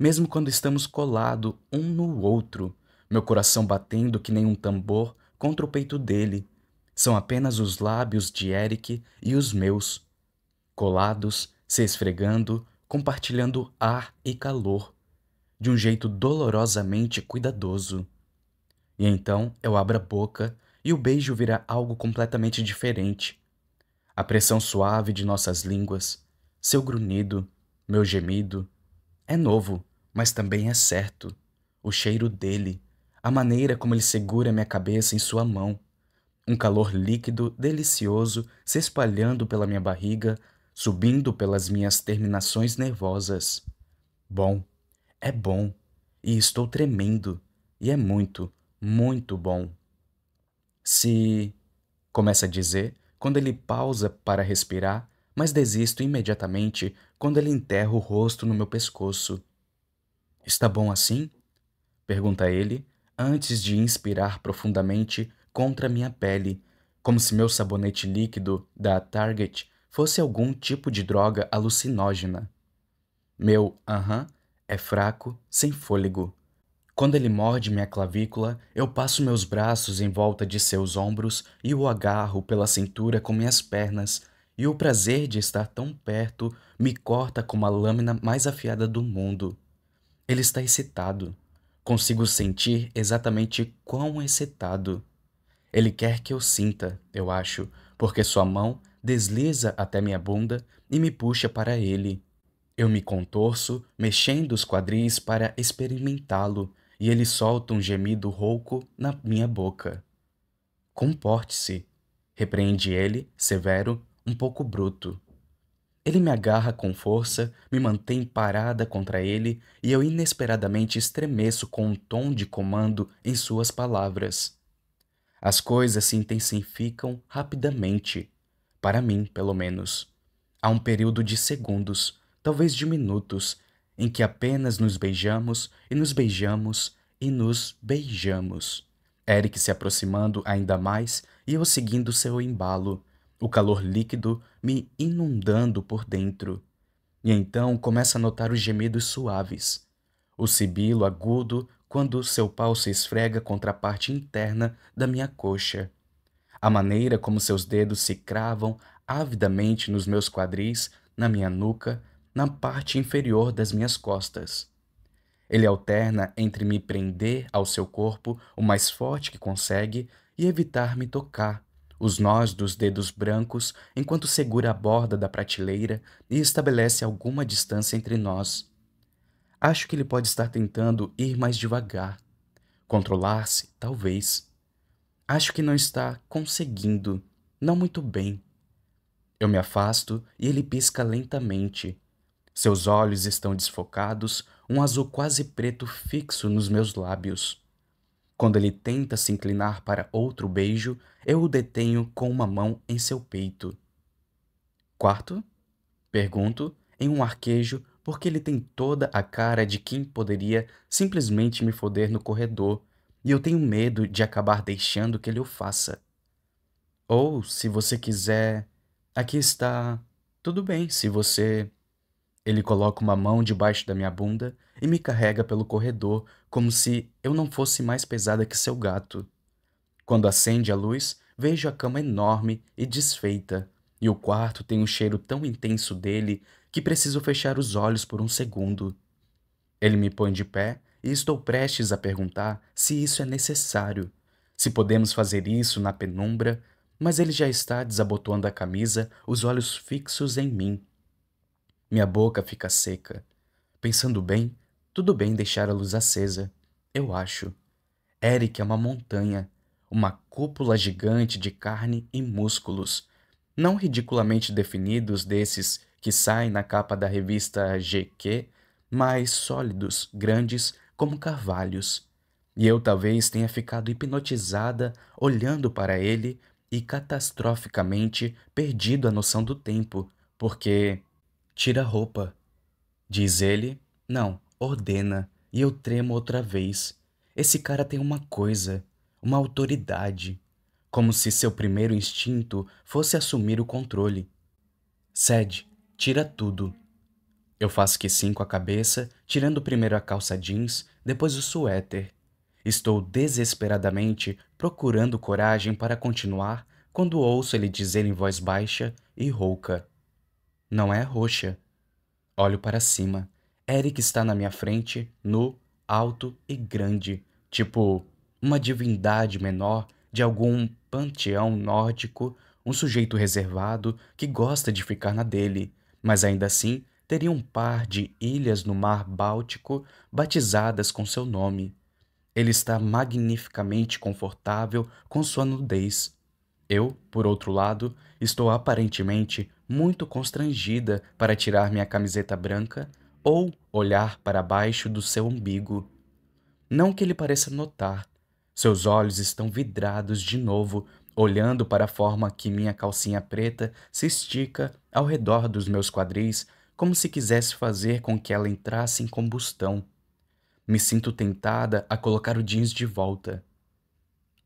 mesmo quando estamos colado um no outro, meu coração batendo que nem um tambor contra o peito dele. São apenas os lábios de Eric e os meus, colados, se esfregando, compartilhando ar e calor, de um jeito dolorosamente cuidadoso. E então eu abro a boca e o beijo virá algo completamente diferente. A pressão suave de nossas línguas, seu grunhido, meu gemido, é novo. Mas também é certo. O cheiro dele, a maneira como ele segura minha cabeça em sua mão, um calor líquido delicioso se espalhando pela minha barriga, subindo pelas minhas terminações nervosas. Bom, é bom, e estou tremendo, e é muito, muito bom. Se. começa a dizer quando ele pausa para respirar, mas desisto imediatamente quando ele enterra o rosto no meu pescoço. Está bom assim? pergunta ele, antes de inspirar profundamente contra minha pele, como se meu sabonete líquido da Target fosse algum tipo de droga alucinógena. Meu aham é fraco, sem fôlego. Quando ele morde minha clavícula, eu passo meus braços em volta de seus ombros e o agarro pela cintura com minhas pernas, e o prazer de estar tão perto me corta como a lâmina mais afiada do mundo. Ele está excitado. Consigo sentir exatamente quão excitado. Ele quer que eu sinta, eu acho, porque sua mão desliza até minha bunda e me puxa para ele. Eu me contorço, mexendo os quadris para experimentá-lo, e ele solta um gemido rouco na minha boca. Comporte-se, repreende ele, severo, um pouco bruto. Ele me agarra com força, me mantém parada contra ele e eu inesperadamente estremeço com um tom de comando em suas palavras. As coisas se intensificam rapidamente, para mim, pelo menos. Há um período de segundos, talvez de minutos, em que apenas nos beijamos e nos beijamos e nos beijamos. Eric se aproximando ainda mais e eu seguindo seu embalo o calor líquido me inundando por dentro. E então começa a notar os gemidos suaves, o sibilo agudo quando seu pau se esfrega contra a parte interna da minha coxa, a maneira como seus dedos se cravam avidamente nos meus quadris, na minha nuca, na parte inferior das minhas costas. Ele alterna entre me prender ao seu corpo o mais forte que consegue e evitar me tocar os nós dos dedos brancos enquanto segura a borda da prateleira e estabelece alguma distância entre nós. Acho que ele pode estar tentando ir mais devagar. Controlar-se, talvez. Acho que não está conseguindo, não muito bem. Eu me afasto e ele pisca lentamente. Seus olhos estão desfocados, um azul quase preto fixo nos meus lábios. Quando ele tenta se inclinar para outro beijo, eu o detenho com uma mão em seu peito. Quarto? Pergunto, em um arquejo, porque ele tem toda a cara de quem poderia simplesmente me foder no corredor, e eu tenho medo de acabar deixando que ele o faça. Ou, se você quiser, aqui está. Tudo bem, se você. Ele coloca uma mão debaixo da minha bunda e me carrega pelo corredor como se eu não fosse mais pesada que seu gato. Quando acende a luz, vejo a cama enorme e desfeita, e o quarto tem um cheiro tão intenso dele que preciso fechar os olhos por um segundo. Ele me põe de pé e estou prestes a perguntar se isso é necessário, se podemos fazer isso na penumbra, mas ele já está desabotoando a camisa, os olhos fixos em mim. Minha boca fica seca. Pensando bem, tudo bem deixar a luz acesa, eu acho. Eric é uma montanha, uma cúpula gigante de carne e músculos, não ridiculamente definidos desses que saem na capa da revista GQ, mas sólidos, grandes como carvalhos. E eu talvez tenha ficado hipnotizada olhando para ele e catastroficamente perdido a noção do tempo, porque. Tira roupa. Diz ele: Não, ordena, e eu tremo outra vez. Esse cara tem uma coisa, uma autoridade, como se seu primeiro instinto fosse assumir o controle. Cede, tira tudo. Eu faço que sim com a cabeça, tirando primeiro a calça jeans, depois o suéter. Estou desesperadamente procurando coragem para continuar quando ouço ele dizer em voz baixa e rouca: Não é roxa. Olho para cima. Eric está na minha frente, nu, alto e grande, tipo uma divindade menor de algum panteão nórdico, um sujeito reservado que gosta de ficar na dele, mas ainda assim teria um par de ilhas no mar Báltico batizadas com seu nome. Ele está magnificamente confortável com sua nudez. Eu, por outro lado, estou aparentemente muito constrangida para tirar minha camiseta branca ou olhar para baixo do seu umbigo. Não que ele pareça notar. Seus olhos estão vidrados de novo, olhando para a forma que minha calcinha preta se estica ao redor dos meus quadris, como se quisesse fazer com que ela entrasse em combustão. Me sinto tentada a colocar o jeans de volta.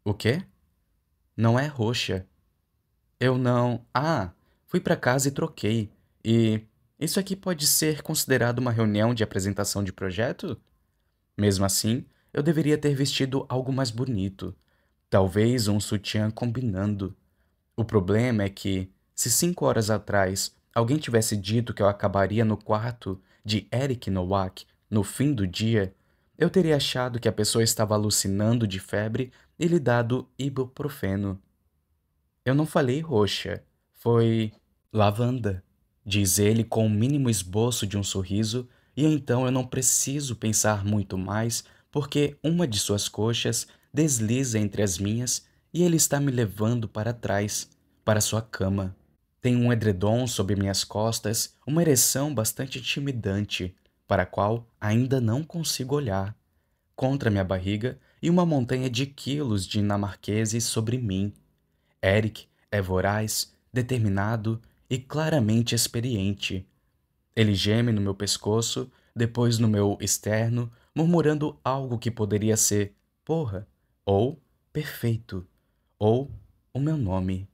O quê? Não é roxa. Eu não. Ah, fui para casa e troquei. E isso aqui pode ser considerado uma reunião de apresentação de projeto? Mesmo assim, eu deveria ter vestido algo mais bonito, talvez um sutiã combinando. O problema é que, se cinco horas atrás alguém tivesse dito que eu acabaria no quarto de Eric Nowak no fim do dia, eu teria achado que a pessoa estava alucinando de febre e lhe dado ibuprofeno. Eu não falei roxa, foi lavanda diz ele com o um mínimo esboço de um sorriso, e então eu não preciso pensar muito mais, porque uma de suas coxas desliza entre as minhas e ele está me levando para trás, para sua cama. Tenho um edredom sobre minhas costas, uma ereção bastante intimidante, para a qual ainda não consigo olhar. Contra minha barriga e uma montanha de quilos de dinamarqueses sobre mim. Eric é voraz, determinado e claramente experiente. Ele geme no meu pescoço, depois no meu externo, murmurando algo que poderia ser porra, ou perfeito, ou o meu nome.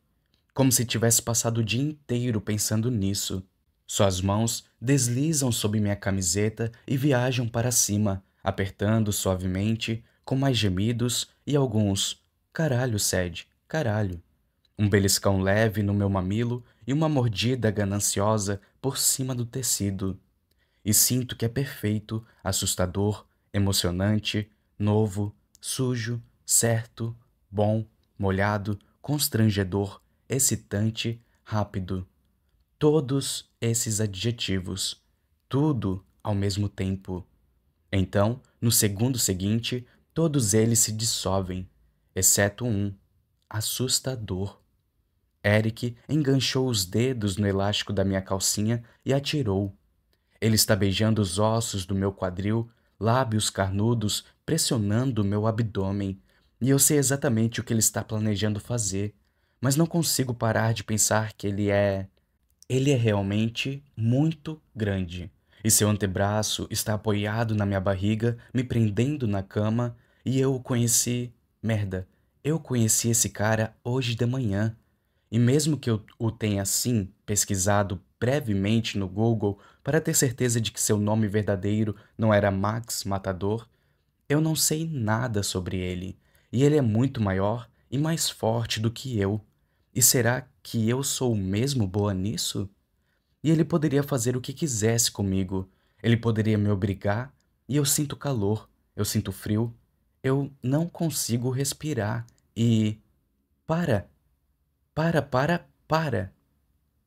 Como se tivesse passado o dia inteiro pensando nisso. Suas mãos deslizam sob minha camiseta e viajam para cima, apertando suavemente, com mais gemidos e alguns caralho, Sed, caralho. Um beliscão leve no meu mamilo e uma mordida gananciosa por cima do tecido. E sinto que é perfeito, assustador, emocionante, novo, sujo, certo, bom, molhado, constrangedor, excitante, rápido. Todos esses adjetivos. Tudo ao mesmo tempo. Então, no segundo seguinte, todos eles se dissolvem, exceto um assustador. Eric enganchou os dedos no elástico da minha calcinha e atirou. Ele está beijando os ossos do meu quadril, lábios carnudos pressionando o meu abdômen, e eu sei exatamente o que ele está planejando fazer, mas não consigo parar de pensar que ele é. Ele é realmente muito grande, e seu antebraço está apoiado na minha barriga, me prendendo na cama, e eu o conheci. Merda, eu conheci esse cara hoje de manhã e mesmo que eu o tenha assim pesquisado brevemente no Google para ter certeza de que seu nome verdadeiro não era Max Matador, eu não sei nada sobre ele, e ele é muito maior e mais forte do que eu. E será que eu sou mesmo boa nisso? E ele poderia fazer o que quisesse comigo. Ele poderia me obrigar, e eu sinto calor, eu sinto frio, eu não consigo respirar e. Para! Para, para, para!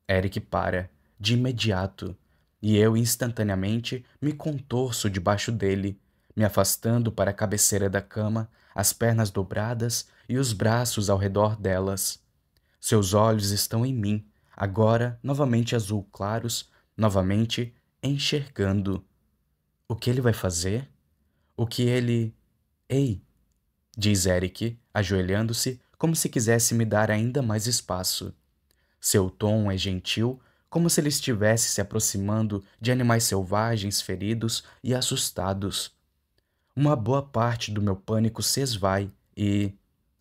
Eric para, de imediato, e eu instantaneamente me contorço debaixo dele, me afastando para a cabeceira da cama, as pernas dobradas e os braços ao redor delas. Seus olhos estão em mim, agora novamente azul claros, novamente enxergando. O que ele vai fazer? O que ele. Ei! diz Eric, ajoelhando-se como se quisesse me dar ainda mais espaço. Seu tom é gentil, como se ele estivesse se aproximando de animais selvagens feridos e assustados. Uma boa parte do meu pânico se esvai e.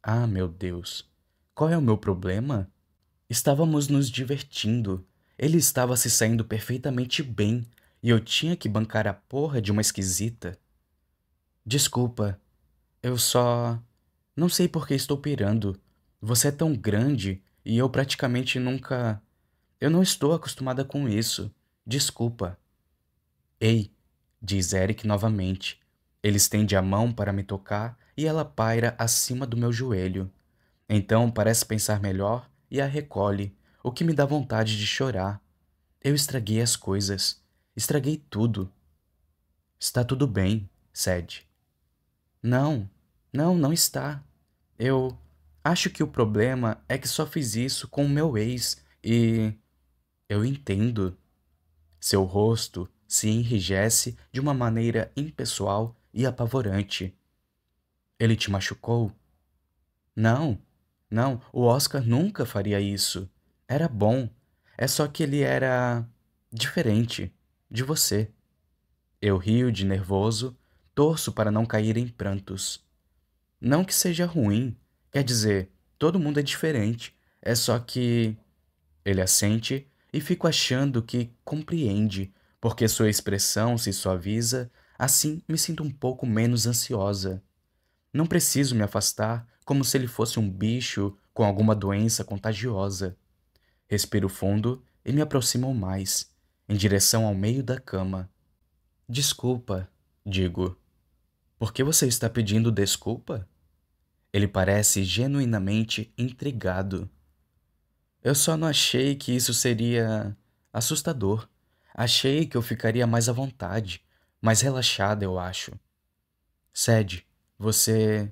Ah, meu Deus! Qual é o meu problema? Estávamos nos divertindo. Ele estava se saindo perfeitamente bem e eu tinha que bancar a porra de uma esquisita. Desculpa, eu só. Não sei por que estou pirando. Você é tão grande e eu praticamente nunca. Eu não estou acostumada com isso. Desculpa. Ei, diz Eric novamente. Ele estende a mão para me tocar e ela paira acima do meu joelho. Então parece pensar melhor e a recolhe, o que me dá vontade de chorar. Eu estraguei as coisas. Estraguei tudo. Está tudo bem, cede. Não, não, não está. Eu acho que o problema é que só fiz isso com o meu ex e. Eu entendo. Seu rosto se enrijece de uma maneira impessoal e apavorante. Ele te machucou? Não, não, o Oscar nunca faria isso. Era bom. É só que ele era. diferente de você. Eu rio de nervoso, torço para não cair em prantos. Não que seja ruim, quer dizer, todo mundo é diferente, é só que. Ele assente e fico achando que compreende, porque sua expressão se suaviza, assim me sinto um pouco menos ansiosa. Não preciso me afastar como se ele fosse um bicho com alguma doença contagiosa. Respiro fundo e me aproximo mais, em direção ao meio da cama. Desculpa, digo. Por que você está pedindo desculpa? Ele parece genuinamente intrigado. Eu só não achei que isso seria assustador. Achei que eu ficaria mais à vontade, mais relaxada, eu acho. Sede, você.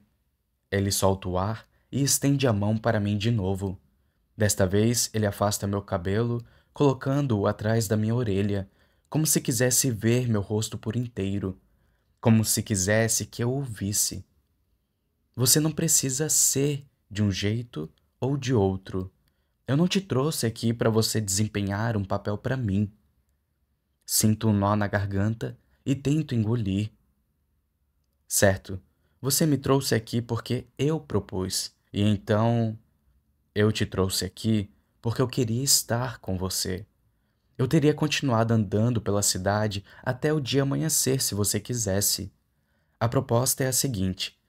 Ele solta o ar e estende a mão para mim de novo. Desta vez, ele afasta meu cabelo, colocando-o atrás da minha orelha, como se quisesse ver meu rosto por inteiro, como se quisesse que eu o visse. Você não precisa ser de um jeito ou de outro. Eu não te trouxe aqui para você desempenhar um papel para mim. Sinto um nó na garganta e tento engolir. Certo, você me trouxe aqui porque eu propus, e então eu te trouxe aqui porque eu queria estar com você. Eu teria continuado andando pela cidade até o dia amanhecer se você quisesse. A proposta é a seguinte: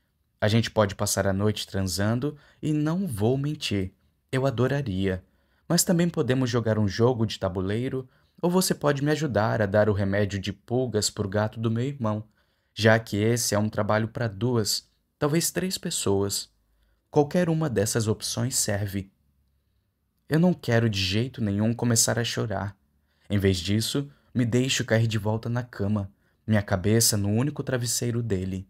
a gente pode passar a noite transando e não vou mentir, eu adoraria. Mas também podemos jogar um jogo de tabuleiro ou você pode me ajudar a dar o remédio de pulgas para o gato do meu irmão, já que esse é um trabalho para duas, talvez três pessoas. Qualquer uma dessas opções serve. Eu não quero de jeito nenhum começar a chorar. Em vez disso, me deixo cair de volta na cama, minha cabeça no único travesseiro dele.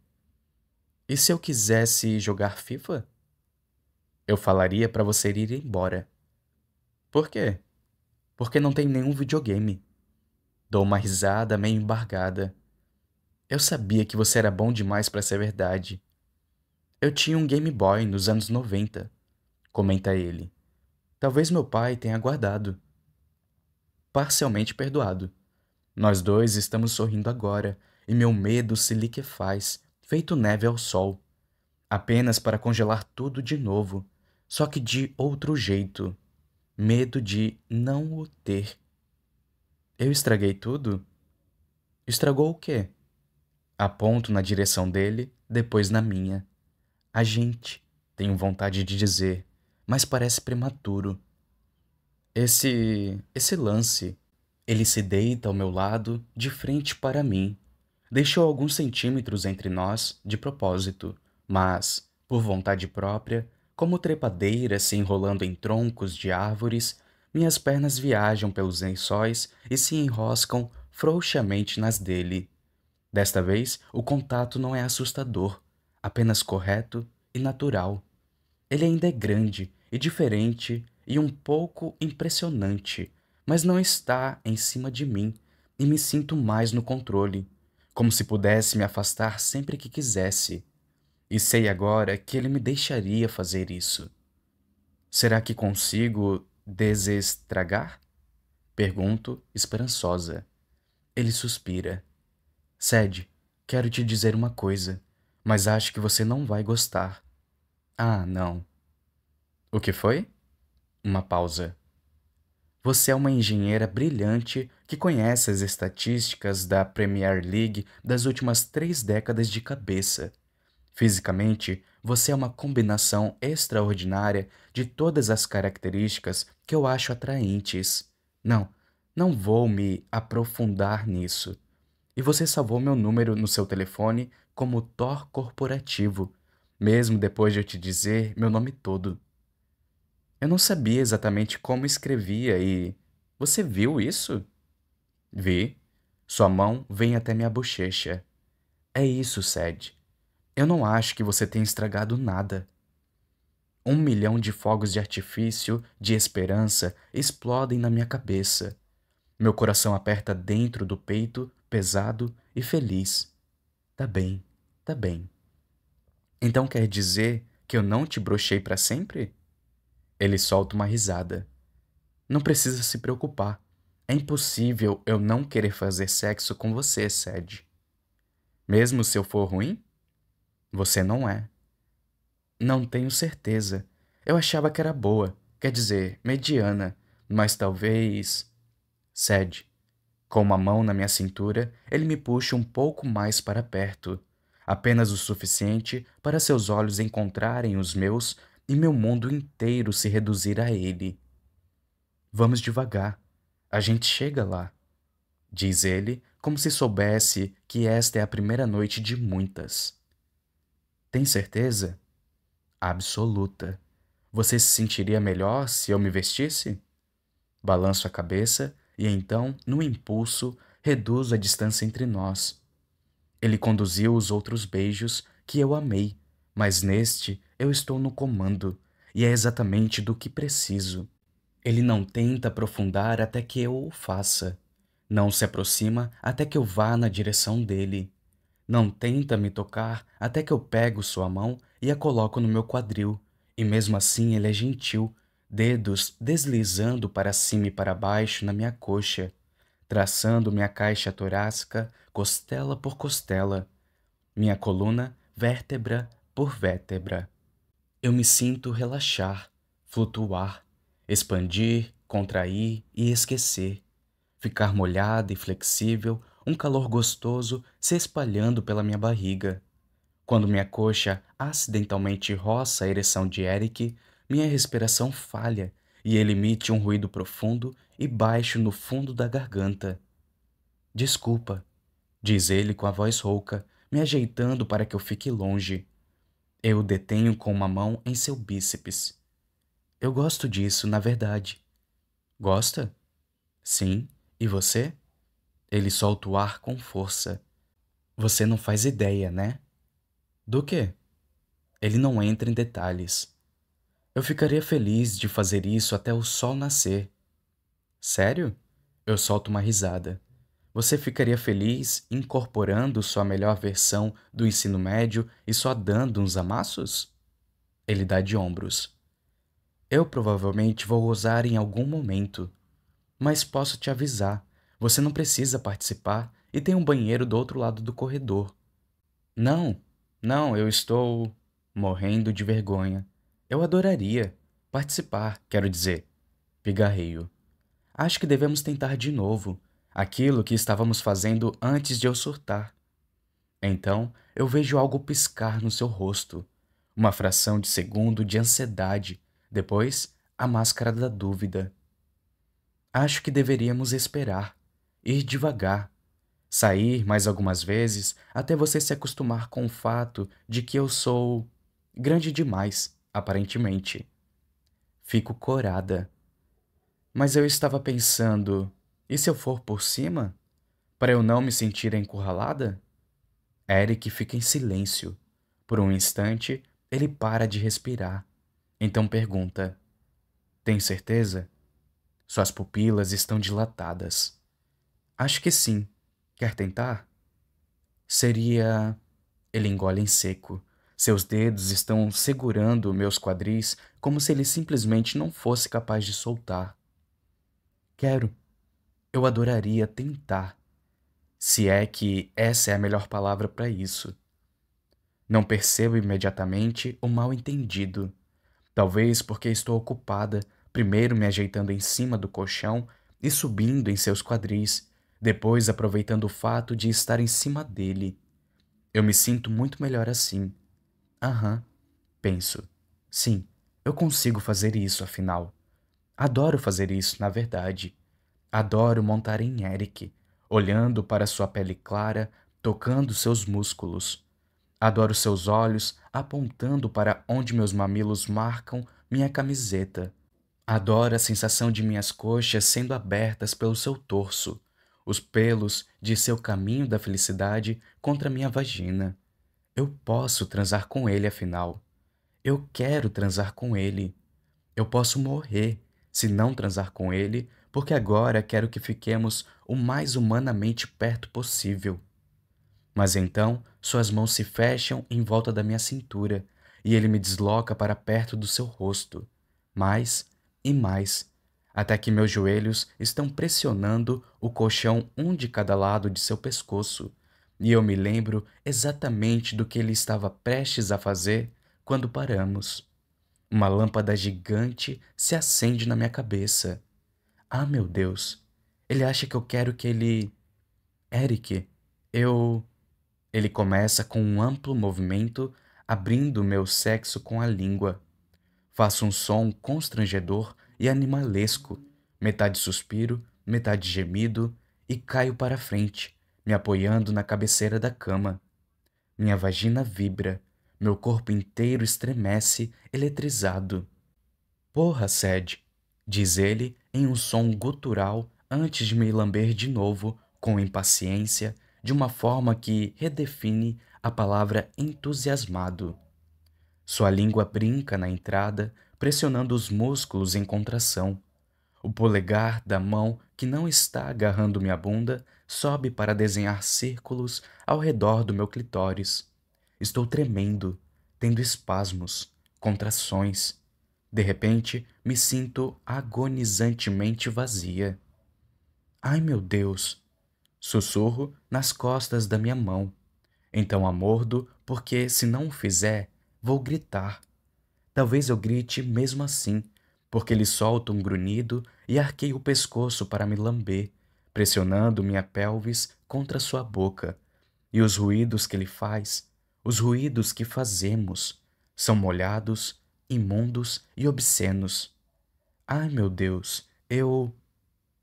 E se eu quisesse jogar FIFA? Eu falaria para você ir embora. Por quê? Porque não tem nenhum videogame. Dou uma risada meio embargada. Eu sabia que você era bom demais para ser verdade. Eu tinha um Game Boy nos anos 90, comenta ele. Talvez meu pai tenha guardado. Parcialmente perdoado. Nós dois estamos sorrindo agora, e meu medo se liquefaz feito neve ao sol, apenas para congelar tudo de novo, só que de outro jeito, medo de não o ter. Eu estraguei tudo? Estragou o quê? Aponto na direção dele, depois na minha. A gente, tenho vontade de dizer, mas parece prematuro. Esse. esse lance. Ele se deita ao meu lado, de frente para mim, Deixou alguns centímetros entre nós de propósito, mas, por vontade própria, como trepadeira se enrolando em troncos de árvores, minhas pernas viajam pelos lençóis e se enroscam frouxamente nas dele. Desta vez, o contato não é assustador, apenas correto e natural. Ele ainda é grande e diferente e um pouco impressionante, mas não está em cima de mim e me sinto mais no controle como se pudesse me afastar sempre que quisesse, e sei agora que ele me deixaria fazer isso. Será que consigo desestragar? Pergunto, esperançosa. Ele suspira. Cede, quero te dizer uma coisa, mas acho que você não vai gostar. Ah, não. O que foi? Uma pausa. Você é uma engenheira brilhante que conhece as estatísticas da Premier League das últimas três décadas de cabeça. Fisicamente, você é uma combinação extraordinária de todas as características que eu acho atraentes. Não, não vou me aprofundar nisso. E você salvou meu número no seu telefone como Thor Corporativo, mesmo depois de eu te dizer meu nome todo. Eu não sabia exatamente como escrevia e. Você viu isso? Vi. Sua mão vem até minha bochecha. É isso, Ced. Eu não acho que você tenha estragado nada. Um milhão de fogos de artifício, de esperança, explodem na minha cabeça. Meu coração aperta dentro do peito, pesado e feliz. Tá bem, tá bem. Então quer dizer que eu não te brochei para sempre? Ele solta uma risada. Não precisa se preocupar. É impossível eu não querer fazer sexo com você, Sed. Mesmo se eu for ruim? Você não é. Não tenho certeza. Eu achava que era boa, quer dizer, mediana, mas talvez. Sed. Com uma mão na minha cintura, ele me puxa um pouco mais para perto, apenas o suficiente para seus olhos encontrarem os meus e meu mundo inteiro se reduzir a ele. Vamos devagar, a gente chega lá, diz ele, como se soubesse que esta é a primeira noite de muitas. Tem certeza? Absoluta. Você se sentiria melhor se eu me vestisse? Balanço a cabeça e então, no impulso, reduzo a distância entre nós. Ele conduziu os outros beijos que eu amei mas neste eu estou no comando e é exatamente do que preciso. Ele não tenta aprofundar até que eu o faça. Não se aproxima até que eu vá na direção dele. Não tenta me tocar até que eu pego sua mão e a coloco no meu quadril. E mesmo assim ele é gentil, dedos deslizando para cima e para baixo na minha coxa, traçando minha caixa torácica costela por costela, minha coluna, vértebra por vértebra. Eu me sinto relaxar, flutuar, expandir, contrair e esquecer, ficar molhada e flexível, um calor gostoso se espalhando pela minha barriga. Quando minha coxa acidentalmente roça a ereção de Eric, minha respiração falha e ele emite um ruído profundo e baixo no fundo da garganta. Desculpa, diz ele com a voz rouca, me ajeitando para que eu fique longe. Eu o detenho com uma mão em seu bíceps. Eu gosto disso, na verdade. Gosta? Sim. E você? Ele solta o ar com força. Você não faz ideia, né? Do quê? Ele não entra em detalhes. Eu ficaria feliz de fazer isso até o sol nascer. Sério? Eu solto uma risada. Você ficaria feliz incorporando sua melhor versão do ensino médio e só dando uns amassos? Ele dá de ombros. Eu provavelmente vou ousar em algum momento, mas posso te avisar: você não precisa participar e tem um banheiro do outro lado do corredor. Não, não, eu estou morrendo de vergonha. Eu adoraria participar, quero dizer. Pigarreio. Acho que devemos tentar de novo aquilo que estávamos fazendo antes de eu surtar. Então eu vejo algo piscar no seu rosto, uma fração de segundo de ansiedade, depois a máscara da dúvida. Acho que deveríamos esperar, ir devagar, sair mais algumas vezes até você se acostumar com o fato de que eu sou grande demais, aparentemente. Fico corada. Mas eu estava pensando e se eu for por cima? Para eu não me sentir encurralada? É Eric fica em silêncio. Por um instante, ele para de respirar. Então pergunta: Tem certeza? Suas pupilas estão dilatadas. Acho que sim. Quer tentar? Seria. Ele engole em seco. Seus dedos estão segurando meus quadris como se ele simplesmente não fosse capaz de soltar. Quero, eu adoraria tentar, se é que essa é a melhor palavra para isso. Não percebo imediatamente o mal entendido, talvez porque estou ocupada, primeiro me ajeitando em cima do colchão e subindo em seus quadris, depois aproveitando o fato de estar em cima dele. Eu me sinto muito melhor assim. Aham, penso. Sim, eu consigo fazer isso, afinal. Adoro fazer isso, na verdade. Adoro montar em Eric, olhando para sua pele clara, tocando seus músculos. Adoro seus olhos apontando para onde meus mamilos marcam minha camiseta. Adoro a sensação de minhas coxas sendo abertas pelo seu torso, os pelos de seu caminho da felicidade contra minha vagina. Eu posso transar com ele, afinal. Eu quero transar com ele. Eu posso morrer se não transar com ele porque agora quero que fiquemos o mais humanamente perto possível. Mas então suas mãos se fecham em volta da minha cintura e ele me desloca para perto do seu rosto, mais e mais, até que meus joelhos estão pressionando o colchão um de cada lado de seu pescoço, e eu me lembro exatamente do que ele estava prestes a fazer quando paramos. Uma lâmpada gigante se acende na minha cabeça. Ah, meu Deus. Ele acha que eu quero que ele. Eric, eu. Ele começa com um amplo movimento, abrindo meu sexo com a língua. Faço um som constrangedor e animalesco, metade suspiro, metade gemido, e caio para frente, me apoiando na cabeceira da cama. Minha vagina vibra, meu corpo inteiro estremece, eletrizado. Porra, Sed, diz ele, em um som gutural antes de me lamber de novo, com impaciência, de uma forma que redefine a palavra entusiasmado. Sua língua brinca na entrada, pressionando os músculos em contração. O polegar da mão que não está agarrando minha bunda sobe para desenhar círculos ao redor do meu clitóris. Estou tremendo, tendo espasmos, contrações, de repente, me sinto agonizantemente vazia. Ai meu Deus! Sussurro nas costas da minha mão. Então a mordo, porque se não o fizer, vou gritar. Talvez eu grite mesmo assim, porque ele solta um grunhido e arquei o pescoço para me lamber, pressionando minha pelvis contra sua boca. E os ruídos que ele faz, os ruídos que fazemos, são molhados imundos e obscenos. Ai meu Deus, eu.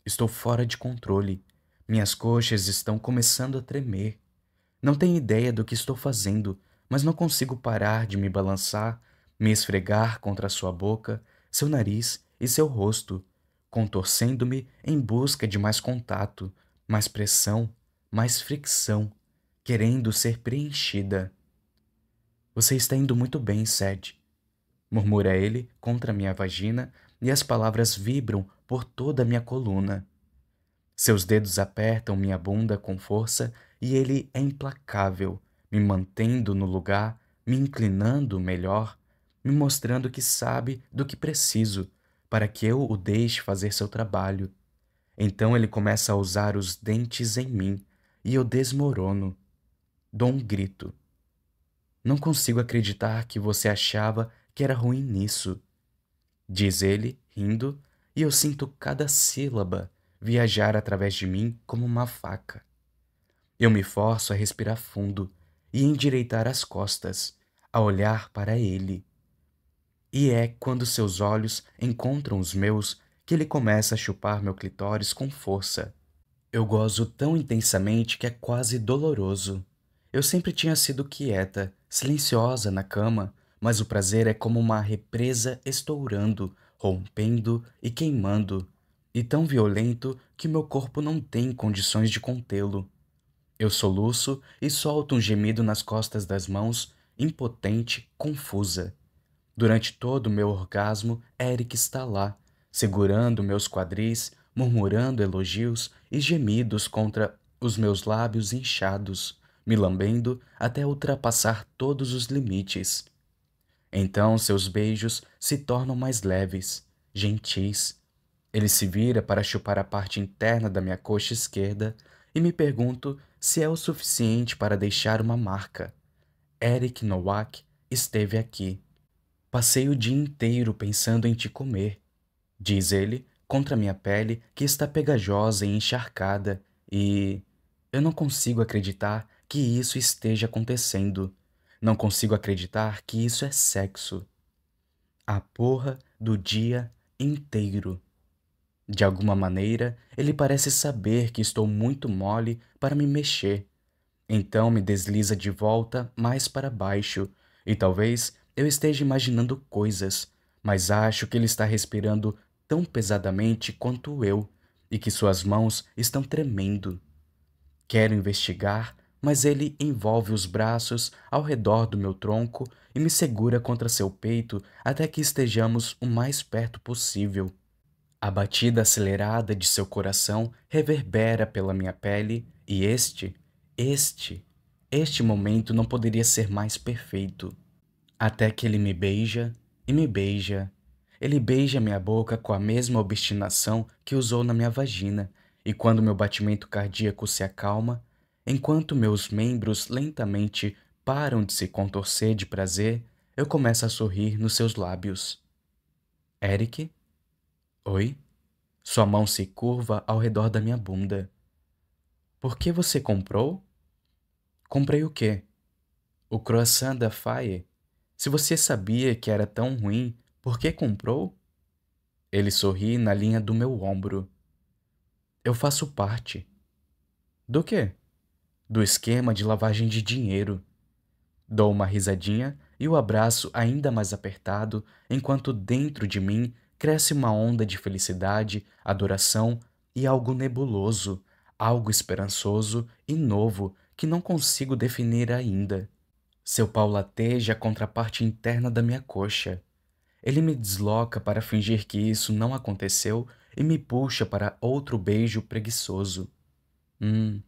Estou fora de controle. Minhas coxas estão começando a tremer. Não tenho ideia do que estou fazendo, mas não consigo parar de me balançar, me esfregar contra sua boca, seu nariz e seu rosto, contorcendo-me em busca de mais contato, mais pressão, mais fricção, querendo ser preenchida. Você está indo muito bem, Sede murmura ele contra minha vagina e as palavras vibram por toda a minha coluna. Seus dedos apertam minha bunda com força e ele é implacável, me mantendo no lugar, me inclinando melhor, me mostrando que sabe do que preciso para que eu o deixe fazer seu trabalho. Então ele começa a usar os dentes em mim e eu desmorono. Dou um grito. Não consigo acreditar que você achava que era ruim nisso. Diz ele, rindo, e eu sinto cada sílaba viajar através de mim como uma faca. Eu me forço a respirar fundo e endireitar as costas, a olhar para ele. E é quando seus olhos encontram os meus que ele começa a chupar meu clitóris com força. Eu gozo tão intensamente que é quase doloroso. Eu sempre tinha sido quieta, silenciosa na cama, mas o prazer é como uma represa estourando, rompendo e queimando, e tão violento que meu corpo não tem condições de contê-lo. Eu soluço e solto um gemido nas costas das mãos, impotente, confusa. Durante todo o meu orgasmo, Eric está lá, segurando meus quadris, murmurando elogios e gemidos contra os meus lábios inchados, me lambendo até ultrapassar todos os limites. Então seus beijos se tornam mais leves, gentis. Ele se vira para chupar a parte interna da minha coxa esquerda e me pergunto se é o suficiente para deixar uma marca. Eric Nowak esteve aqui. Passei o dia inteiro pensando em te comer, diz ele, contra minha pele que está pegajosa e encharcada, e eu não consigo acreditar que isso esteja acontecendo. Não consigo acreditar que isso é sexo. A porra do dia inteiro. De alguma maneira, ele parece saber que estou muito mole para me mexer. Então me desliza de volta mais para baixo, e talvez eu esteja imaginando coisas, mas acho que ele está respirando tão pesadamente quanto eu e que suas mãos estão tremendo. Quero investigar mas ele envolve os braços ao redor do meu tronco e me segura contra seu peito até que estejamos o mais perto possível. A batida acelerada de seu coração reverbera pela minha pele e este, este, este momento não poderia ser mais perfeito. Até que ele me beija e me beija. Ele beija minha boca com a mesma obstinação que usou na minha vagina, e quando meu batimento cardíaco se acalma, Enquanto meus membros lentamente param de se contorcer de prazer, eu começo a sorrir nos seus lábios. Eric? Oi? Sua mão se curva ao redor da minha bunda. Por que você comprou? Comprei o quê? O croissant da Faye. Se você sabia que era tão ruim, por que comprou? Ele sorri na linha do meu ombro. Eu faço parte. Do quê? do esquema de lavagem de dinheiro. Dou uma risadinha e o abraço ainda mais apertado, enquanto dentro de mim cresce uma onda de felicidade, adoração e algo nebuloso, algo esperançoso e novo que não consigo definir ainda. Seu pau lateja contra a parte interna da minha coxa. Ele me desloca para fingir que isso não aconteceu e me puxa para outro beijo preguiçoso. Hum,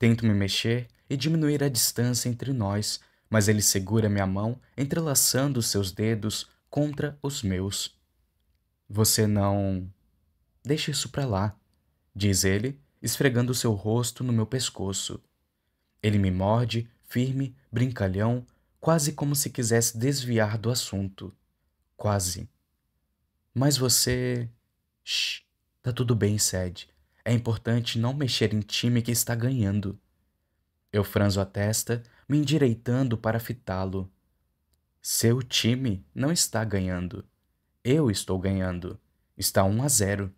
Tento me mexer e diminuir a distância entre nós, mas ele segura minha mão, entrelaçando os seus dedos contra os meus. Você não. Deixe isso para lá, diz ele, esfregando seu rosto no meu pescoço. Ele me morde, firme, brincalhão, quase como se quisesse desviar do assunto. Quase. Mas você. Shh, tá tudo bem, Sed. É importante não mexer em time que está ganhando. Eu franzo a testa, me endireitando para fitá-lo. Seu time não está ganhando. Eu estou ganhando. Está 1 a 0.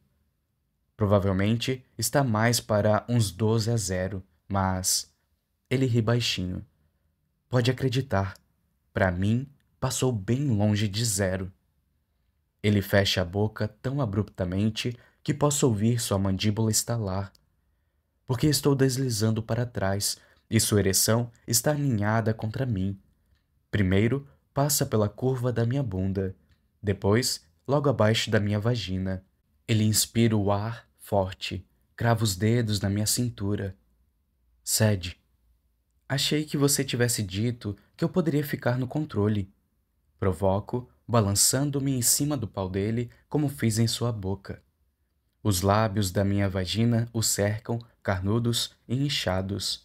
Provavelmente está mais para uns 12 a 0, mas. Ele ri baixinho. Pode acreditar. Para mim, passou bem longe de zero. Ele fecha a boca tão abruptamente que posso ouvir sua mandíbula estalar, porque estou deslizando para trás e sua ereção está alinhada contra mim. Primeiro passa pela curva da minha bunda, depois logo abaixo da minha vagina. Ele inspira o ar forte, crava os dedos na minha cintura. Cede. Achei que você tivesse dito que eu poderia ficar no controle. Provoco, balançando-me em cima do pau dele, como fiz em sua boca. Os lábios da minha vagina o cercam, carnudos e inchados.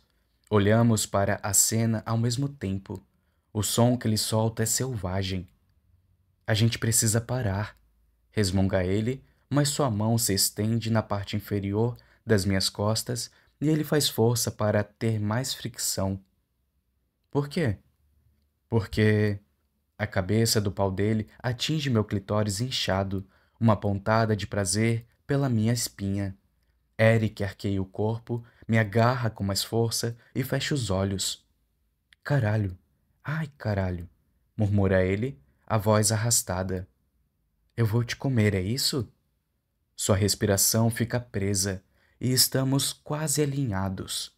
Olhamos para a cena ao mesmo tempo. O som que ele solta é selvagem. A gente precisa parar, resmunga ele, mas sua mão se estende na parte inferior das minhas costas e ele faz força para ter mais fricção. Por quê? Porque a cabeça do pau dele atinge meu clitóris inchado, uma pontada de prazer pela minha espinha. Eric arqueia o corpo, me agarra com mais força e fecha os olhos. Caralho, ai caralho, murmura ele, a voz arrastada. Eu vou te comer, é isso? Sua respiração fica presa e estamos quase alinhados.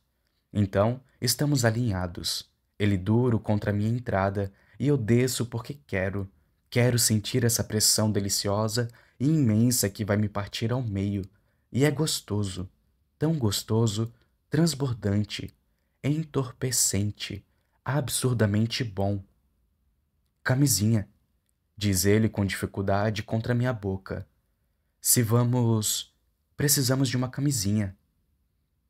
Então, estamos alinhados. Ele duro contra minha entrada e eu desço porque quero. Quero sentir essa pressão deliciosa imensa que vai me partir ao meio, e é gostoso, tão gostoso, transbordante, entorpecente, absurdamente bom. Camisinha, diz ele com dificuldade contra minha boca. Se vamos. Precisamos de uma camisinha.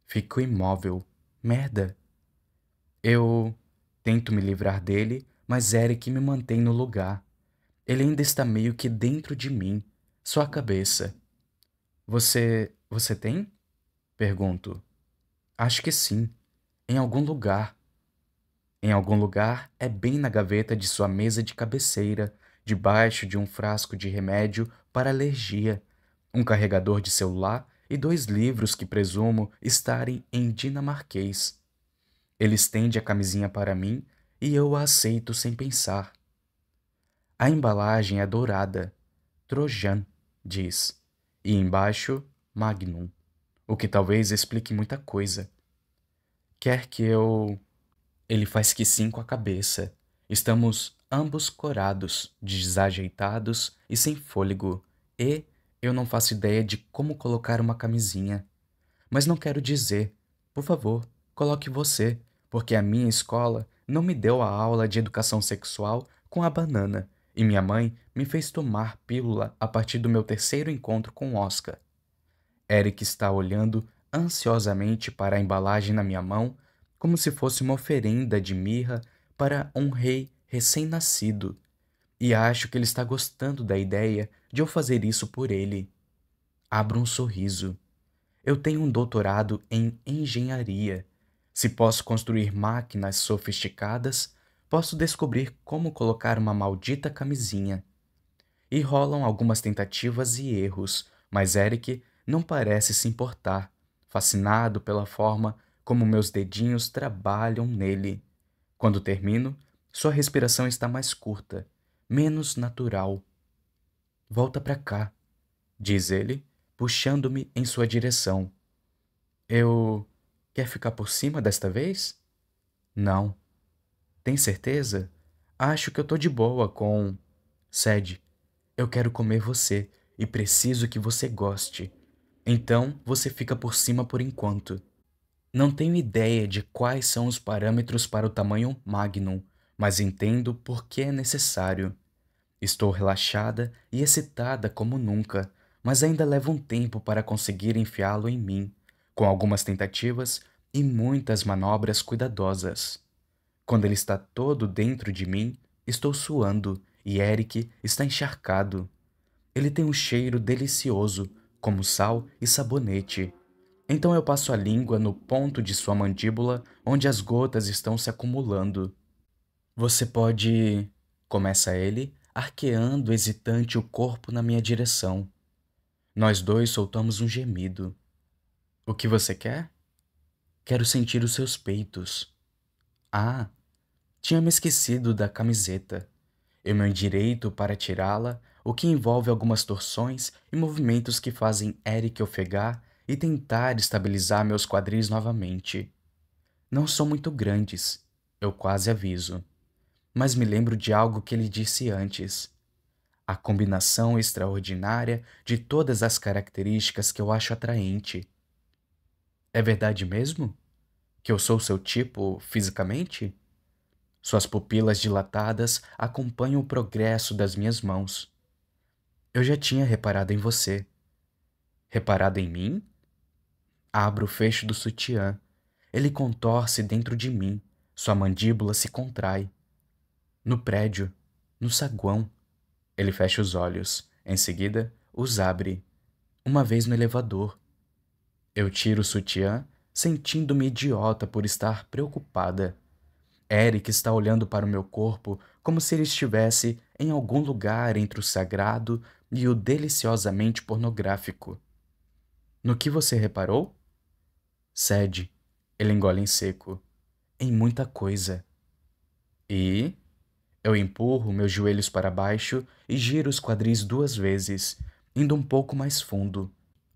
Fico imóvel. Merda. Eu tento me livrar dele, mas Eric me mantém no lugar. Ele ainda está meio que dentro de mim, sua cabeça. Você. você tem? Pergunto. Acho que sim. Em algum lugar. Em algum lugar é bem na gaveta de sua mesa de cabeceira, debaixo de um frasco de remédio para alergia, um carregador de celular e dois livros que presumo estarem em dinamarquês. Ele estende a camisinha para mim e eu a aceito sem pensar. A embalagem é dourada, Trojan, diz, e embaixo Magnum, o que talvez explique muita coisa. Quer que eu. Ele faz que sim com a cabeça. Estamos ambos corados, desajeitados e sem fôlego, e eu não faço ideia de como colocar uma camisinha. Mas não quero dizer, por favor, coloque você, porque a minha escola não me deu a aula de educação sexual com a banana e minha mãe me fez tomar pílula a partir do meu terceiro encontro com Oscar. Eric está olhando ansiosamente para a embalagem na minha mão, como se fosse uma oferenda de mirra para um rei recém-nascido, e acho que ele está gostando da ideia de eu fazer isso por ele. Abro um sorriso. Eu tenho um doutorado em engenharia. Se posso construir máquinas sofisticadas, posso descobrir como colocar uma maldita camisinha. E rolam algumas tentativas e erros, mas Eric não parece se importar, fascinado pela forma como meus dedinhos trabalham nele. Quando termino, sua respiração está mais curta, menos natural. Volta para cá, diz ele, puxando-me em sua direção. Eu. Quer ficar por cima desta vez? Não. Tem certeza? Acho que eu tô de boa com. Sede. Eu quero comer você e preciso que você goste. Então você fica por cima por enquanto. Não tenho ideia de quais são os parâmetros para o tamanho magnum, mas entendo por que é necessário. Estou relaxada e excitada como nunca, mas ainda leva um tempo para conseguir enfiá-lo em mim, com algumas tentativas e muitas manobras cuidadosas. Quando ele está todo dentro de mim, estou suando e Eric está encharcado. Ele tem um cheiro delicioso, como sal e sabonete. Então eu passo a língua no ponto de sua mandíbula, onde as gotas estão se acumulando. Você pode. começa ele, arqueando hesitante o corpo na minha direção. Nós dois soltamos um gemido. O que você quer? Quero sentir os seus peitos. Ah, tinha me esquecido da camiseta. Eu me endireito para tirá-la, o que envolve algumas torções e movimentos que fazem Eric ofegar e tentar estabilizar meus quadris novamente. Não são muito grandes, eu quase aviso. Mas me lembro de algo que ele disse antes. A combinação extraordinária de todas as características que eu acho atraente. É verdade mesmo? Que eu sou seu tipo fisicamente? Suas pupilas dilatadas acompanham o progresso das minhas mãos. Eu já tinha reparado em você. Reparado em mim? Abro o fecho do sutiã. Ele contorce dentro de mim. Sua mandíbula se contrai. No prédio, no saguão. Ele fecha os olhos. Em seguida, os abre. Uma vez no elevador. Eu tiro o sutiã, sentindo-me idiota por estar preocupada. Eric está olhando para o meu corpo como se ele estivesse em algum lugar entre o sagrado e o deliciosamente pornográfico. No que você reparou? Cede. Ele engole em seco. Em muita coisa. E? Eu empurro meus joelhos para baixo e giro os quadris duas vezes, indo um pouco mais fundo.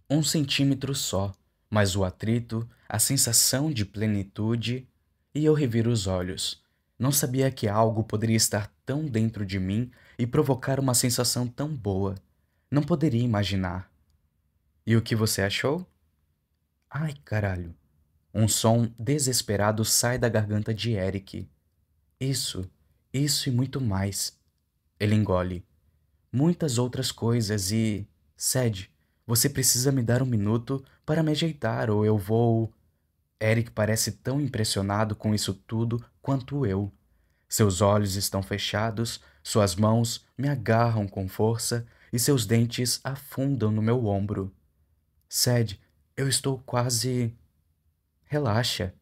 Um centímetro só, mas o atrito, a sensação de plenitude e eu reviro os olhos. Não sabia que algo poderia estar tão dentro de mim e provocar uma sensação tão boa. Não poderia imaginar. E o que você achou? Ai, caralho. Um som desesperado sai da garganta de Eric. Isso, isso e muito mais. Ele engole. Muitas outras coisas e. Sede, você precisa me dar um minuto para me ajeitar ou eu vou. Eric parece tão impressionado com isso tudo quanto eu. Seus olhos estão fechados, suas mãos me agarram com força e seus dentes afundam no meu ombro. Sed, eu estou quase. Relaxa.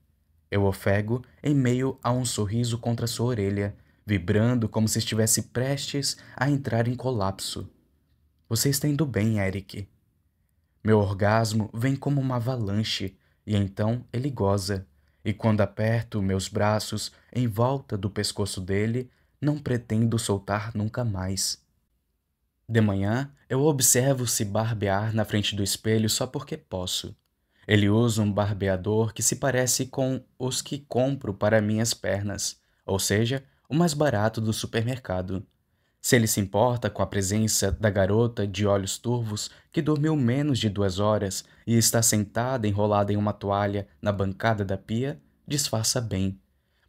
Eu ofego em meio a um sorriso contra sua orelha, vibrando como se estivesse prestes a entrar em colapso. Você está indo bem, Eric. Meu orgasmo vem como uma avalanche, e então ele goza. E quando aperto meus braços em volta do pescoço dele, não pretendo soltar nunca mais. De manhã, eu observo se barbear na frente do espelho só porque posso. Ele usa um barbeador que se parece com os que compro para minhas pernas, ou seja, o mais barato do supermercado. Se ele se importa com a presença da garota de olhos turvos que dormiu menos de duas horas e está sentada enrolada em uma toalha na bancada da pia, disfarça bem.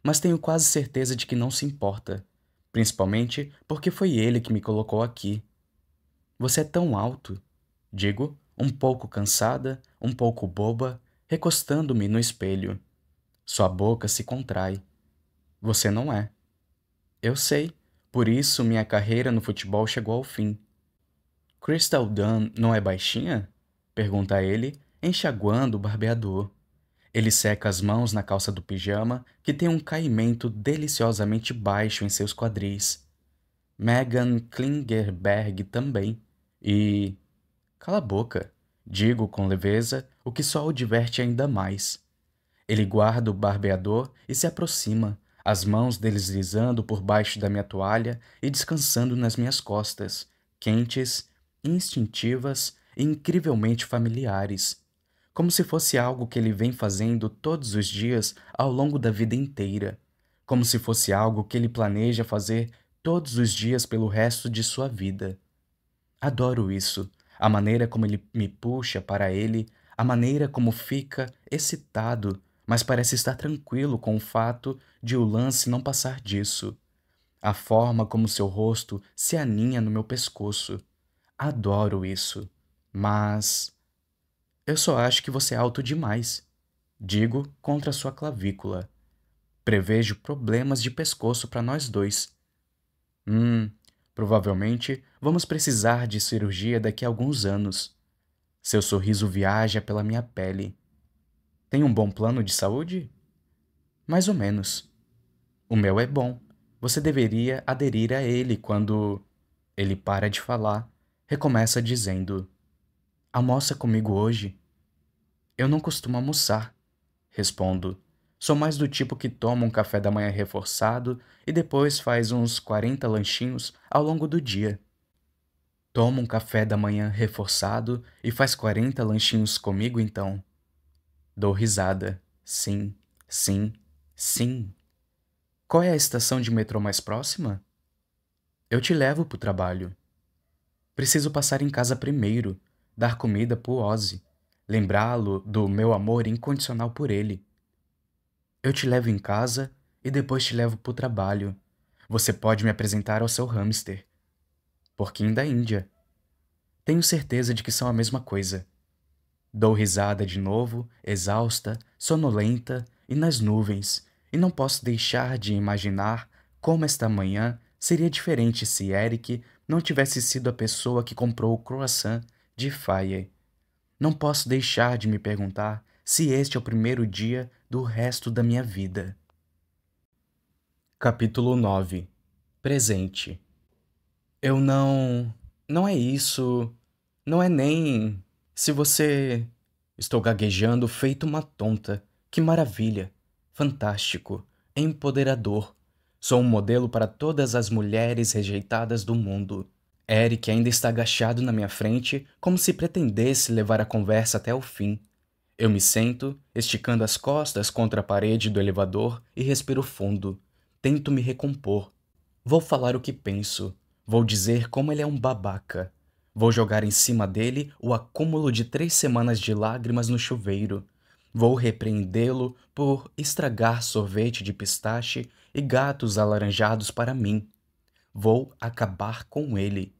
Mas tenho quase certeza de que não se importa, principalmente porque foi ele que me colocou aqui. Você é tão alto, digo, um pouco cansada, um pouco boba, recostando-me no espelho. Sua boca se contrai. Você não é. Eu sei por isso, minha carreira no futebol chegou ao fim. Crystal Dunn não é baixinha? Pergunta ele, enxaguando o barbeador. Ele seca as mãos na calça do pijama, que tem um caimento deliciosamente baixo em seus quadris. Megan Klingerberg também. E. Cala a boca, digo com leveza, o que só o diverte ainda mais. Ele guarda o barbeador e se aproxima as mãos deslizando por baixo da minha toalha e descansando nas minhas costas, quentes, instintivas e incrivelmente familiares, como se fosse algo que ele vem fazendo todos os dias ao longo da vida inteira, como se fosse algo que ele planeja fazer todos os dias pelo resto de sua vida. Adoro isso, a maneira como ele me puxa para ele, a maneira como fica excitado mas parece estar tranquilo com o fato de o lance não passar disso. A forma como seu rosto se aninha no meu pescoço. Adoro isso. Mas. Eu só acho que você é alto demais. Digo contra sua clavícula. Prevejo problemas de pescoço para nós dois. Hum, provavelmente vamos precisar de cirurgia daqui a alguns anos. Seu sorriso viaja pela minha pele. Tem um bom plano de saúde? Mais ou menos. O meu é bom. Você deveria aderir a ele quando. Ele para de falar, recomeça dizendo: Almoça comigo hoje? Eu não costumo almoçar. Respondo: Sou mais do tipo que toma um café da manhã reforçado e depois faz uns 40 lanchinhos ao longo do dia. Toma um café da manhã reforçado e faz 40 lanchinhos comigo então. Dou risada. Sim, sim, sim. Qual é a estação de metrô mais próxima? Eu te levo pro trabalho. Preciso passar em casa primeiro, dar comida pro Ozzy, lembrá-lo do meu amor incondicional por ele. Eu te levo em casa e depois te levo pro trabalho. Você pode me apresentar ao seu hamster. Porquinho da Índia. Tenho certeza de que são a mesma coisa. Dou risada de novo, exausta, sonolenta e nas nuvens, e não posso deixar de imaginar como esta manhã seria diferente se Eric não tivesse sido a pessoa que comprou o croissant de Faye. Não posso deixar de me perguntar se este é o primeiro dia do resto da minha vida. Capítulo 9 Presente Eu não. Não é isso. Não é nem. Se você. Estou gaguejando feito uma tonta. Que maravilha! Fantástico! Empoderador! Sou um modelo para todas as mulheres rejeitadas do mundo. Eric ainda está agachado na minha frente, como se pretendesse levar a conversa até o fim. Eu me sento, esticando as costas contra a parede do elevador e respiro fundo. Tento me recompor. Vou falar o que penso. Vou dizer como ele é um babaca. Vou jogar em cima dele o acúmulo de três semanas de lágrimas no chuveiro. Vou repreendê-lo por estragar sorvete de pistache e gatos alaranjados para mim. Vou acabar com ele.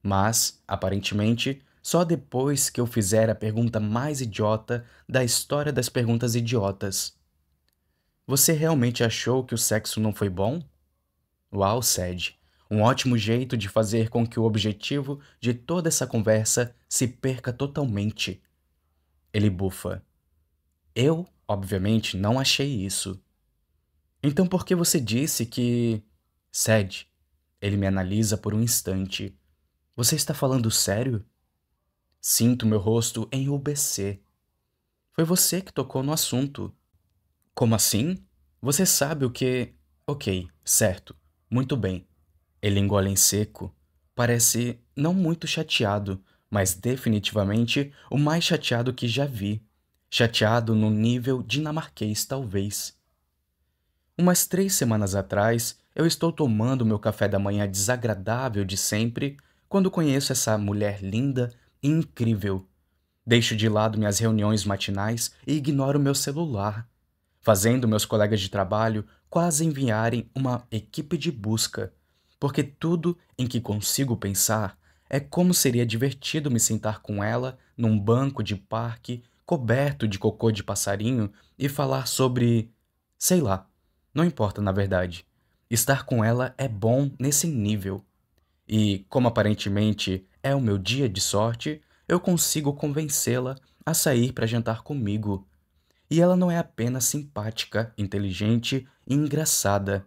Mas, aparentemente, só depois que eu fizer a pergunta mais idiota da história das perguntas idiotas. Você realmente achou que o sexo não foi bom? Uau, Sed, um ótimo jeito de fazer com que o objetivo de toda essa conversa se perca totalmente. Ele bufa. Eu, obviamente, não achei isso. Então por que você disse que. Cede. Ele me analisa por um instante. Você está falando sério? Sinto meu rosto em UBC. Foi você que tocou no assunto. Como assim? Você sabe o que. Ok, certo. Muito bem. Ele engole em seco. Parece não muito chateado, mas definitivamente o mais chateado que já vi. Chateado no nível dinamarquês, talvez. Umas três semanas atrás, eu estou tomando meu café da manhã desagradável de sempre quando conheço essa mulher linda e incrível. Deixo de lado minhas reuniões matinais e ignoro meu celular, fazendo meus colegas de trabalho quase enviarem uma equipe de busca porque tudo em que consigo pensar é como seria divertido me sentar com ela num banco de parque coberto de cocô de passarinho e falar sobre. sei lá, não importa na verdade. Estar com ela é bom nesse nível. E, como aparentemente é o meu dia de sorte, eu consigo convencê-la a sair para jantar comigo. E ela não é apenas simpática, inteligente e engraçada,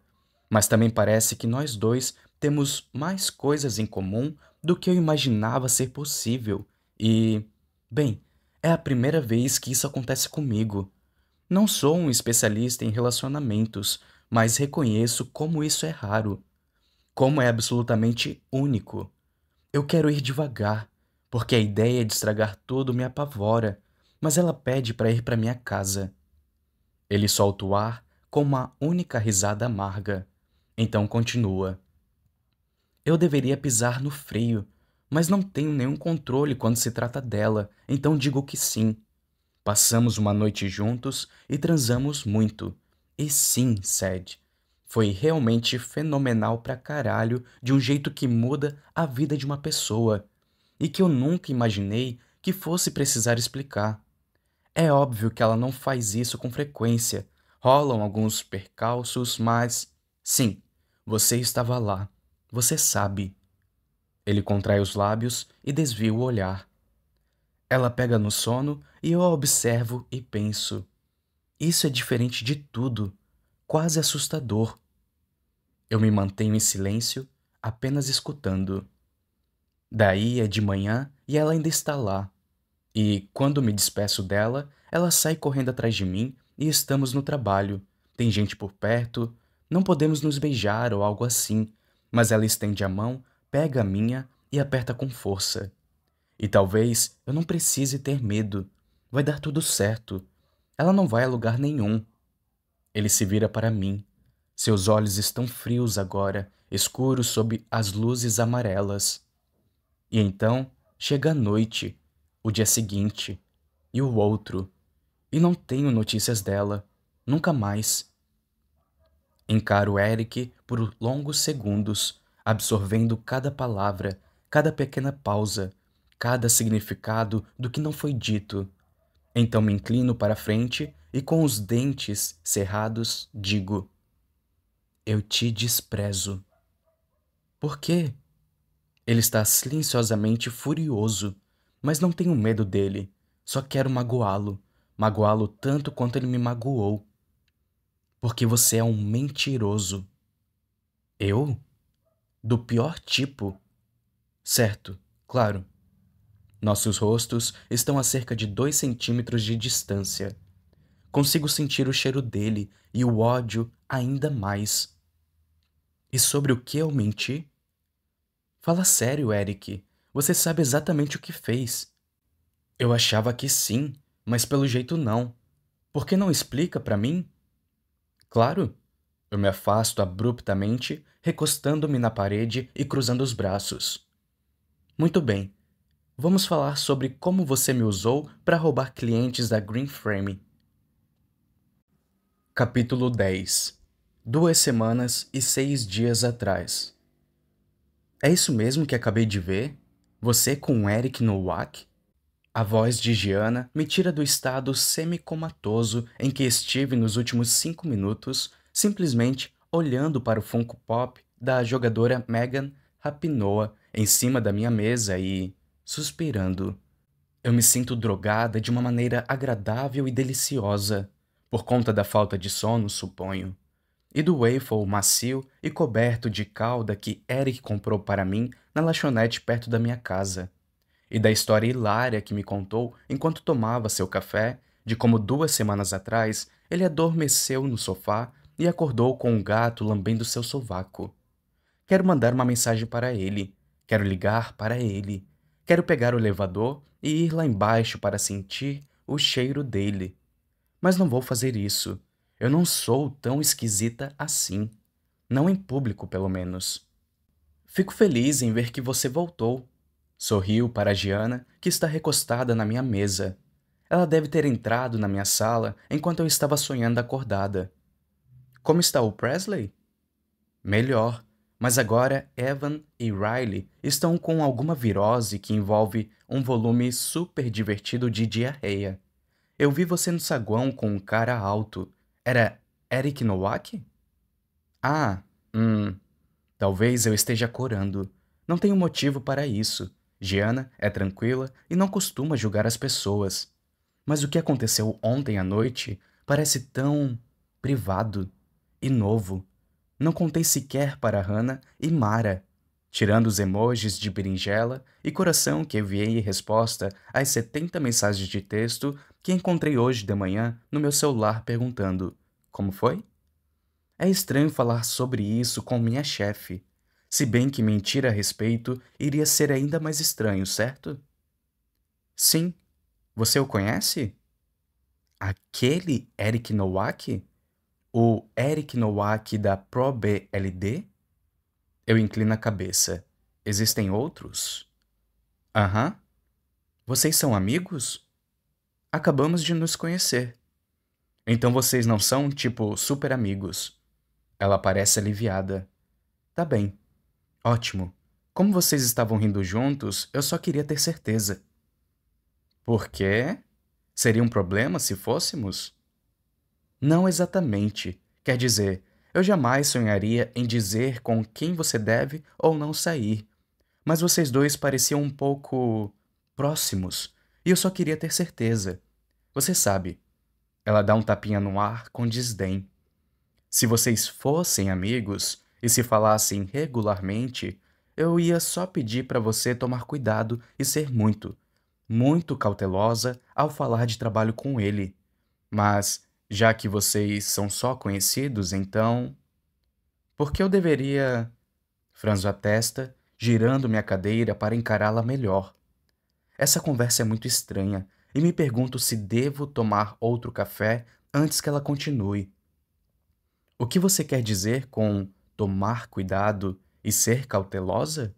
mas também parece que nós dois temos mais coisas em comum do que eu imaginava ser possível e, bem, é a primeira vez que isso acontece comigo. Não sou um especialista em relacionamentos, mas reconheço como isso é raro, como é absolutamente único. Eu quero ir devagar, porque a ideia é de estragar tudo me apavora, mas ela pede para ir para minha casa. Ele solta o ar com uma única risada amarga, então continua. Eu deveria pisar no freio, mas não tenho nenhum controle quando se trata dela, então digo que sim. Passamos uma noite juntos e transamos muito. E sim, Sed, foi realmente fenomenal pra caralho, de um jeito que muda a vida de uma pessoa e que eu nunca imaginei que fosse precisar explicar. É óbvio que ela não faz isso com frequência. Rolam alguns percalços, mas sim, você estava lá. Você sabe. Ele contrai os lábios e desvia o olhar. Ela pega no sono e eu a observo e penso. Isso é diferente de tudo, quase assustador. Eu me mantenho em silêncio, apenas escutando. Daí é de manhã e ela ainda está lá. E, quando me despeço dela, ela sai correndo atrás de mim e estamos no trabalho. Tem gente por perto, não podemos nos beijar ou algo assim, mas ela estende a mão, pega a minha e aperta com força. E talvez eu não precise ter medo. Vai dar tudo certo. Ela não vai a lugar nenhum. Ele se vira para mim. Seus olhos estão frios agora, escuros sob as luzes amarelas. E então chega a noite, o dia seguinte e o outro, e não tenho notícias dela, nunca mais. Encaro Eric por longos segundos, absorvendo cada palavra, cada pequena pausa, cada significado do que não foi dito. Então me inclino para frente e, com os dentes cerrados, digo: Eu te desprezo. Por quê? Ele está silenciosamente furioso, mas não tenho medo dele. Só quero magoá-lo, magoá-lo tanto quanto ele me magoou. Porque você é um mentiroso. Eu? Do pior tipo. Certo, claro. Nossos rostos estão a cerca de dois centímetros de distância. Consigo sentir o cheiro dele e o ódio ainda mais. E sobre o que eu menti? Fala sério, Eric. Você sabe exatamente o que fez. Eu achava que sim, mas pelo jeito não. Por que não explica para mim? Claro, eu me afasto abruptamente, recostando-me na parede e cruzando os braços. Muito bem. Vamos falar sobre como você me usou para roubar clientes da Green Frame. Capítulo 10 Duas semanas e seis dias atrás. É isso mesmo que acabei de ver? Você com Eric Nowak? A voz de Giana me tira do estado semicomatoso em que estive nos últimos cinco minutos simplesmente olhando para o Funko Pop da jogadora Megan Rapinoe em cima da minha mesa e suspirando. Eu me sinto drogada de uma maneira agradável e deliciosa, por conta da falta de sono, suponho, e do waffle macio e coberto de calda que Eric comprou para mim na lanchonete perto da minha casa, e da história hilária que me contou enquanto tomava seu café, de como duas semanas atrás ele adormeceu no sofá e acordou com o gato lambendo seu sovaco. Quero mandar uma mensagem para ele. Quero ligar para ele. Quero pegar o elevador e ir lá embaixo para sentir o cheiro dele. Mas não vou fazer isso. Eu não sou tão esquisita assim. Não em público, pelo menos. Fico feliz em ver que você voltou. Sorriu para a Giana, que está recostada na minha mesa. Ela deve ter entrado na minha sala enquanto eu estava sonhando acordada. Como está o Presley? Melhor, mas agora Evan e Riley estão com alguma virose que envolve um volume super divertido de diarreia. Eu vi você no saguão com um cara alto. Era Eric Nowak? Ah, hum. Talvez eu esteja corando. Não tenho motivo para isso. Giana é tranquila e não costuma julgar as pessoas. Mas o que aconteceu ontem à noite parece tão privado e novo. Não contei sequer para Hannah e Mara, tirando os emojis de berinjela e coração que enviei em resposta às 70 mensagens de texto que encontrei hoje de manhã no meu celular perguntando: Como foi? É estranho falar sobre isso com minha chefe. Se bem que mentir a respeito iria ser ainda mais estranho, certo? Sim. Você o conhece? Aquele Eric Nowak? o Eric Nowak da ProBLD? Eu inclino a cabeça. Existem outros? Aham. Uhum. Vocês são amigos? Acabamos de nos conhecer. Então vocês não são, tipo, super amigos. Ela parece aliviada. Tá bem. Ótimo. Como vocês estavam rindo juntos, eu só queria ter certeza. Por quê? Seria um problema se fôssemos? Não exatamente. Quer dizer, eu jamais sonharia em dizer com quem você deve ou não sair. Mas vocês dois pareciam um pouco. próximos, e eu só queria ter certeza. Você sabe. Ela dá um tapinha no ar com desdém. Se vocês fossem amigos e se falassem regularmente, eu ia só pedir para você tomar cuidado e ser muito, muito cautelosa ao falar de trabalho com ele. Mas já que vocês são só conhecidos, então. Por que eu deveria. Franzo a testa, girando minha cadeira para encará-la melhor. Essa conversa é muito estranha e me pergunto se devo tomar outro café antes que ela continue. O que você quer dizer com tomar cuidado e ser cautelosa?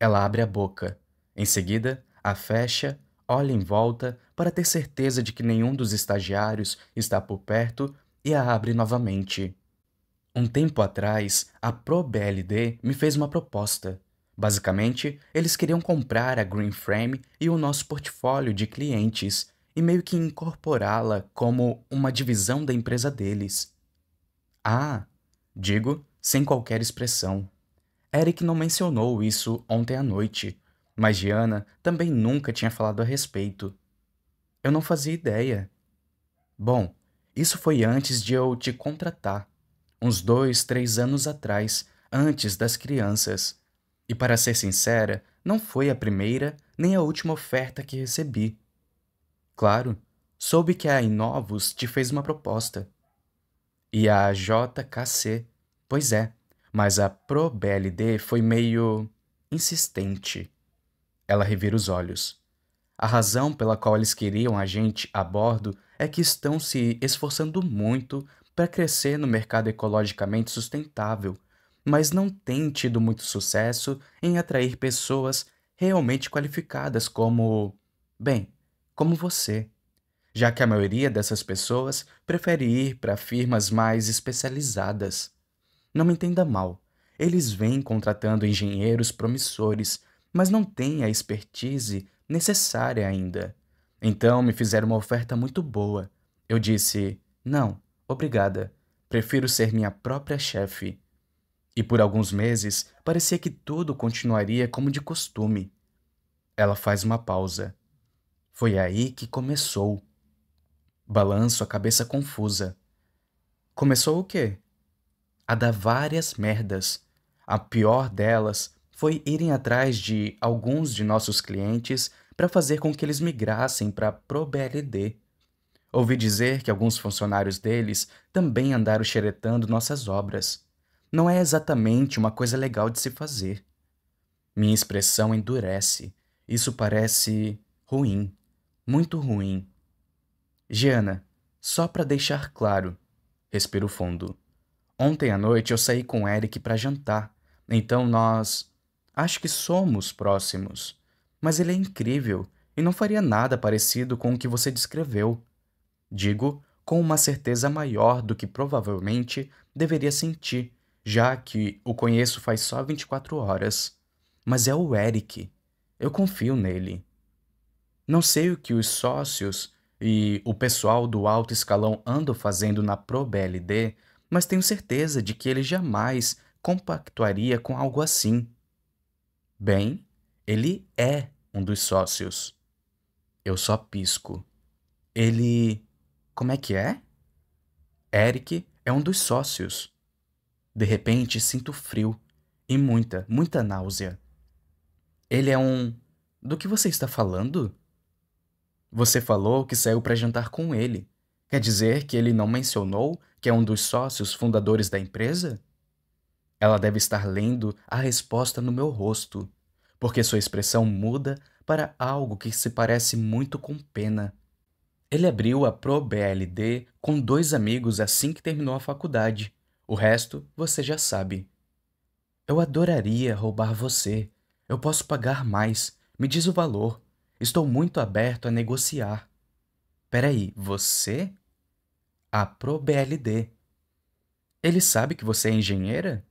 Ela abre a boca, em seguida a fecha olha em volta para ter certeza de que nenhum dos estagiários está por perto e a abre novamente. Um tempo atrás, a ProBLD me fez uma proposta. Basicamente, eles queriam comprar a Greenframe e o nosso portfólio de clientes e meio que incorporá-la como uma divisão da empresa deles. Ah, digo sem qualquer expressão. Eric não mencionou isso ontem à noite, mas Diana também nunca tinha falado a respeito. Eu não fazia ideia. Bom, isso foi antes de eu te contratar, uns dois, três anos atrás, antes das crianças. E para ser sincera, não foi a primeira nem a última oferta que recebi. Claro, soube que a Inovos te fez uma proposta. E a JKC, pois é, mas a ProBLD foi meio insistente. Ela revira os olhos. A razão pela qual eles queriam a gente a bordo é que estão se esforçando muito para crescer no mercado ecologicamente sustentável, mas não têm tido muito sucesso em atrair pessoas realmente qualificadas como. bem, como você. Já que a maioria dessas pessoas prefere ir para firmas mais especializadas. Não me entenda mal, eles vêm contratando engenheiros promissores mas não tem a expertise necessária ainda. Então me fizeram uma oferta muito boa. Eu disse: Não, obrigada. Prefiro ser minha própria chefe. E por alguns meses parecia que tudo continuaria como de costume. Ela faz uma pausa. Foi aí que começou. Balanço a cabeça confusa. Começou o quê? A dar várias merdas. A pior delas foi irem atrás de alguns de nossos clientes para fazer com que eles migrassem para a ProBLD. Ouvi dizer que alguns funcionários deles também andaram xeretando nossas obras. Não é exatamente uma coisa legal de se fazer. Minha expressão endurece. Isso parece ruim, muito ruim. Giana, só para deixar claro, respiro fundo. Ontem à noite eu saí com Eric para jantar, então nós acha que somos próximos, mas ele é incrível e não faria nada parecido com o que você descreveu. Digo com uma certeza maior do que provavelmente deveria sentir, já que o conheço faz só 24 horas. Mas é o Eric. Eu confio nele. Não sei o que os sócios e o pessoal do alto escalão andam fazendo na ProBLD, mas tenho certeza de que ele jamais compactuaria com algo assim. Bem, ele é um dos sócios. Eu só pisco. Ele. Como é que é? Eric é um dos sócios. De repente sinto frio e muita, muita náusea. Ele é um. Do que você está falando? Você falou que saiu para jantar com ele. Quer dizer que ele não mencionou que é um dos sócios fundadores da empresa? Ela deve estar lendo a resposta no meu rosto, porque sua expressão muda para algo que se parece muito com pena. Ele abriu a ProBLD com dois amigos assim que terminou a faculdade. O resto você já sabe. Eu adoraria roubar você. Eu posso pagar mais. Me diz o valor. Estou muito aberto a negociar. Peraí, você? A ProBLD. Ele sabe que você é engenheira?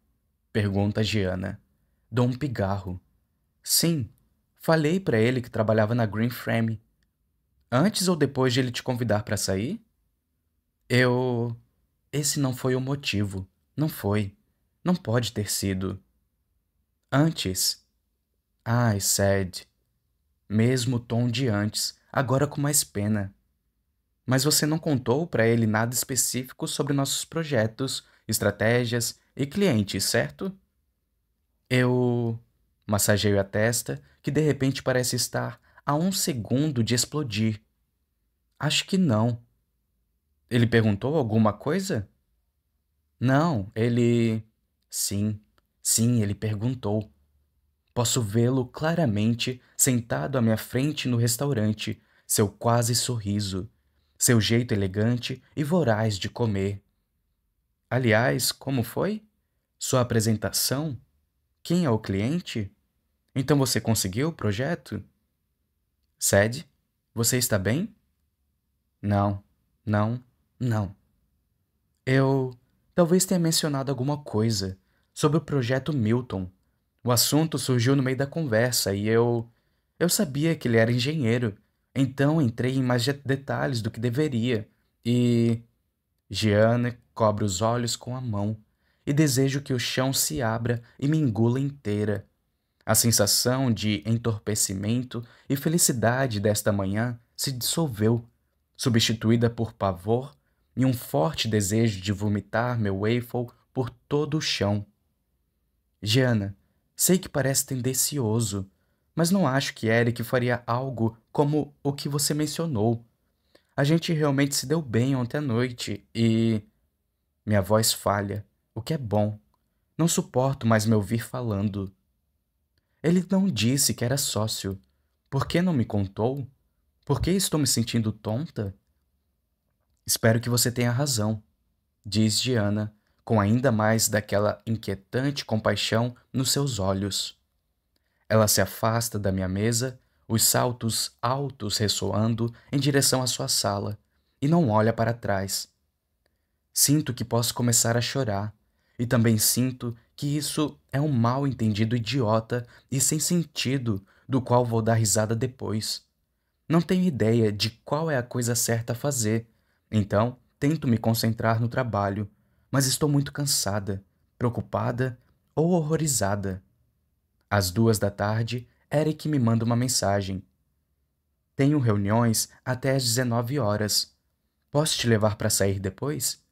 Pergunta Giana. Dom Pigarro. Sim, falei para ele que trabalhava na Green Frame. Antes ou depois de ele te convidar para sair? Eu. Esse não foi o motivo. Não foi. Não pode ter sido. Antes. Ai, Sad. Mesmo tom de antes, agora com mais pena. Mas você não contou para ele nada específico sobre nossos projetos, estratégias e clientes, certo? Eu massageio a testa, que de repente parece estar a um segundo de explodir. Acho que não. Ele perguntou alguma coisa? Não, ele. Sim, sim, ele perguntou. Posso vê-lo claramente sentado à minha frente no restaurante, seu quase sorriso, seu jeito elegante e voraz de comer. Aliás, como foi? Sua apresentação? Quem é o cliente? Então você conseguiu o projeto? Sede, você está bem? Não, não, não. Eu talvez tenha mencionado alguma coisa sobre o projeto Milton. O assunto surgiu no meio da conversa e eu. Eu sabia que ele era engenheiro, então entrei em mais detalhes do que deveria e. Jeanne cobre os olhos com a mão e desejo que o chão se abra e me engula inteira. A sensação de entorpecimento e felicidade desta manhã se dissolveu, substituída por pavor e um forte desejo de vomitar meu waffle por todo o chão. Giana, sei que parece tendencioso, mas não acho que Eric faria algo como o que você mencionou. A gente realmente se deu bem ontem à noite e. Minha voz falha, o que é bom. Não suporto mais me ouvir falando. Ele não disse que era sócio. Por que não me contou? Por que estou me sentindo tonta? Espero que você tenha razão, diz Diana, com ainda mais daquela inquietante compaixão nos seus olhos. Ela se afasta da minha mesa os saltos altos ressoando em direção à sua sala, e não olha para trás. Sinto que posso começar a chorar, e também sinto que isso é um mal entendido idiota e sem sentido, do qual vou dar risada depois. Não tenho ideia de qual é a coisa certa a fazer, então tento me concentrar no trabalho, mas estou muito cansada, preocupada ou horrorizada. Às duas da tarde, Eric me manda uma mensagem. Tenho reuniões até às 19 horas. Posso te levar para sair depois?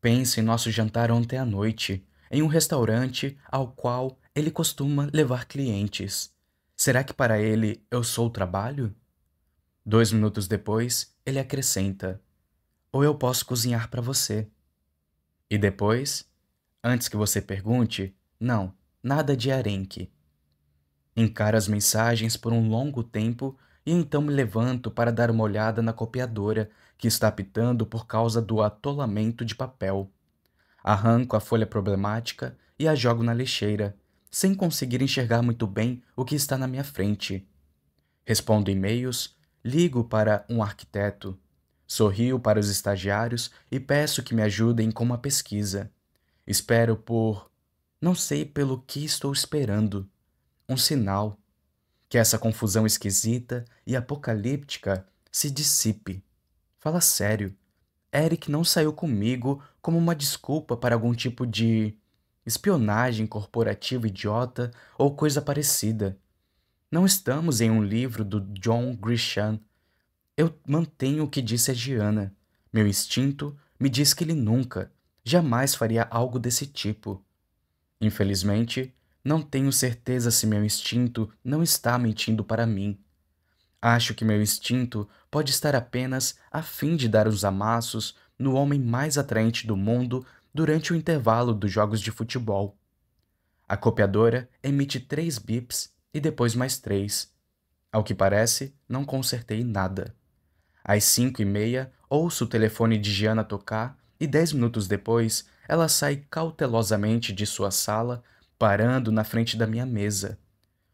Pense em nosso jantar ontem à noite, em um restaurante ao qual ele costuma levar clientes. Será que para ele eu sou o trabalho? Dois minutos depois, ele acrescenta: Ou eu posso cozinhar para você. E depois, antes que você pergunte, não, nada de arenque. Encaro as mensagens por um longo tempo e então me levanto para dar uma olhada na copiadora, que está apitando por causa do atolamento de papel. Arranco a folha problemática e a jogo na lixeira, sem conseguir enxergar muito bem o que está na minha frente. Respondo e-mails, ligo para um arquiteto, sorrio para os estagiários e peço que me ajudem com uma pesquisa. Espero por. Não sei pelo que estou esperando um sinal, que essa confusão esquisita e apocalíptica se dissipe. Fala sério. Eric não saiu comigo como uma desculpa para algum tipo de espionagem corporativa idiota ou coisa parecida. Não estamos em um livro do John Grisham. Eu mantenho o que disse a Diana. Meu instinto me diz que ele nunca, jamais faria algo desse tipo. Infelizmente, não tenho certeza se meu instinto não está mentindo para mim. Acho que meu instinto pode estar apenas a fim de dar os amassos no homem mais atraente do mundo durante o intervalo dos jogos de futebol. A copiadora emite três bips e depois mais três. Ao que parece, não consertei nada. Às cinco e meia, ouço o telefone de Giana tocar e dez minutos depois, ela sai cautelosamente de sua sala parando na frente da minha mesa.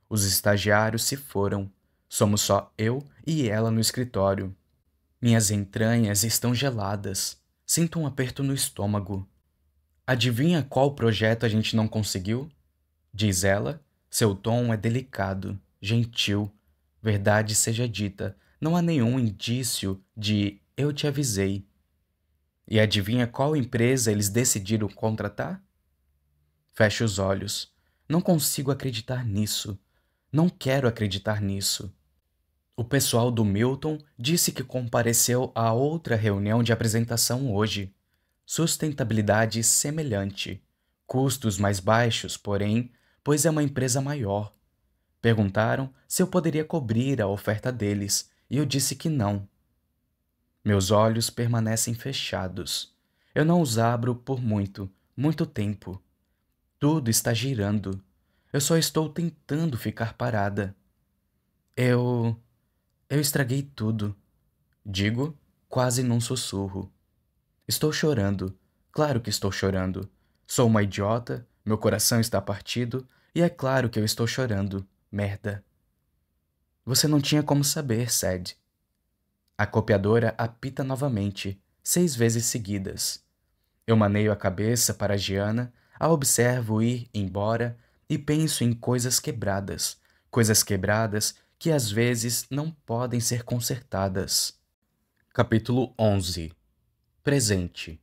Os estagiários se foram. Somos só eu e ela no escritório. Minhas entranhas estão geladas. Sinto um aperto no estômago. Adivinha qual projeto a gente não conseguiu? Diz ela. Seu tom é delicado, gentil. Verdade seja dita, não há nenhum indício de eu te avisei. E adivinha qual empresa eles decidiram contratar? Fecho os olhos. Não consigo acreditar nisso. Não quero acreditar nisso. O pessoal do Milton disse que compareceu a outra reunião de apresentação hoje. Sustentabilidade semelhante. Custos mais baixos, porém, pois é uma empresa maior. Perguntaram se eu poderia cobrir a oferta deles e eu disse que não. Meus olhos permanecem fechados. Eu não os abro por muito, muito tempo. Tudo está girando. Eu só estou tentando ficar parada. Eu. Eu estraguei tudo. Digo, quase num sussurro. Estou chorando. Claro que estou chorando. Sou uma idiota, meu coração está partido, e é claro que eu estou chorando. Merda. Você não tinha como saber, Sad. A copiadora apita novamente, seis vezes seguidas. Eu maneio a cabeça para a Giana a observo ir embora e penso em coisas quebradas, coisas quebradas que às vezes não podem ser consertadas. Capítulo 11 Presente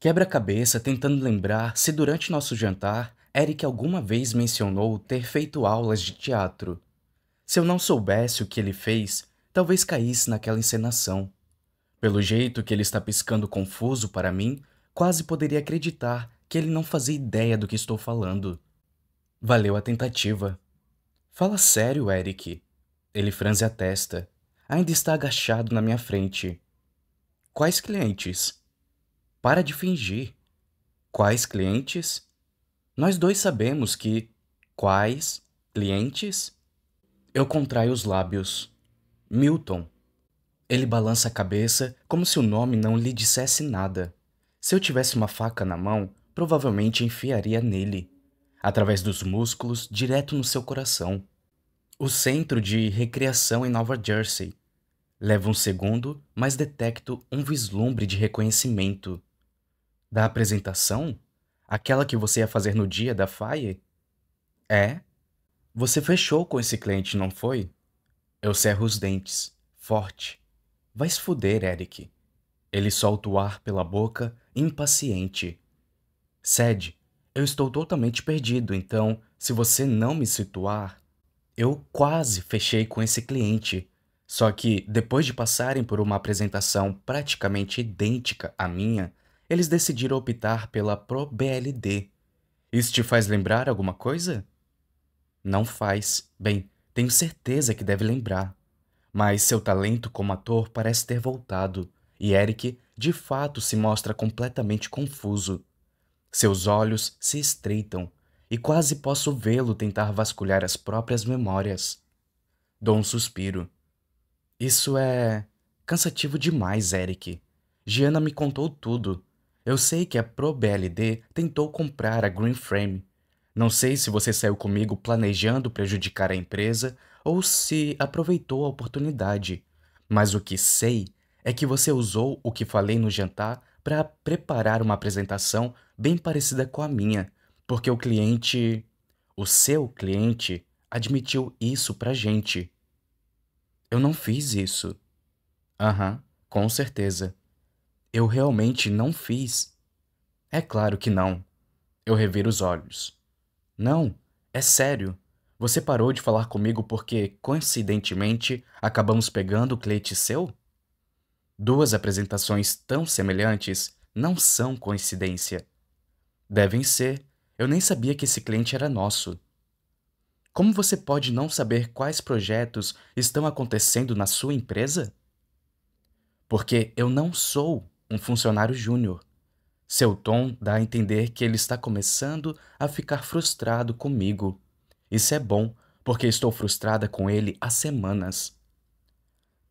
Quebra-cabeça tentando lembrar se durante nosso jantar Eric alguma vez mencionou ter feito aulas de teatro. Se eu não soubesse o que ele fez, talvez caísse naquela encenação. Pelo jeito que ele está piscando confuso para mim, quase poderia acreditar que ele não fazia ideia do que estou falando. Valeu a tentativa. Fala sério, Eric. Ele franze a testa. Ainda está agachado na minha frente. Quais clientes? Para de fingir. Quais clientes? Nós dois sabemos que. Quais clientes? Eu contraio os lábios. Milton. Ele balança a cabeça como se o nome não lhe dissesse nada. Se eu tivesse uma faca na mão, provavelmente enfiaria nele, através dos músculos, direto no seu coração. O centro de recreação em Nova Jersey. Leva um segundo, mas detecto um vislumbre de reconhecimento. Da apresentação? Aquela que você ia fazer no dia da FAE? É? Você fechou com esse cliente, não foi? Eu cerro os dentes, forte. Vai se fuder, Eric. Ele solta o ar pela boca, impaciente. Sede, eu estou totalmente perdido, então, se você não me situar. Eu quase fechei com esse cliente, só que depois de passarem por uma apresentação praticamente idêntica à minha, eles decidiram optar pela ProBLD. Isso te faz lembrar alguma coisa? Não faz. Bem, tenho certeza que deve lembrar. Mas seu talento como ator parece ter voltado, e Eric de fato se mostra completamente confuso. Seus olhos se estreitam e quase posso vê-lo tentar vasculhar as próprias memórias. Dou um suspiro. Isso é. cansativo demais, Eric. Giana me contou tudo. Eu sei que a ProBLD tentou comprar a Green Frame. Não sei se você saiu comigo planejando prejudicar a empresa ou se aproveitou a oportunidade, mas o que sei é que você usou o que falei no jantar para preparar uma apresentação bem parecida com a minha, porque o cliente, o seu cliente, admitiu isso para gente. Eu não fiz isso. Aham, uhum, com certeza. Eu realmente não fiz. É claro que não. Eu reviro os olhos. Não, é sério. Você parou de falar comigo porque, coincidentemente, acabamos pegando o cliente seu? Duas apresentações tão semelhantes não são coincidência. Devem ser. Eu nem sabia que esse cliente era nosso. Como você pode não saber quais projetos estão acontecendo na sua empresa? Porque eu não sou um funcionário júnior. Seu tom dá a entender que ele está começando a ficar frustrado comigo. Isso é bom, porque estou frustrada com ele há semanas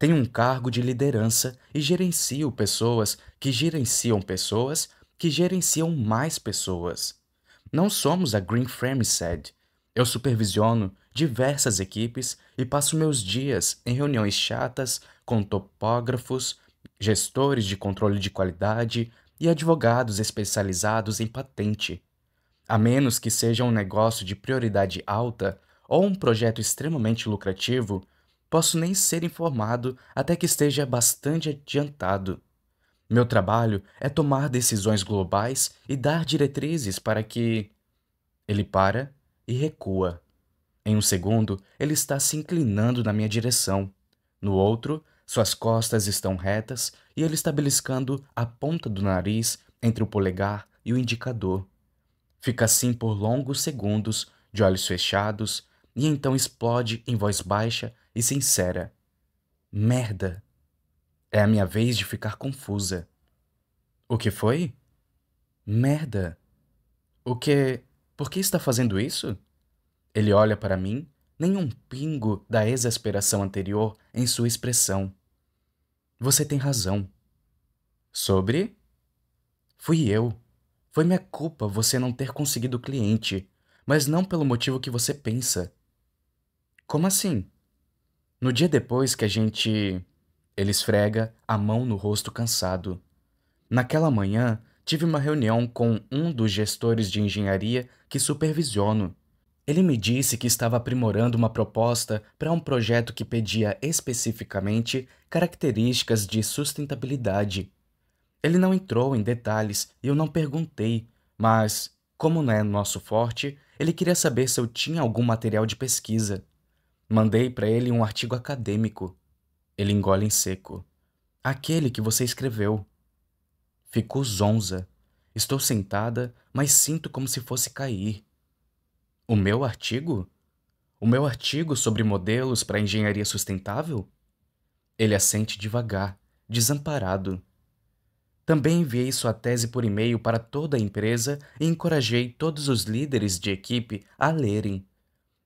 tenho um cargo de liderança e gerencio pessoas que gerenciam pessoas que gerenciam mais pessoas. Não somos a Green Framesad. Eu supervisiono diversas equipes e passo meus dias em reuniões chatas com topógrafos, gestores de controle de qualidade e advogados especializados em patente. A menos que seja um negócio de prioridade alta ou um projeto extremamente lucrativo, posso nem ser informado até que esteja bastante adiantado. Meu trabalho é tomar decisões globais e dar diretrizes para que. Ele para e recua. Em um segundo, ele está se inclinando na minha direção. No outro, suas costas estão retas e ele está beliscando a ponta do nariz entre o polegar e o indicador. Fica assim por longos segundos, de olhos fechados, e então explode em voz baixa e sincera: Merda! É a minha vez de ficar confusa. O que foi? Merda! O que. Por que está fazendo isso? Ele olha para mim, nenhum pingo da exasperação anterior em sua expressão. Você tem razão. Sobre? Fui eu. Foi minha culpa você não ter conseguido cliente, mas não pelo motivo que você pensa. Como assim? No dia depois que a gente. Ele esfrega a mão no rosto cansado. Naquela manhã, tive uma reunião com um dos gestores de engenharia que supervisiono. Ele me disse que estava aprimorando uma proposta para um projeto que pedia especificamente características de sustentabilidade. Ele não entrou em detalhes e eu não perguntei, mas, como não é nosso forte, ele queria saber se eu tinha algum material de pesquisa. Mandei para ele um artigo acadêmico. Ele engole em seco. Aquele que você escreveu. Ficou zonza. Estou sentada, mas sinto como se fosse cair. O meu artigo? O meu artigo sobre modelos para engenharia sustentável? Ele assente devagar, desamparado. Também enviei sua tese por e-mail para toda a empresa e encorajei todos os líderes de equipe a lerem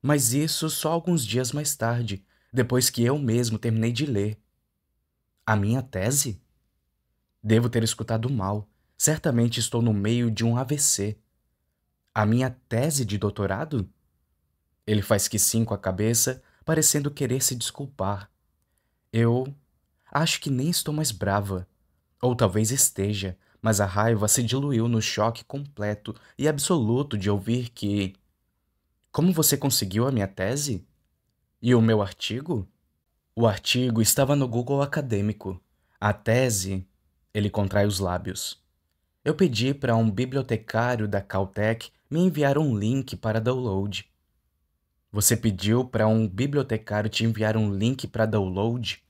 mas isso só alguns dias mais tarde, depois que eu mesmo terminei de ler. A minha tese? Devo ter escutado mal. Certamente estou no meio de um AVC. A minha tese de doutorado? Ele faz que sim com a cabeça, parecendo querer se desculpar. Eu acho que nem estou mais brava. Ou talvez esteja, mas a raiva se diluiu no choque completo e absoluto de ouvir que como você conseguiu a minha tese? E o meu artigo? O artigo estava no Google Acadêmico. A tese. Ele contrai os lábios. Eu pedi para um bibliotecário da Caltech me enviar um link para download. Você pediu para um bibliotecário te enviar um link para download?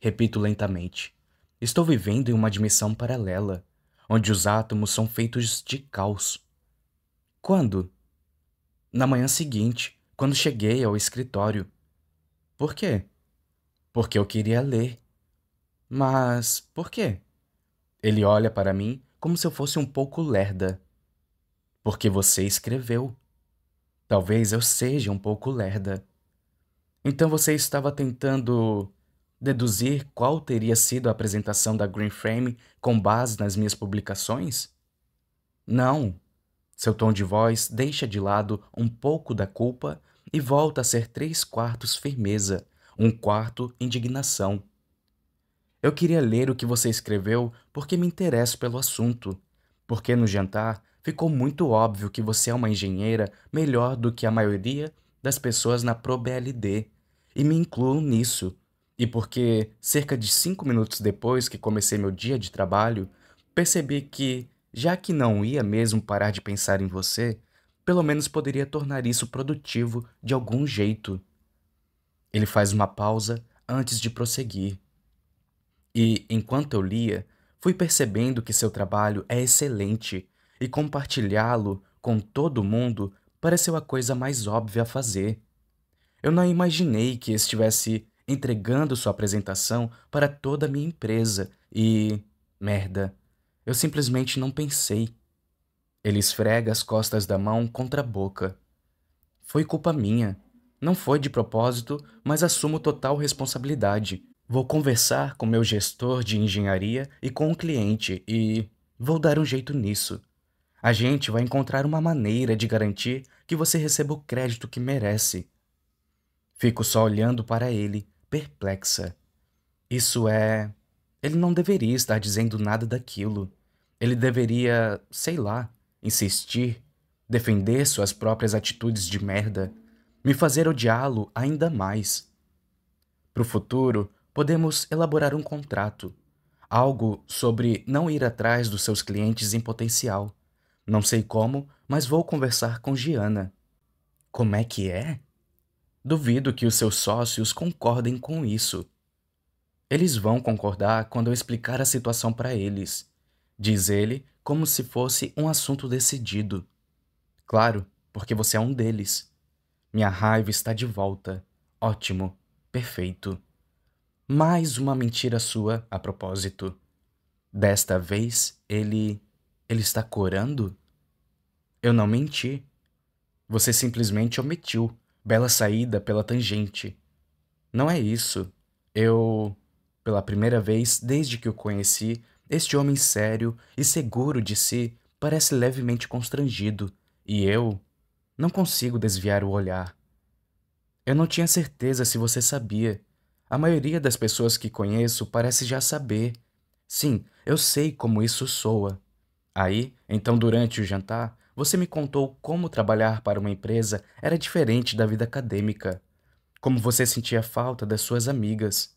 Repito lentamente. Estou vivendo em uma dimensão paralela, onde os átomos são feitos de caos. Quando? na manhã seguinte, quando cheguei ao escritório. Por quê? Porque eu queria ler. Mas por quê? Ele olha para mim como se eu fosse um pouco lerda. Porque você escreveu. Talvez eu seja um pouco lerda. Então você estava tentando deduzir qual teria sido a apresentação da Green Frame com base nas minhas publicações? Não, seu tom de voz deixa de lado um pouco da culpa e volta a ser três quartos firmeza, um quarto indignação. Eu queria ler o que você escreveu porque me interesso pelo assunto, porque no jantar ficou muito óbvio que você é uma engenheira melhor do que a maioria das pessoas na ProBLD, e me incluo nisso, e porque, cerca de cinco minutos depois que comecei meu dia de trabalho, percebi que já que não ia mesmo parar de pensar em você, pelo menos poderia tornar isso produtivo de algum jeito. Ele faz uma pausa antes de prosseguir. E, enquanto eu lia, fui percebendo que seu trabalho é excelente e compartilhá-lo com todo mundo pareceu a coisa mais óbvia a fazer. Eu não imaginei que estivesse entregando sua apresentação para toda a minha empresa e. merda, eu simplesmente não pensei. Ele esfrega as costas da mão contra a boca. Foi culpa minha. Não foi de propósito, mas assumo total responsabilidade. Vou conversar com meu gestor de engenharia e com o cliente e vou dar um jeito nisso. A gente vai encontrar uma maneira de garantir que você receba o crédito que merece. Fico só olhando para ele, perplexa. Isso é. Ele não deveria estar dizendo nada daquilo. Ele deveria, sei lá, insistir, defender suas próprias atitudes de merda, me fazer odiá-lo ainda mais. Pro futuro, podemos elaborar um contrato, algo sobre não ir atrás dos seus clientes em potencial. Não sei como, mas vou conversar com Giana. Como é que é? Duvido que os seus sócios concordem com isso. Eles vão concordar quando eu explicar a situação para eles diz ele, como se fosse um assunto decidido. Claro, porque você é um deles. Minha raiva está de volta. Ótimo, perfeito. Mais uma mentira sua a propósito. Desta vez, ele. ele está corando? Eu não menti. Você simplesmente omitiu. Bela saída pela tangente. Não é isso. Eu. Pela primeira vez desde que o conheci, este homem sério e seguro de si parece levemente constrangido, e eu não consigo desviar o olhar. Eu não tinha certeza se você sabia. A maioria das pessoas que conheço parece já saber. Sim, eu sei como isso soa. Aí, então, durante o jantar, você me contou como trabalhar para uma empresa era diferente da vida acadêmica. Como você sentia falta das suas amigas.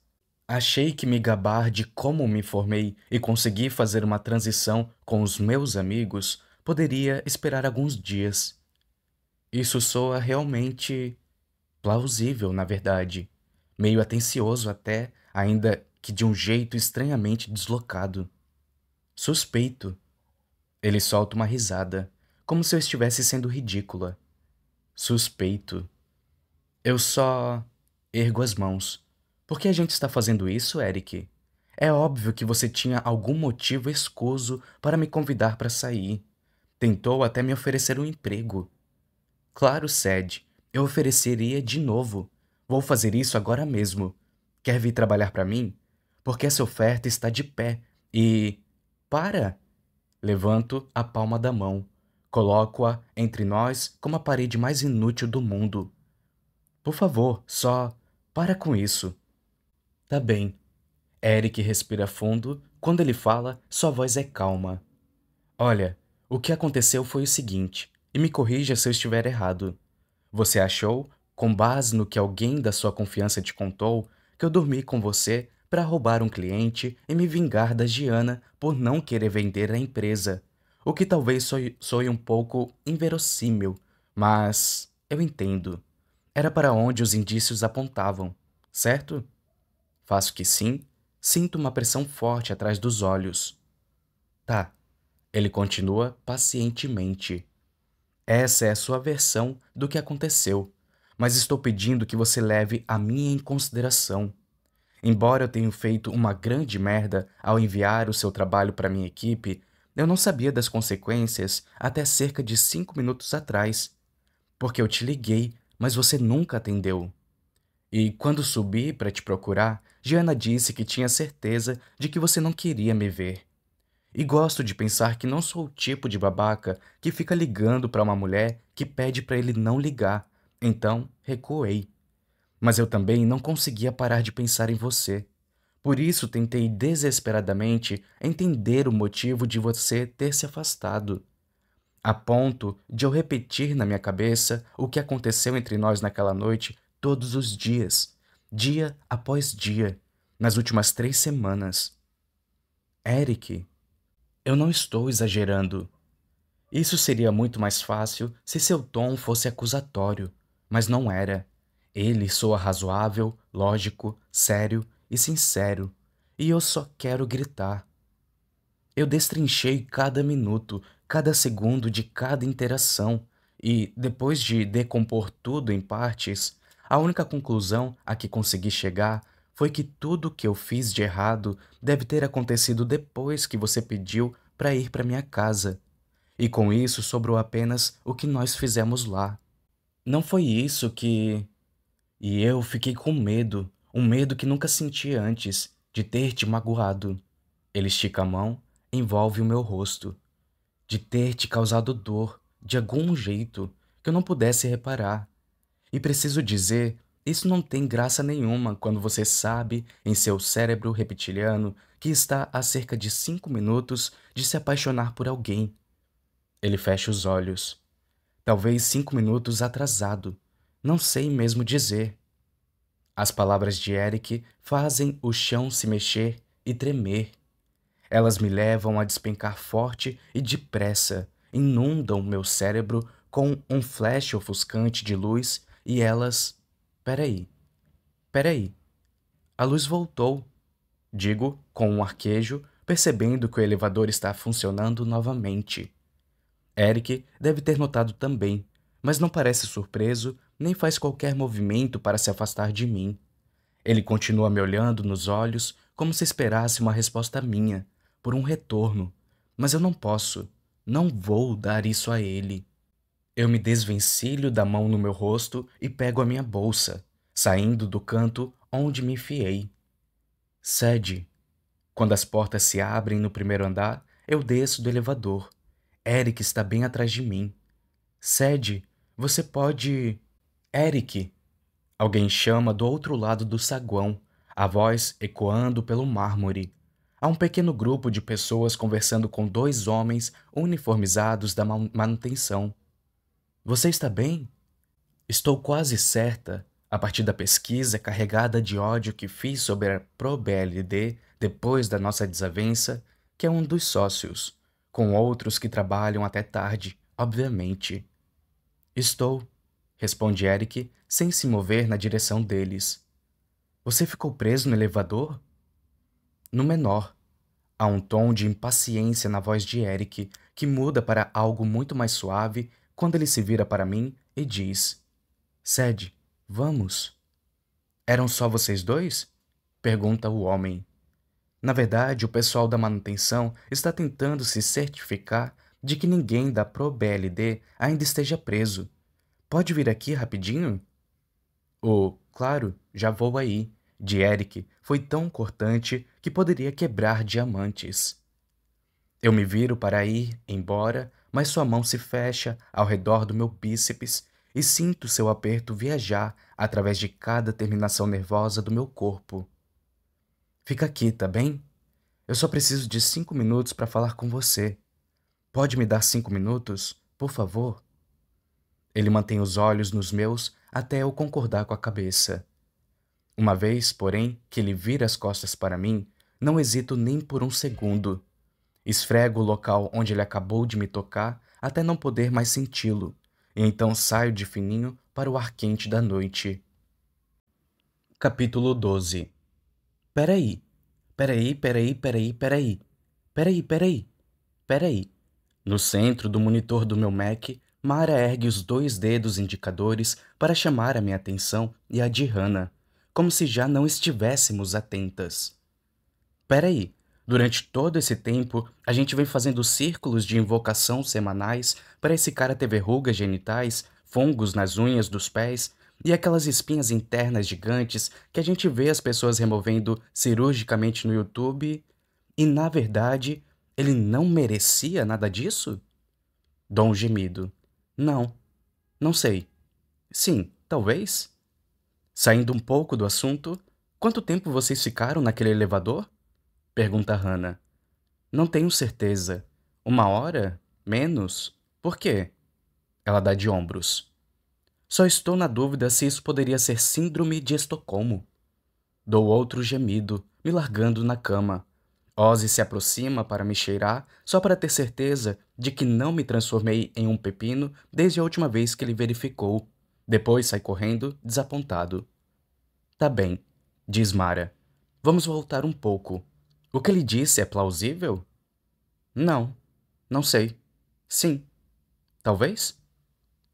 Achei que me gabar de como me formei e conseguir fazer uma transição com os meus amigos poderia esperar alguns dias. Isso soa realmente plausível, na verdade, meio atencioso até, ainda que de um jeito estranhamente deslocado. Suspeito. Ele solta uma risada, como se eu estivesse sendo ridícula. Suspeito. Eu só ergo as mãos por que a gente está fazendo isso, Eric? É óbvio que você tinha algum motivo escuso para me convidar para sair. Tentou até me oferecer um emprego. Claro, Ced. eu ofereceria de novo. Vou fazer isso agora mesmo. Quer vir trabalhar para mim? Porque essa oferta está de pé e. Para! Levanto a palma da mão. Coloco-a entre nós como a parede mais inútil do mundo. Por favor, só para com isso. Tá bem. Eric respira fundo. Quando ele fala, sua voz é calma. Olha, o que aconteceu foi o seguinte, e me corrija se eu estiver errado. Você achou, com base no que alguém da sua confiança te contou, que eu dormi com você para roubar um cliente e me vingar da Giana por não querer vender a empresa. O que talvez soe, soe um pouco inverossímil, mas eu entendo. Era para onde os indícios apontavam, certo? Faço que sim, sinto uma pressão forte atrás dos olhos. Tá, ele continua pacientemente. Essa é a sua versão do que aconteceu, mas estou pedindo que você leve a minha em consideração. Embora eu tenha feito uma grande merda ao enviar o seu trabalho para minha equipe, eu não sabia das consequências até cerca de cinco minutos atrás, porque eu te liguei, mas você nunca atendeu. E quando subi para te procurar, Diana disse que tinha certeza de que você não queria me ver. E gosto de pensar que não sou o tipo de babaca que fica ligando para uma mulher que pede para ele não ligar. Então, recuei. Mas eu também não conseguia parar de pensar em você. Por isso, tentei desesperadamente entender o motivo de você ter se afastado. A ponto de eu repetir na minha cabeça o que aconteceu entre nós naquela noite todos os dias, dia após dia, nas últimas três semanas. Eric, eu não estou exagerando. Isso seria muito mais fácil se seu tom fosse acusatório, mas não era. Ele soa razoável, lógico, sério e sincero, e eu só quero gritar. Eu destrinchei cada minuto, cada segundo de cada interação, e, depois de decompor tudo em partes, a única conclusão a que consegui chegar foi que tudo o que eu fiz de errado deve ter acontecido depois que você pediu para ir para minha casa. E com isso sobrou apenas o que nós fizemos lá. Não foi isso que. E eu fiquei com medo, um medo que nunca senti antes, de ter te magoado. Ele estica a mão, envolve o meu rosto. De ter te causado dor, de algum jeito, que eu não pudesse reparar. E preciso dizer, isso não tem graça nenhuma quando você sabe, em seu cérebro reptiliano, que está a cerca de cinco minutos de se apaixonar por alguém. Ele fecha os olhos. Talvez cinco minutos atrasado. Não sei mesmo dizer. As palavras de Eric fazem o chão se mexer e tremer. Elas me levam a despencar forte e depressa, inundam meu cérebro com um flash ofuscante de luz e elas. Peraí. Peraí. A luz voltou. Digo, com um arquejo, percebendo que o elevador está funcionando novamente. Eric deve ter notado também, mas não parece surpreso nem faz qualquer movimento para se afastar de mim. Ele continua me olhando nos olhos como se esperasse uma resposta minha, por um retorno, mas eu não posso, não vou dar isso a ele. Eu me desvencilho da mão no meu rosto e pego a minha bolsa, saindo do canto onde me enfiei. Cede. Quando as portas se abrem no primeiro andar, eu desço do elevador. Eric está bem atrás de mim. Cede, você pode. Eric! Alguém chama do outro lado do saguão, a voz ecoando pelo mármore. Há um pequeno grupo de pessoas conversando com dois homens uniformizados da manutenção. Você está bem? Estou quase certa, a partir da pesquisa carregada de ódio que fiz sobre a ProBLD depois da nossa desavença, que é um dos sócios, com outros que trabalham até tarde, obviamente. Estou, responde Eric, sem se mover na direção deles. Você ficou preso no elevador? No menor. Há um tom de impaciência na voz de Eric, que muda para algo muito mais suave quando ele se vira para mim e diz: Sede, vamos. Eram só vocês dois? pergunta o homem. Na verdade, o pessoal da manutenção está tentando se certificar de que ninguém da ProBLD ainda esteja preso. Pode vir aqui rapidinho? O oh, claro, já vou aí, de Eric foi tão cortante que poderia quebrar diamantes. Eu me viro para ir embora, mas sua mão se fecha ao redor do meu bíceps e sinto seu aperto viajar através de cada terminação nervosa do meu corpo. Fica aqui, tá bem? Eu só preciso de cinco minutos para falar com você. Pode me dar cinco minutos, por favor? Ele mantém os olhos nos meus até eu concordar com a cabeça. Uma vez, porém, que ele vira as costas para mim, não hesito nem por um segundo. Esfrego o local onde ele acabou de me tocar até não poder mais senti-lo, e então saio de fininho para o ar quente da noite. Capítulo 12 Peraí, peraí, peraí, peraí, peraí, peraí, peraí, peraí. No centro do monitor do meu Mac, Mara ergue os dois dedos indicadores para chamar a minha atenção e a de Hannah, como se já não estivéssemos atentas. Peraí, Durante todo esse tempo, a gente vem fazendo círculos de invocação semanais para esse cara ter verrugas genitais, fungos nas unhas dos pés e aquelas espinhas internas gigantes que a gente vê as pessoas removendo cirurgicamente no YouTube. E na verdade, ele não merecia nada disso? Dom gemido. Não. Não sei. Sim, talvez. Saindo um pouco do assunto, quanto tempo vocês ficaram naquele elevador? Pergunta Hannah. Não tenho certeza. Uma hora? Menos? Por quê? Ela dá de ombros. Só estou na dúvida se isso poderia ser síndrome de Estocolmo. Dou outro gemido, me largando na cama. Ozzy se aproxima para me cheirar, só para ter certeza de que não me transformei em um pepino desde a última vez que ele verificou. Depois sai correndo, desapontado. Tá bem, diz Mara. Vamos voltar um pouco. O que ele disse é plausível? Não. Não sei. Sim. Talvez?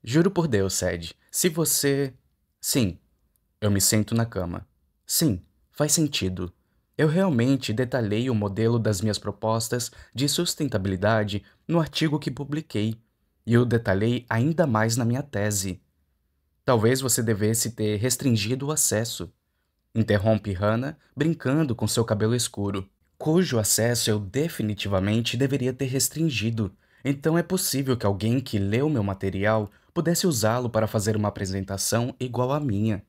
Juro por Deus, Sed, Se você. Sim. Eu me sento na cama. Sim, faz sentido. Eu realmente detalhei o modelo das minhas propostas de sustentabilidade no artigo que publiquei, e o detalhei ainda mais na minha tese. Talvez você devesse ter restringido o acesso. Interrompe Hannah, brincando com seu cabelo escuro cujo acesso eu definitivamente deveria ter restringido. Então é possível que alguém que leu meu material pudesse usá-lo para fazer uma apresentação igual à minha.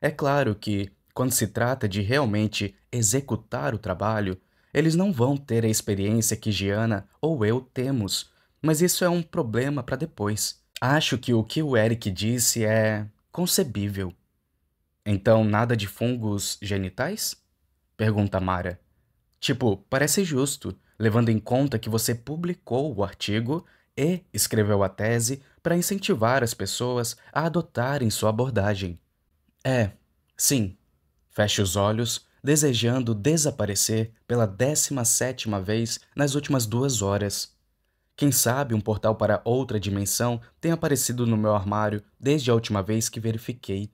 É claro que, quando se trata de realmente executar o trabalho, eles não vão ter a experiência que Giana ou eu temos, mas isso é um problema para depois. Acho que o que o Eric disse é concebível. Então, nada de fungos genitais? Pergunta Mara. Tipo, parece justo, levando em conta que você publicou o artigo e escreveu a tese para incentivar as pessoas a adotarem sua abordagem. É, sim. Feche os olhos, desejando desaparecer pela 17 vez nas últimas duas horas. Quem sabe um portal para outra dimensão tenha aparecido no meu armário desde a última vez que verifiquei.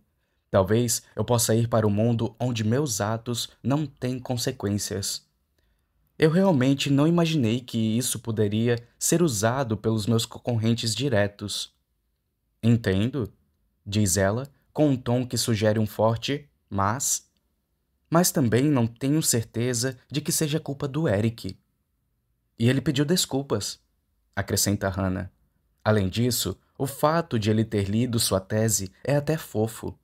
Talvez eu possa ir para o um mundo onde meus atos não têm consequências. Eu realmente não imaginei que isso poderia ser usado pelos meus concorrentes diretos. Entendo, diz ela, com um tom que sugere um forte mas. Mas também não tenho certeza de que seja culpa do Eric. E ele pediu desculpas, acrescenta Hannah. Além disso, o fato de ele ter lido sua tese é até fofo.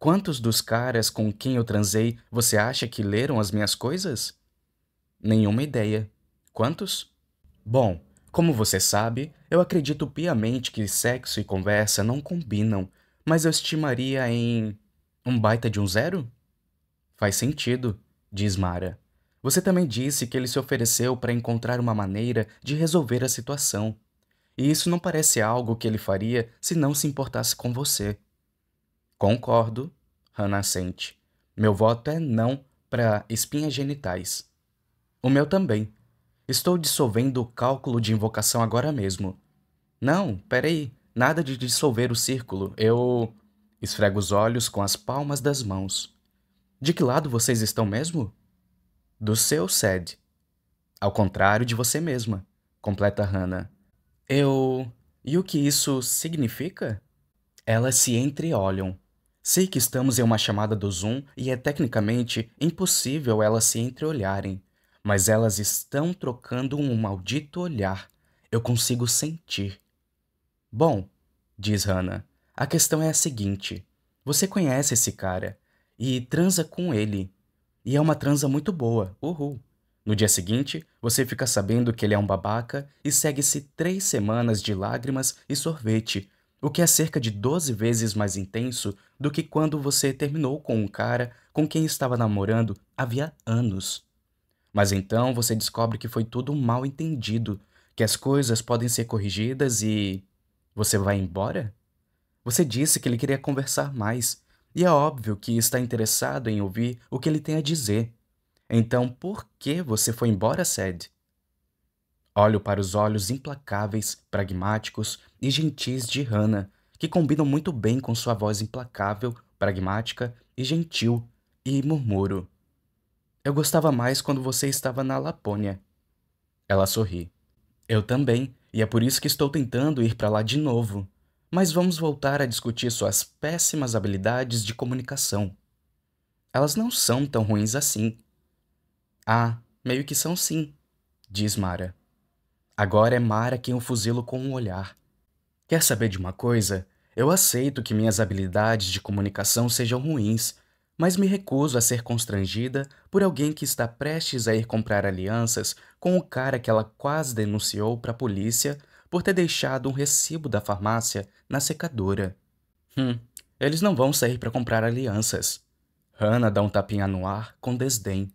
Quantos dos caras com quem eu transei você acha que leram as minhas coisas? Nenhuma ideia. Quantos? Bom, como você sabe, eu acredito piamente que sexo e conversa não combinam, mas eu estimaria em. um baita de um zero? Faz sentido, diz Mara. Você também disse que ele se ofereceu para encontrar uma maneira de resolver a situação. E isso não parece algo que ele faria se não se importasse com você. Concordo, Hannah assente. Meu voto é não para espinhas genitais. O meu também. Estou dissolvendo o cálculo de invocação agora mesmo. Não, peraí. Nada de dissolver o círculo. Eu. Esfrego os olhos com as palmas das mãos. De que lado vocês estão mesmo? Do seu sede. Ao contrário de você mesma, completa Hannah. Eu. E o que isso significa? Elas se entreolham. Sei que estamos em uma chamada do Zoom e é tecnicamente impossível elas se entreolharem mas elas estão trocando um maldito olhar. Eu consigo sentir. Bom, diz Hannah, a questão é a seguinte: você conhece esse cara e transa com ele. E é uma transa muito boa, uhul. No dia seguinte, você fica sabendo que ele é um babaca e segue-se três semanas de lágrimas e sorvete, o que é cerca de 12 vezes mais intenso do que quando você terminou com um cara com quem estava namorando havia anos. Mas então você descobre que foi tudo mal entendido, que as coisas podem ser corrigidas e. Você vai embora? Você disse que ele queria conversar mais, e é óbvio que está interessado em ouvir o que ele tem a dizer. Então por que você foi embora, Sed? Olho para os olhos implacáveis, pragmáticos e gentis de Hannah, que combinam muito bem com sua voz implacável, pragmática e gentil, e murmuro: eu gostava mais quando você estava na Lapônia. Ela sorri. Eu também, e é por isso que estou tentando ir para lá de novo. Mas vamos voltar a discutir suas péssimas habilidades de comunicação. Elas não são tão ruins assim. Ah, meio que são sim, diz Mara. Agora é Mara quem o fuzilo com um olhar. Quer saber de uma coisa? Eu aceito que minhas habilidades de comunicação sejam ruins, mas me recuso a ser constrangida por alguém que está prestes a ir comprar alianças com o cara que ela quase denunciou para a polícia por ter deixado um recibo da farmácia na secadora. Hum, eles não vão sair para comprar alianças. Hannah dá um tapinha no ar com desdém.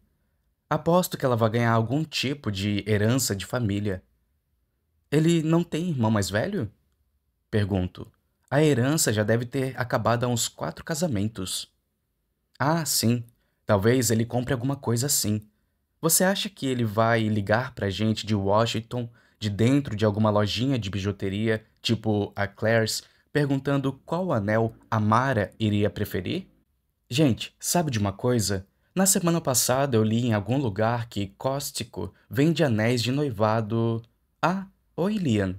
Aposto que ela vai ganhar algum tipo de herança de família. Ele não tem irmão mais velho? Pergunto. A herança já deve ter acabado há uns quatro casamentos. Ah, sim. Talvez ele compre alguma coisa assim. Você acha que ele vai ligar pra gente de Washington, de dentro de alguma lojinha de bijuteria, tipo a Claire's, perguntando qual anel a Mara iria preferir? Gente, sabe de uma coisa? Na semana passada eu li em algum lugar que Cóstico vende anéis de noivado. Ah, oi, Lian.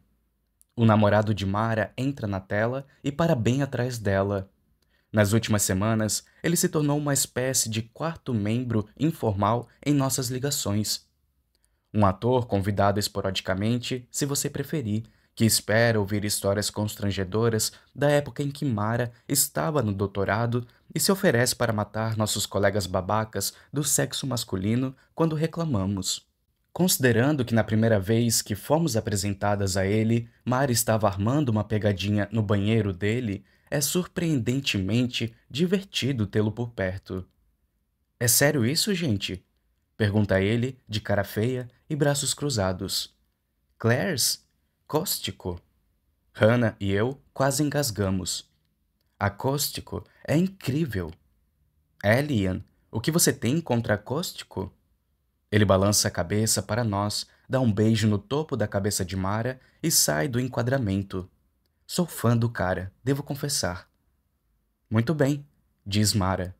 O namorado de Mara entra na tela e para bem atrás dela. Nas últimas semanas, ele se tornou uma espécie de quarto membro informal em nossas ligações. Um ator convidado esporadicamente, se você preferir, que espera ouvir histórias constrangedoras da época em que Mara estava no doutorado e se oferece para matar nossos colegas babacas do sexo masculino quando reclamamos. Considerando que na primeira vez que fomos apresentadas a ele, Mara estava armando uma pegadinha no banheiro dele, é surpreendentemente divertido tê-lo por perto. É sério isso, gente? Pergunta ele, de cara feia e braços cruzados. Claire's? Cóstico. Hannah e eu quase engasgamos. Acóstico é incrível. Elian, é, o que você tem contra acóstico? Ele balança a cabeça para nós, dá um beijo no topo da cabeça de Mara e sai do enquadramento. Sou fã do cara, devo confessar. Muito bem, diz Mara.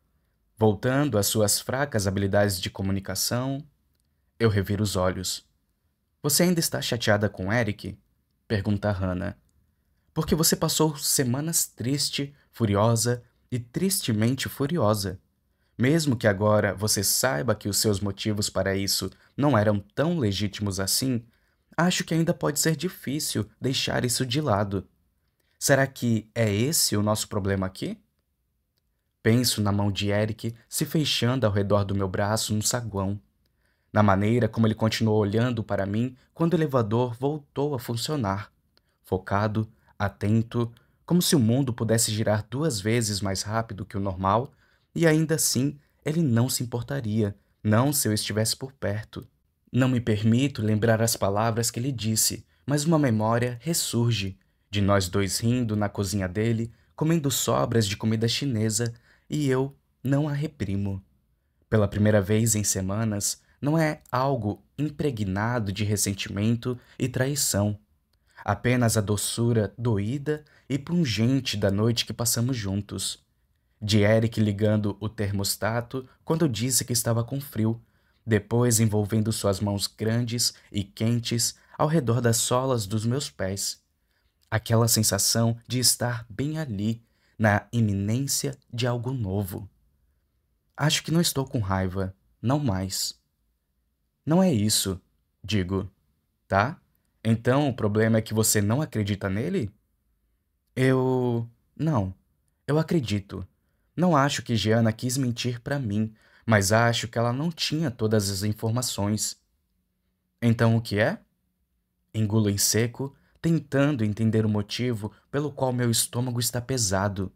Voltando às suas fracas habilidades de comunicação, eu reviro os olhos. Você ainda está chateada com Eric? Pergunta Hannah. Porque você passou semanas triste, furiosa e tristemente furiosa. Mesmo que agora você saiba que os seus motivos para isso não eram tão legítimos assim, acho que ainda pode ser difícil deixar isso de lado. Será que é esse o nosso problema aqui? Penso na mão de Eric se fechando ao redor do meu braço no saguão, na maneira como ele continuou olhando para mim quando o elevador voltou a funcionar, focado, atento, como se o mundo pudesse girar duas vezes mais rápido que o normal, e ainda assim ele não se importaria, não se eu estivesse por perto. Não me permito lembrar as palavras que ele disse, mas uma memória ressurge de nós dois rindo na cozinha dele, comendo sobras de comida chinesa, e eu não a reprimo. Pela primeira vez em semanas, não é algo impregnado de ressentimento e traição, apenas a doçura doída e pungente da noite que passamos juntos. De Eric ligando o termostato quando eu disse que estava com frio, depois envolvendo suas mãos grandes e quentes ao redor das solas dos meus pés aquela sensação de estar bem ali, na iminência de algo novo. Acho que não estou com raiva, não mais. Não é isso, digo. Tá? Então o problema é que você não acredita nele? Eu. Não. Eu acredito. Não acho que Giana quis mentir para mim, mas acho que ela não tinha todas as informações. Então o que é? Engulo em seco tentando entender o motivo pelo qual meu estômago está pesado,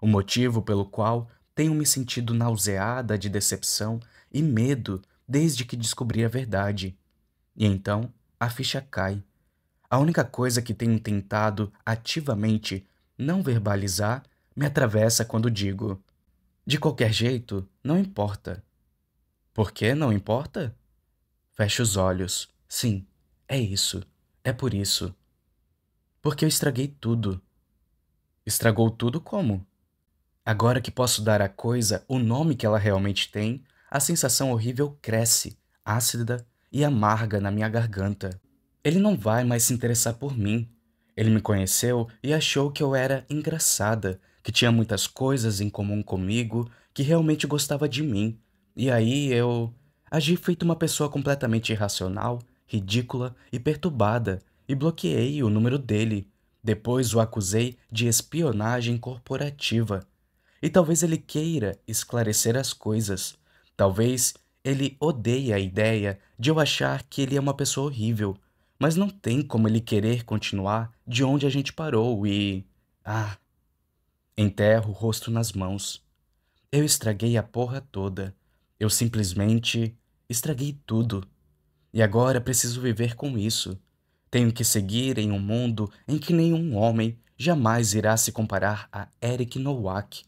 o motivo pelo qual tenho me sentido nauseada de decepção e medo desde que descobri a verdade. E então a ficha cai. A única coisa que tenho tentado ativamente não verbalizar me atravessa quando digo: De qualquer jeito, não importa. Por que não importa? Fecho os olhos. Sim, é isso. É por isso. Porque eu estraguei tudo. Estragou tudo como? Agora que posso dar à coisa o nome que ela realmente tem, a sensação horrível cresce, ácida e amarga na minha garganta. Ele não vai mais se interessar por mim. Ele me conheceu e achou que eu era engraçada, que tinha muitas coisas em comum comigo, que realmente gostava de mim. E aí eu agi feito uma pessoa completamente irracional, ridícula e perturbada, e bloqueei o número dele. Depois o acusei de espionagem corporativa. E talvez ele queira esclarecer as coisas. Talvez ele odeie a ideia de eu achar que ele é uma pessoa horrível, mas não tem como ele querer continuar de onde a gente parou e. Ah! Enterro o rosto nas mãos. Eu estraguei a porra toda. Eu simplesmente estraguei tudo. E agora preciso viver com isso. Tenho que seguir em um mundo em que nenhum homem jamais irá se comparar a Eric Nowak.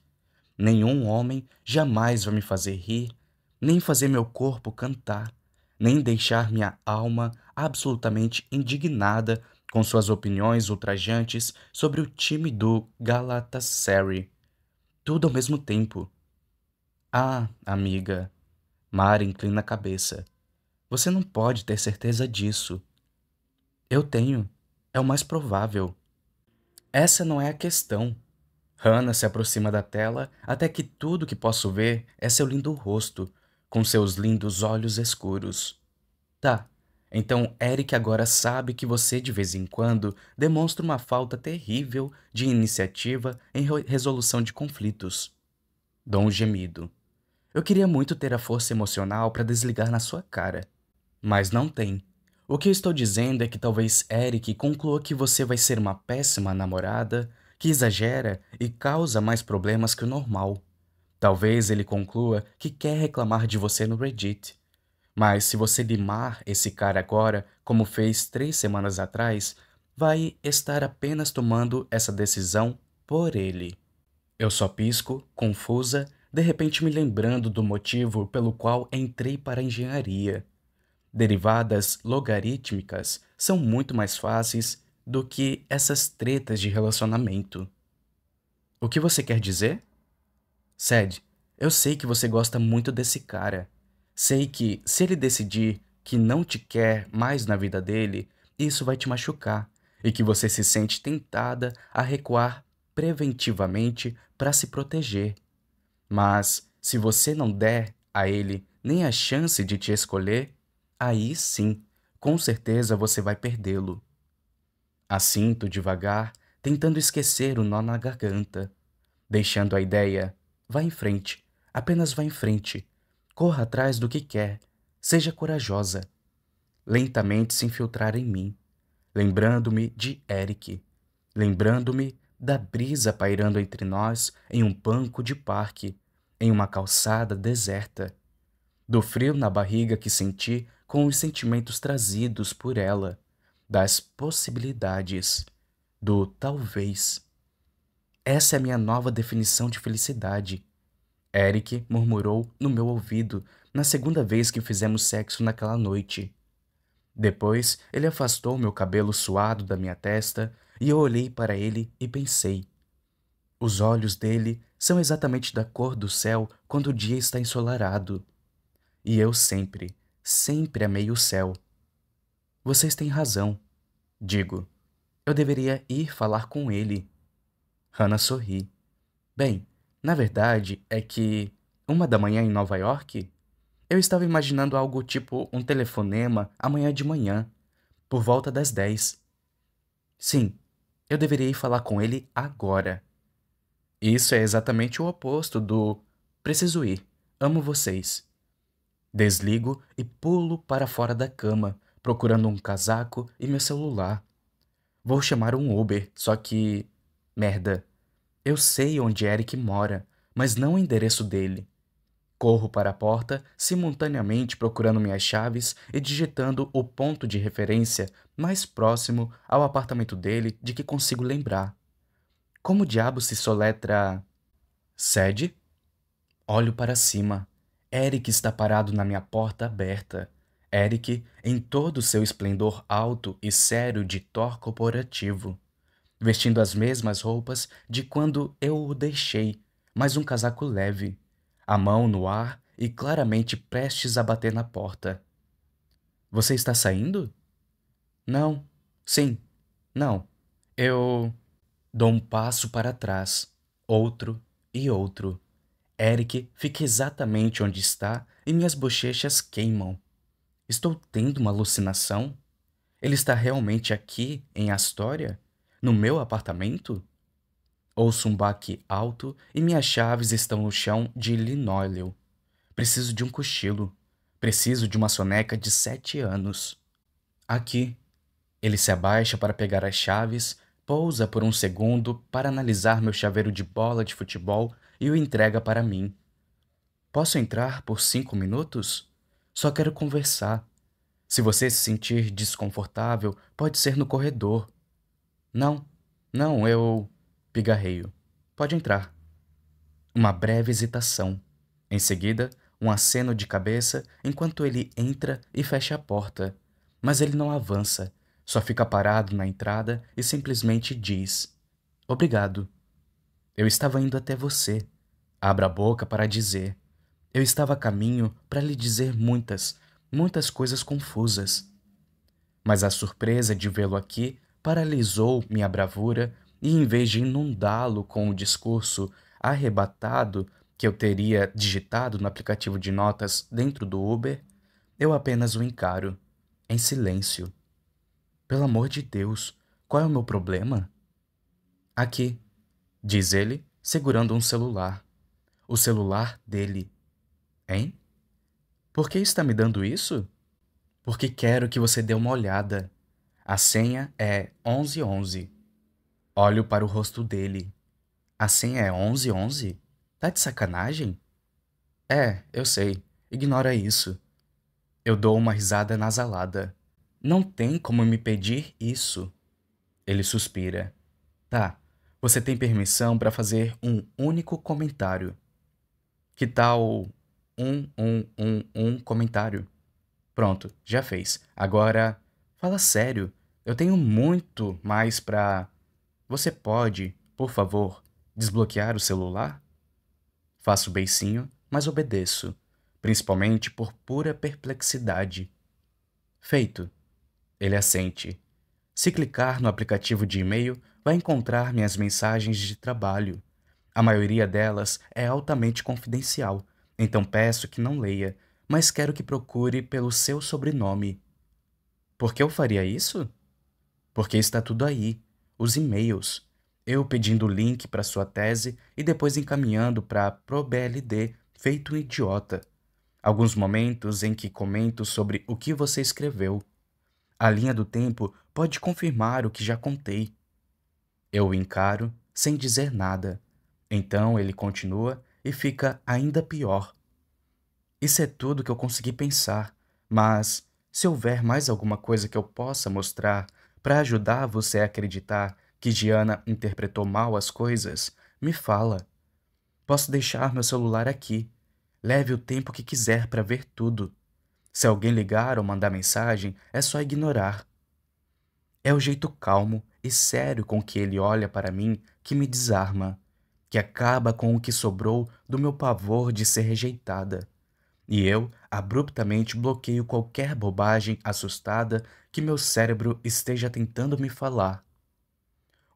Nenhum homem jamais vai me fazer rir, nem fazer meu corpo cantar, nem deixar minha alma absolutamente indignada com suas opiniões ultrajantes sobre o time do Galatasaray. Tudo ao mesmo tempo. Ah, amiga. Mara inclina a cabeça. Você não pode ter certeza disso. Eu tenho. É o mais provável. Essa não é a questão. Hannah se aproxima da tela até que tudo que posso ver é seu lindo rosto, com seus lindos olhos escuros. Tá, então Eric agora sabe que você de vez em quando demonstra uma falta terrível de iniciativa em resolução de conflitos. Dom gemido. Eu queria muito ter a força emocional para desligar na sua cara, mas não tem. O que estou dizendo é que talvez Eric conclua que você vai ser uma péssima namorada, que exagera e causa mais problemas que o normal. Talvez ele conclua que quer reclamar de você no Reddit. Mas se você limar esse cara agora, como fez três semanas atrás, vai estar apenas tomando essa decisão por ele. Eu só pisco, confusa, de repente me lembrando do motivo pelo qual entrei para a engenharia. Derivadas logarítmicas são muito mais fáceis do que essas tretas de relacionamento. O que você quer dizer? Sed, eu sei que você gosta muito desse cara. Sei que, se ele decidir que não te quer mais na vida dele, isso vai te machucar e que você se sente tentada a recuar preventivamente para se proteger. Mas, se você não der a ele nem a chance de te escolher, aí sim, com certeza você vai perdê-lo. Assinto devagar, tentando esquecer o nó na garganta, deixando a ideia: vá em frente, apenas vá em frente, corra atrás do que quer, seja corajosa. Lentamente se infiltrar em mim, lembrando-me de Eric, lembrando-me da brisa pairando entre nós em um banco de parque, em uma calçada deserta, do frio na barriga que senti com os sentimentos trazidos por ela, das possibilidades, do talvez. Essa é a minha nova definição de felicidade. Eric murmurou no meu ouvido na segunda vez que fizemos sexo naquela noite. Depois, ele afastou meu cabelo suado da minha testa e eu olhei para ele e pensei. Os olhos dele são exatamente da cor do céu quando o dia está ensolarado. E eu sempre, sempre amei o céu. Vocês têm razão, digo. Eu deveria ir falar com ele. Hannah sorri. Bem, na verdade é que, uma da manhã em Nova York, eu estava imaginando algo tipo um telefonema amanhã de manhã, por volta das dez. Sim, eu deveria ir falar com ele agora. Isso é exatamente o oposto do preciso ir, amo vocês. Desligo e pulo para fora da cama, procurando um casaco e meu celular. Vou chamar um Uber, só que. Merda. Eu sei onde Eric mora, mas não o endereço dele. Corro para a porta, simultaneamente procurando minhas chaves e digitando o ponto de referência mais próximo ao apartamento dele de que consigo lembrar. Como diabo se soletra. Sede? Olho para cima. Eric está parado na minha porta aberta. Eric em todo o seu esplendor alto e sério de Thor corporativo, vestindo as mesmas roupas de quando eu o deixei, mas um casaco leve, a mão no ar e claramente prestes a bater na porta. Você está saindo? Não. Sim. Não. Eu. Dou um passo para trás, outro e outro. Eric fica exatamente onde está e minhas bochechas queimam. Estou tendo uma alucinação? Ele está realmente aqui, em Astoria? No meu apartamento? Ouço um baque alto e minhas chaves estão no chão de linóleo. Preciso de um cochilo. Preciso de uma soneca de sete anos. Aqui. Ele se abaixa para pegar as chaves, pousa por um segundo para analisar meu chaveiro de bola de futebol e o entrega para mim. Posso entrar por cinco minutos? Só quero conversar. Se você se sentir desconfortável, pode ser no corredor. Não, não, eu. Pigarreio. Pode entrar. Uma breve hesitação. Em seguida, um aceno de cabeça enquanto ele entra e fecha a porta. Mas ele não avança, só fica parado na entrada e simplesmente diz: Obrigado. Eu estava indo até você. Abra a boca para dizer. Eu estava a caminho para lhe dizer muitas, muitas coisas confusas. Mas a surpresa de vê-lo aqui paralisou minha bravura e, em vez de inundá-lo com o discurso arrebatado que eu teria digitado no aplicativo de notas dentro do Uber, eu apenas o encaro, em silêncio. Pelo amor de Deus, qual é o meu problema? Aqui, diz ele, segurando um celular o celular dele. Hein? Por que está me dando isso? Porque quero que você dê uma olhada. A senha é 1111. Olho para o rosto dele. A senha é 1111? Tá de sacanagem? É, eu sei. Ignora isso. Eu dou uma risada nasalada. Não tem como me pedir isso. Ele suspira. Tá, você tem permissão para fazer um único comentário. Que tal tá um, um, um, um comentário? Pronto, já fez. Agora, fala sério. Eu tenho muito mais para. Você pode, por favor, desbloquear o celular? Faço beicinho, mas obedeço, principalmente por pura perplexidade. Feito. Ele assente. Se clicar no aplicativo de e-mail, vai encontrar minhas mensagens de trabalho. A maioria delas é altamente confidencial, então peço que não leia, mas quero que procure pelo seu sobrenome. Por que eu faria isso? Porque está tudo aí, os e-mails. Eu pedindo o link para sua tese e depois encaminhando para ProBLD, feito um idiota. Alguns momentos em que comento sobre o que você escreveu. A linha do tempo pode confirmar o que já contei. Eu o encaro sem dizer nada então ele continua e fica ainda pior. Isso é tudo que eu consegui pensar, mas se houver mais alguma coisa que eu possa mostrar para ajudar você a acreditar que Diana interpretou mal as coisas, me fala. Posso deixar meu celular aqui. Leve o tempo que quiser para ver tudo. Se alguém ligar ou mandar mensagem, é só ignorar. É o jeito calmo e sério com que ele olha para mim que me desarma que acaba com o que sobrou do meu pavor de ser rejeitada. E eu abruptamente bloqueio qualquer bobagem assustada que meu cérebro esteja tentando me falar.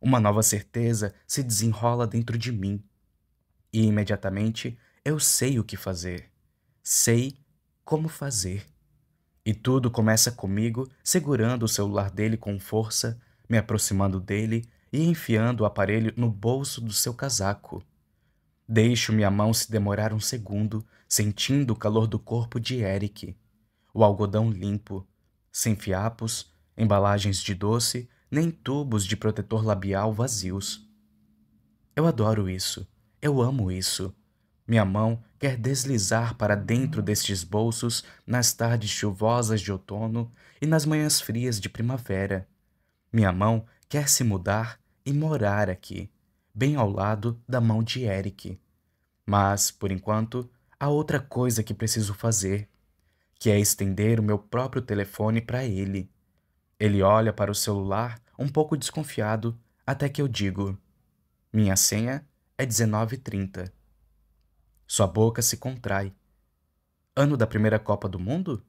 Uma nova certeza se desenrola dentro de mim. E imediatamente eu sei o que fazer. Sei como fazer. E tudo começa comigo segurando o celular dele com força, me aproximando dele e enfiando o aparelho no bolso do seu casaco. Deixo minha mão se demorar um segundo, sentindo o calor do corpo de Eric. O algodão limpo, sem fiapos, embalagens de doce, nem tubos de protetor labial vazios. Eu adoro isso. Eu amo isso. Minha mão quer deslizar para dentro destes bolsos nas tardes chuvosas de outono e nas manhãs frias de primavera. Minha mão quer se mudar e morar aqui, bem ao lado da mão de Eric. Mas, por enquanto, há outra coisa que preciso fazer, que é estender o meu próprio telefone para ele. Ele olha para o celular, um pouco desconfiado, até que eu digo: Minha senha é 1930. Sua boca se contrai. Ano da primeira Copa do Mundo?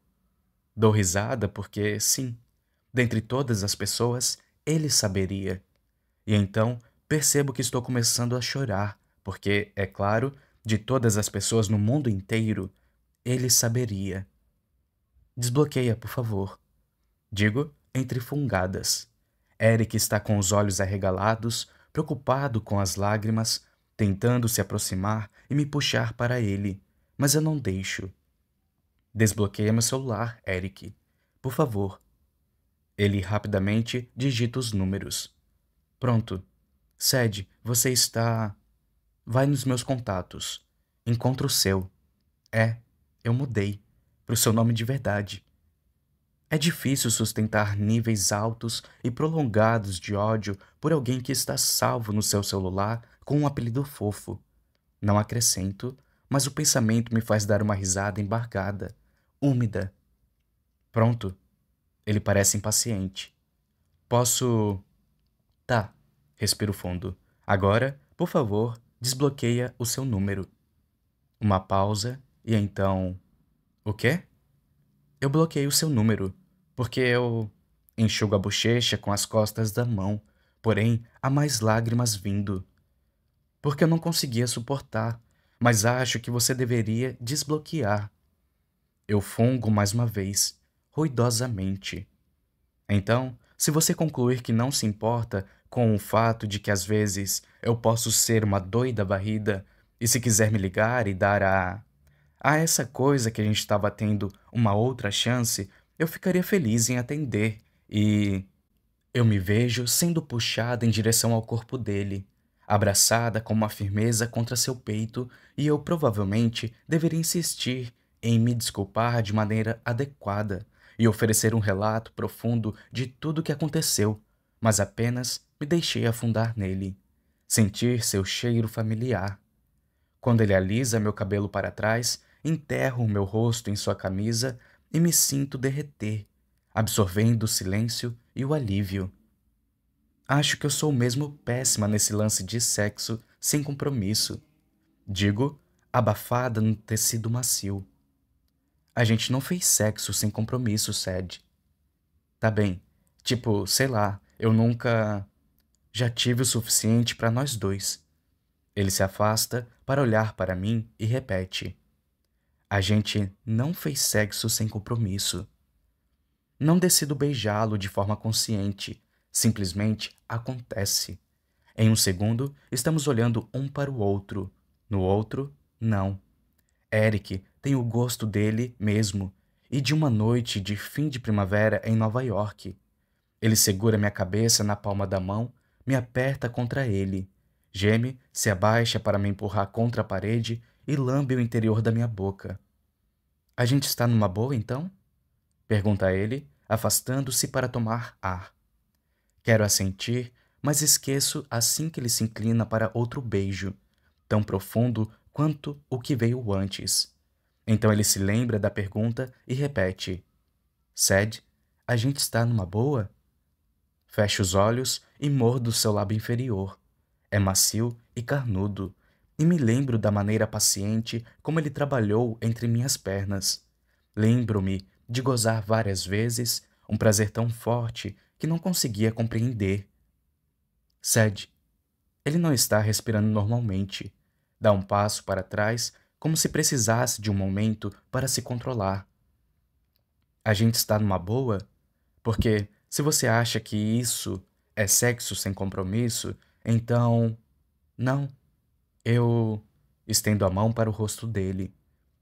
Dou risada porque, sim, dentre todas as pessoas, ele saberia. E então percebo que estou começando a chorar, porque, é claro, de todas as pessoas no mundo inteiro, ele saberia. Desbloqueia, por favor. Digo, entre fungadas. Eric está com os olhos arregalados, preocupado com as lágrimas, tentando se aproximar e me puxar para ele, mas eu não deixo. Desbloqueia meu celular, Eric. Por favor, ele rapidamente digita os números. Pronto. Sede, você está. Vai nos meus contatos. Encontra o seu. É, eu mudei. Pro seu nome de verdade. É difícil sustentar níveis altos e prolongados de ódio por alguém que está salvo no seu celular com um apelido fofo. Não acrescento, mas o pensamento me faz dar uma risada embargada, úmida. Pronto, ele parece impaciente. Posso. Tá. Respiro fundo. Agora, por favor, desbloqueia o seu número. Uma pausa e então. O quê? Eu bloqueei o seu número, porque eu. Enxugo a bochecha com as costas da mão, porém há mais lágrimas vindo. Porque eu não conseguia suportar, mas acho que você deveria desbloquear. Eu fungo mais uma vez ruidosamente. Então, se você concluir que não se importa com o fato de que às vezes eu posso ser uma doida barrida e se quiser me ligar e dar a. a essa coisa que a gente estava tendo uma outra chance, eu ficaria feliz em atender e. Eu me vejo sendo puxada em direção ao corpo dele, abraçada com uma firmeza contra seu peito, e eu provavelmente deveria insistir em me desculpar de maneira adequada, e oferecer um relato profundo de tudo o que aconteceu, mas apenas me deixei afundar nele, sentir seu cheiro familiar. Quando ele alisa meu cabelo para trás, enterro o meu rosto em sua camisa e me sinto derreter, absorvendo o silêncio e o alívio. Acho que eu sou mesmo péssima nesse lance de sexo sem compromisso. Digo, abafada no tecido macio. A gente não fez sexo sem compromisso, Ced. Tá bem. Tipo, sei lá, eu nunca. Já tive o suficiente para nós dois. Ele se afasta para olhar para mim e repete: A gente não fez sexo sem compromisso. Não decido beijá-lo de forma consciente, simplesmente acontece. Em um segundo, estamos olhando um para o outro, no outro, não. Eric tem o gosto dele mesmo e de uma noite de fim de primavera em Nova York. Ele segura minha cabeça na palma da mão, me aperta contra ele. Geme, se abaixa para me empurrar contra a parede e lambe o interior da minha boca. A gente está numa boa então? Pergunta ele, afastando-se para tomar ar. Quero assentir, mas esqueço assim que ele se inclina para outro beijo, tão profundo quanto o que veio antes. Então ele se lembra da pergunta e repete: Sed, a gente está numa boa? Fecha os olhos e mordo seu lábio inferior. É macio e carnudo, e me lembro da maneira paciente como ele trabalhou entre minhas pernas. Lembro-me de gozar várias vezes um prazer tão forte que não conseguia compreender. Sed, ele não está respirando normalmente. Dá um passo para trás, como se precisasse de um momento para se controlar. A gente está numa boa? Porque se você acha que isso é sexo sem compromisso, então. Não. Eu estendo a mão para o rosto dele.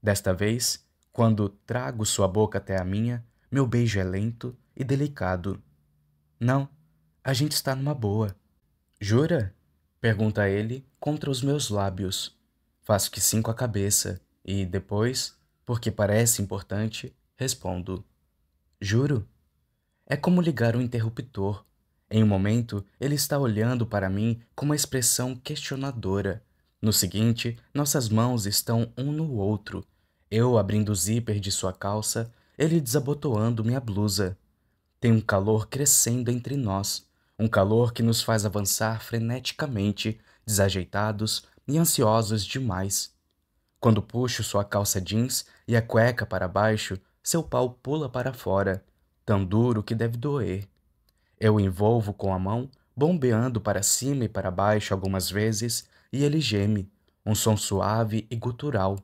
Desta vez, quando trago sua boca até a minha, meu beijo é lento e delicado. Não, a gente está numa boa. Jura? Pergunta ele contra os meus lábios. Faço que sim com a cabeça e depois, porque parece importante, respondo: Juro? É como ligar um interruptor. Em um momento, ele está olhando para mim com uma expressão questionadora. No seguinte, nossas mãos estão um no outro. Eu abrindo o zíper de sua calça, ele desabotoando minha blusa. Tem um calor crescendo entre nós, um calor que nos faz avançar freneticamente, desajeitados e ansiosos demais. Quando puxo sua calça jeans e a cueca para baixo, seu pau pula para fora, tão duro que deve doer. Eu envolvo com a mão, bombeando para cima e para baixo algumas vezes, e ele geme, um som suave e gutural.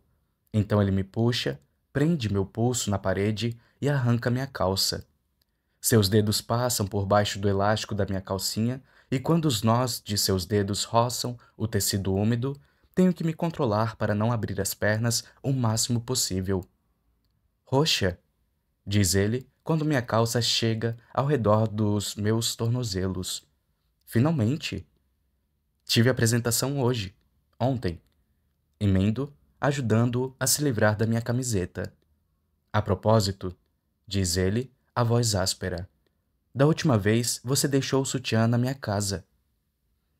Então ele me puxa, prende meu pulso na parede e arranca minha calça. Seus dedos passam por baixo do elástico da minha calcinha, e quando os nós de seus dedos roçam o tecido úmido, tenho que me controlar para não abrir as pernas o máximo possível. Roxa, diz ele quando minha calça chega ao redor dos meus tornozelos. Finalmente! Tive apresentação hoje, ontem. Emendo, ajudando-o a se livrar da minha camiseta. A propósito, diz ele, a voz áspera. Da última vez você deixou o sutiã na minha casa.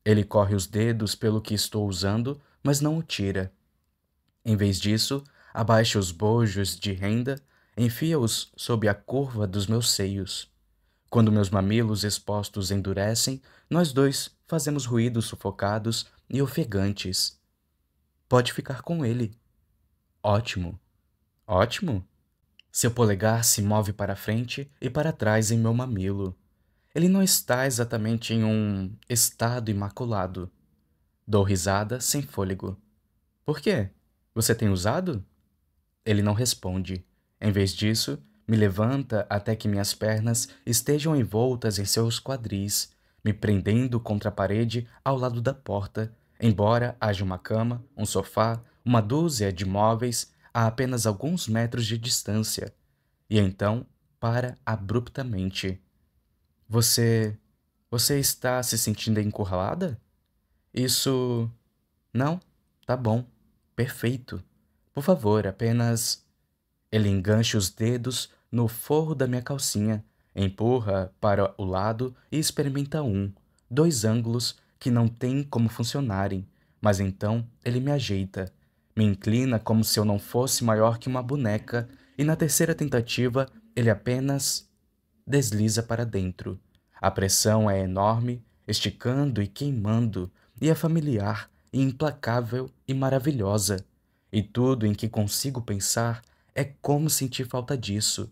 Ele corre os dedos pelo que estou usando, mas não o tira. Em vez disso, abaixa os bojos de renda, enfia-os sob a curva dos meus seios. Quando meus mamilos expostos endurecem, nós dois fazemos ruídos sufocados e ofegantes. Pode ficar com ele. Ótimo. Ótimo? Seu polegar se move para frente e para trás em meu mamilo. Ele não está exatamente em um estado imaculado. Dou risada sem fôlego. Por quê? Você tem usado? Ele não responde. Em vez disso, me levanta até que minhas pernas estejam envoltas em seus quadris, me prendendo contra a parede ao lado da porta, embora haja uma cama, um sofá, uma dúzia de móveis a apenas alguns metros de distância, e então para abruptamente. Você. Você está se sentindo encurralada? Isso. Não? Tá bom. Perfeito. Por favor, apenas. Ele engancha os dedos no forro da minha calcinha, empurra para o lado e experimenta um, dois ângulos que não tem como funcionarem, mas então ele me ajeita me inclina como se eu não fosse maior que uma boneca, e na terceira tentativa ele apenas desliza para dentro. A pressão é enorme, esticando e queimando, e é familiar, e implacável e maravilhosa. E tudo em que consigo pensar é como sentir falta disso,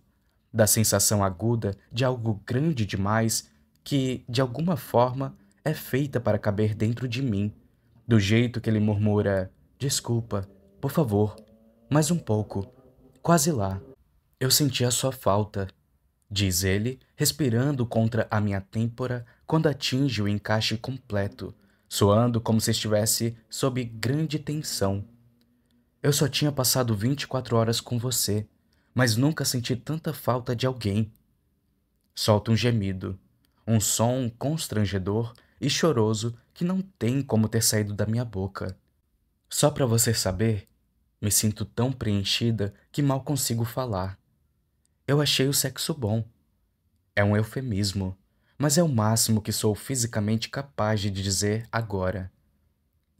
da sensação aguda de algo grande demais que, de alguma forma, é feita para caber dentro de mim. Do jeito que ele murmura: Desculpa, por favor, mais um pouco, quase lá. Eu senti a sua falta, diz ele, respirando contra a minha têmpora quando atinge o encaixe completo, soando como se estivesse sob grande tensão. Eu só tinha passado 24 horas com você, mas nunca senti tanta falta de alguém. Solta um gemido, um som constrangedor e choroso que não tem como ter saído da minha boca. Só para você saber, me sinto tão preenchida que mal consigo falar. Eu achei o sexo bom. É um eufemismo, mas é o máximo que sou fisicamente capaz de dizer agora.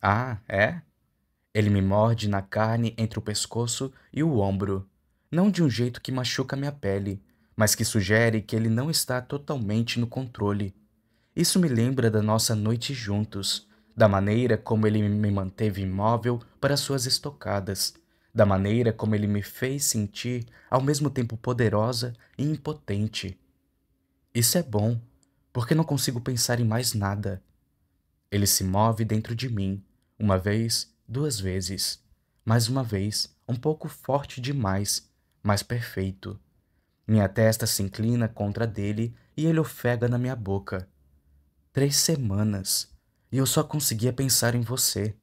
Ah, é? Ele me morde na carne entre o pescoço e o ombro, não de um jeito que machuca minha pele, mas que sugere que ele não está totalmente no controle. Isso me lembra da nossa noite juntos da maneira como ele me manteve imóvel para suas estocadas, da maneira como ele me fez sentir ao mesmo tempo poderosa e impotente. Isso é bom, porque não consigo pensar em mais nada. Ele se move dentro de mim, uma vez, duas vezes, mais uma vez, um pouco forte demais, mas perfeito. Minha testa se inclina contra dele e ele ofega na minha boca. Três semanas e eu só conseguia pensar em você.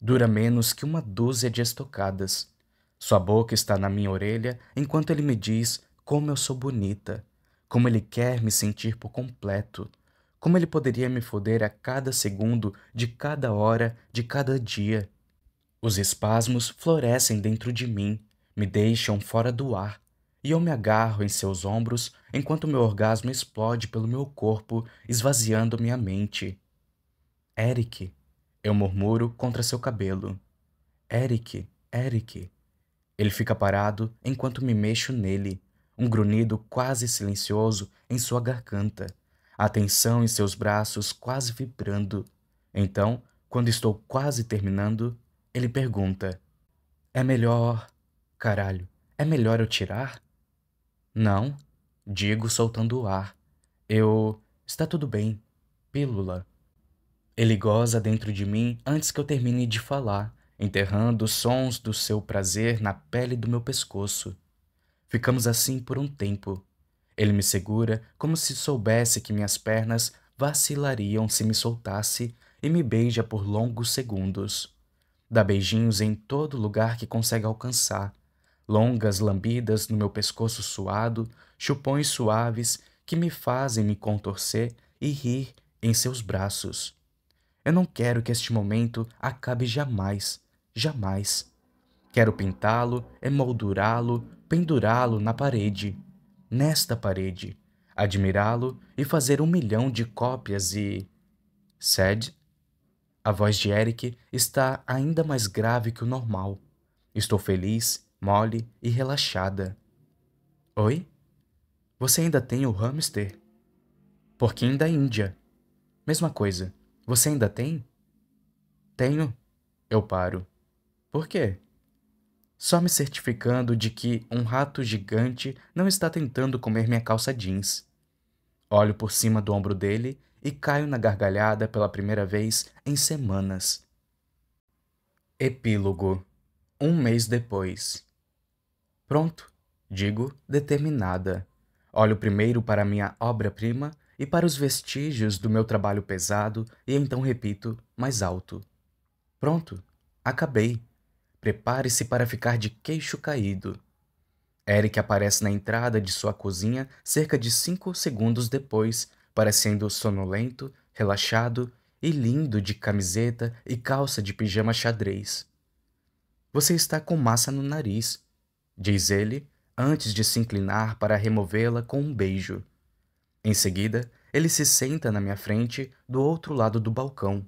Dura menos que uma dúzia de estocadas. Sua boca está na minha orelha enquanto ele me diz como eu sou bonita, como ele quer me sentir por completo, como ele poderia me foder a cada segundo, de cada hora, de cada dia. Os espasmos florescem dentro de mim, me deixam fora do ar, e eu me agarro em seus ombros enquanto meu orgasmo explode pelo meu corpo, esvaziando minha mente. Eric, eu murmuro contra seu cabelo. Eric, Eric. Ele fica parado enquanto me mexo nele, um grunhido quase silencioso em sua garganta, a tensão em seus braços quase vibrando. Então, quando estou quase terminando, ele pergunta: É melhor. Caralho, é melhor eu tirar? Não, digo soltando o ar. Eu. Está tudo bem. Pílula. Ele goza dentro de mim antes que eu termine de falar, enterrando os sons do seu prazer na pele do meu pescoço. Ficamos assim por um tempo. Ele me segura como se soubesse que minhas pernas vacilariam se me soltasse e me beija por longos segundos. Dá beijinhos em todo lugar que consegue alcançar, longas lambidas no meu pescoço suado, chupões suaves que me fazem me contorcer e rir em seus braços. Eu não quero que este momento acabe jamais, jamais. Quero pintá-lo, emoldurá-lo, pendurá-lo na parede, nesta parede, admirá-lo e fazer um milhão de cópias e. Sed? A voz de Eric está ainda mais grave que o normal. Estou feliz, mole e relaxada. Oi? Você ainda tem o hamster? Porquinho da Índia. Mesma coisa. Você ainda tem? Tenho. Eu paro. Por quê? Só me certificando de que um rato gigante não está tentando comer minha calça jeans. Olho por cima do ombro dele e caio na gargalhada pela primeira vez em semanas. Epílogo. Um mês depois. Pronto, digo, determinada. Olho primeiro para minha obra-prima e para os vestígios do meu trabalho pesado, e então repito, mais alto: Pronto, acabei. Prepare-se para ficar de queixo caído. Eric aparece na entrada de sua cozinha cerca de cinco segundos depois, parecendo sonolento, relaxado e lindo de camiseta e calça de pijama xadrez. Você está com massa no nariz, diz ele, antes de se inclinar para removê-la com um beijo. Em seguida, ele se senta na minha frente do outro lado do balcão.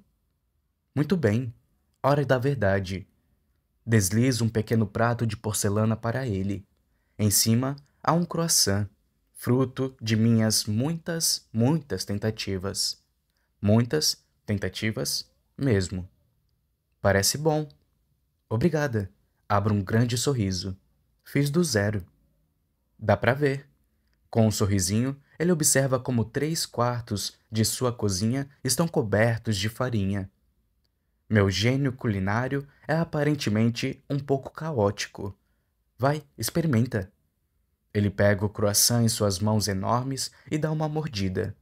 Muito bem, hora da verdade. Deslizo um pequeno prato de porcelana para ele. Em cima há um croissant, fruto de minhas muitas, muitas tentativas. Muitas tentativas mesmo. Parece bom. Obrigada. Abro um grande sorriso. Fiz do zero. Dá para ver. Com um sorrisinho, ele observa como três quartos de sua cozinha estão cobertos de farinha. Meu gênio culinário é aparentemente um pouco caótico. Vai, experimenta. Ele pega o croissant em suas mãos enormes e dá uma mordida.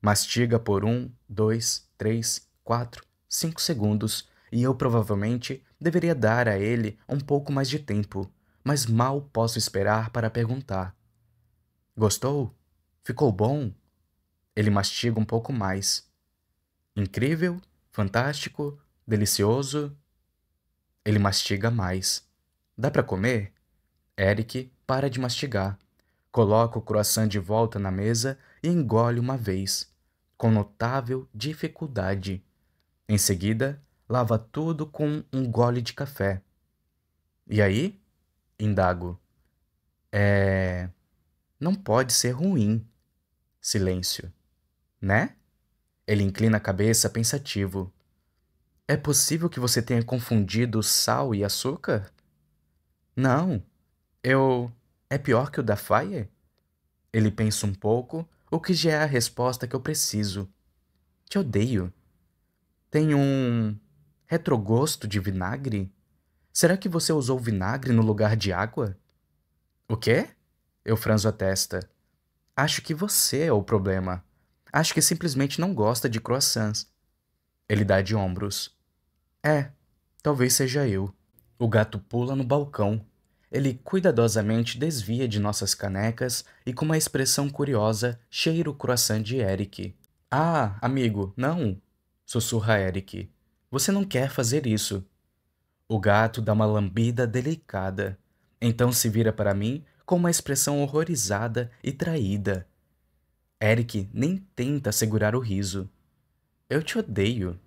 Mastiga por um, dois, três, quatro, cinco segundos, e eu provavelmente deveria dar a ele um pouco mais de tempo, mas mal posso esperar para perguntar. Gostou? Ficou bom? Ele mastiga um pouco mais. Incrível, fantástico, delicioso. Ele mastiga mais. Dá para comer? Eric para de mastigar. Coloca o croissant de volta na mesa e engole uma vez, com notável dificuldade. Em seguida, lava tudo com um gole de café. E aí? Indago. É. Não pode ser ruim, Silêncio. Né? Ele inclina a cabeça, pensativo. É possível que você tenha confundido sal e açúcar? Não. Eu. É pior que o da faia? Ele pensa um pouco, o que já é a resposta que eu preciso. Te odeio. Tem um. retrogosto de vinagre? Será que você usou vinagre no lugar de água? O quê? Eu franzo a testa. Acho que você é o problema. Acho que simplesmente não gosta de croissants. Ele dá de ombros. É, talvez seja eu. O gato pula no balcão. Ele cuidadosamente desvia de nossas canecas e, com uma expressão curiosa, cheira o croissant de Eric. Ah, amigo, não! sussurra Eric. Você não quer fazer isso. O gato dá uma lambida delicada. Então se vira para mim com uma expressão horrorizada e traída. Eric nem tenta segurar o riso. Eu te odeio.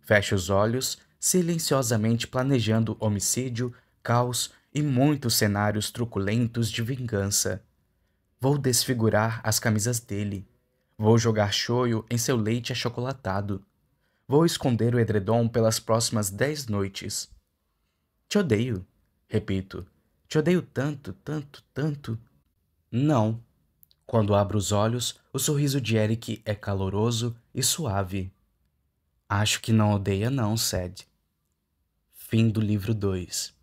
Fecha os olhos, silenciosamente planejando homicídio, caos e muitos cenários truculentos de vingança. Vou desfigurar as camisas dele. Vou jogar choio em seu leite achocolatado. Vou esconder o edredom pelas próximas dez noites. Te odeio, repito, te odeio tanto, tanto, tanto. Não. Quando abro os olhos, o sorriso de Eric é caloroso e suave. Acho que não odeia, não, Sed. Fim do livro 2.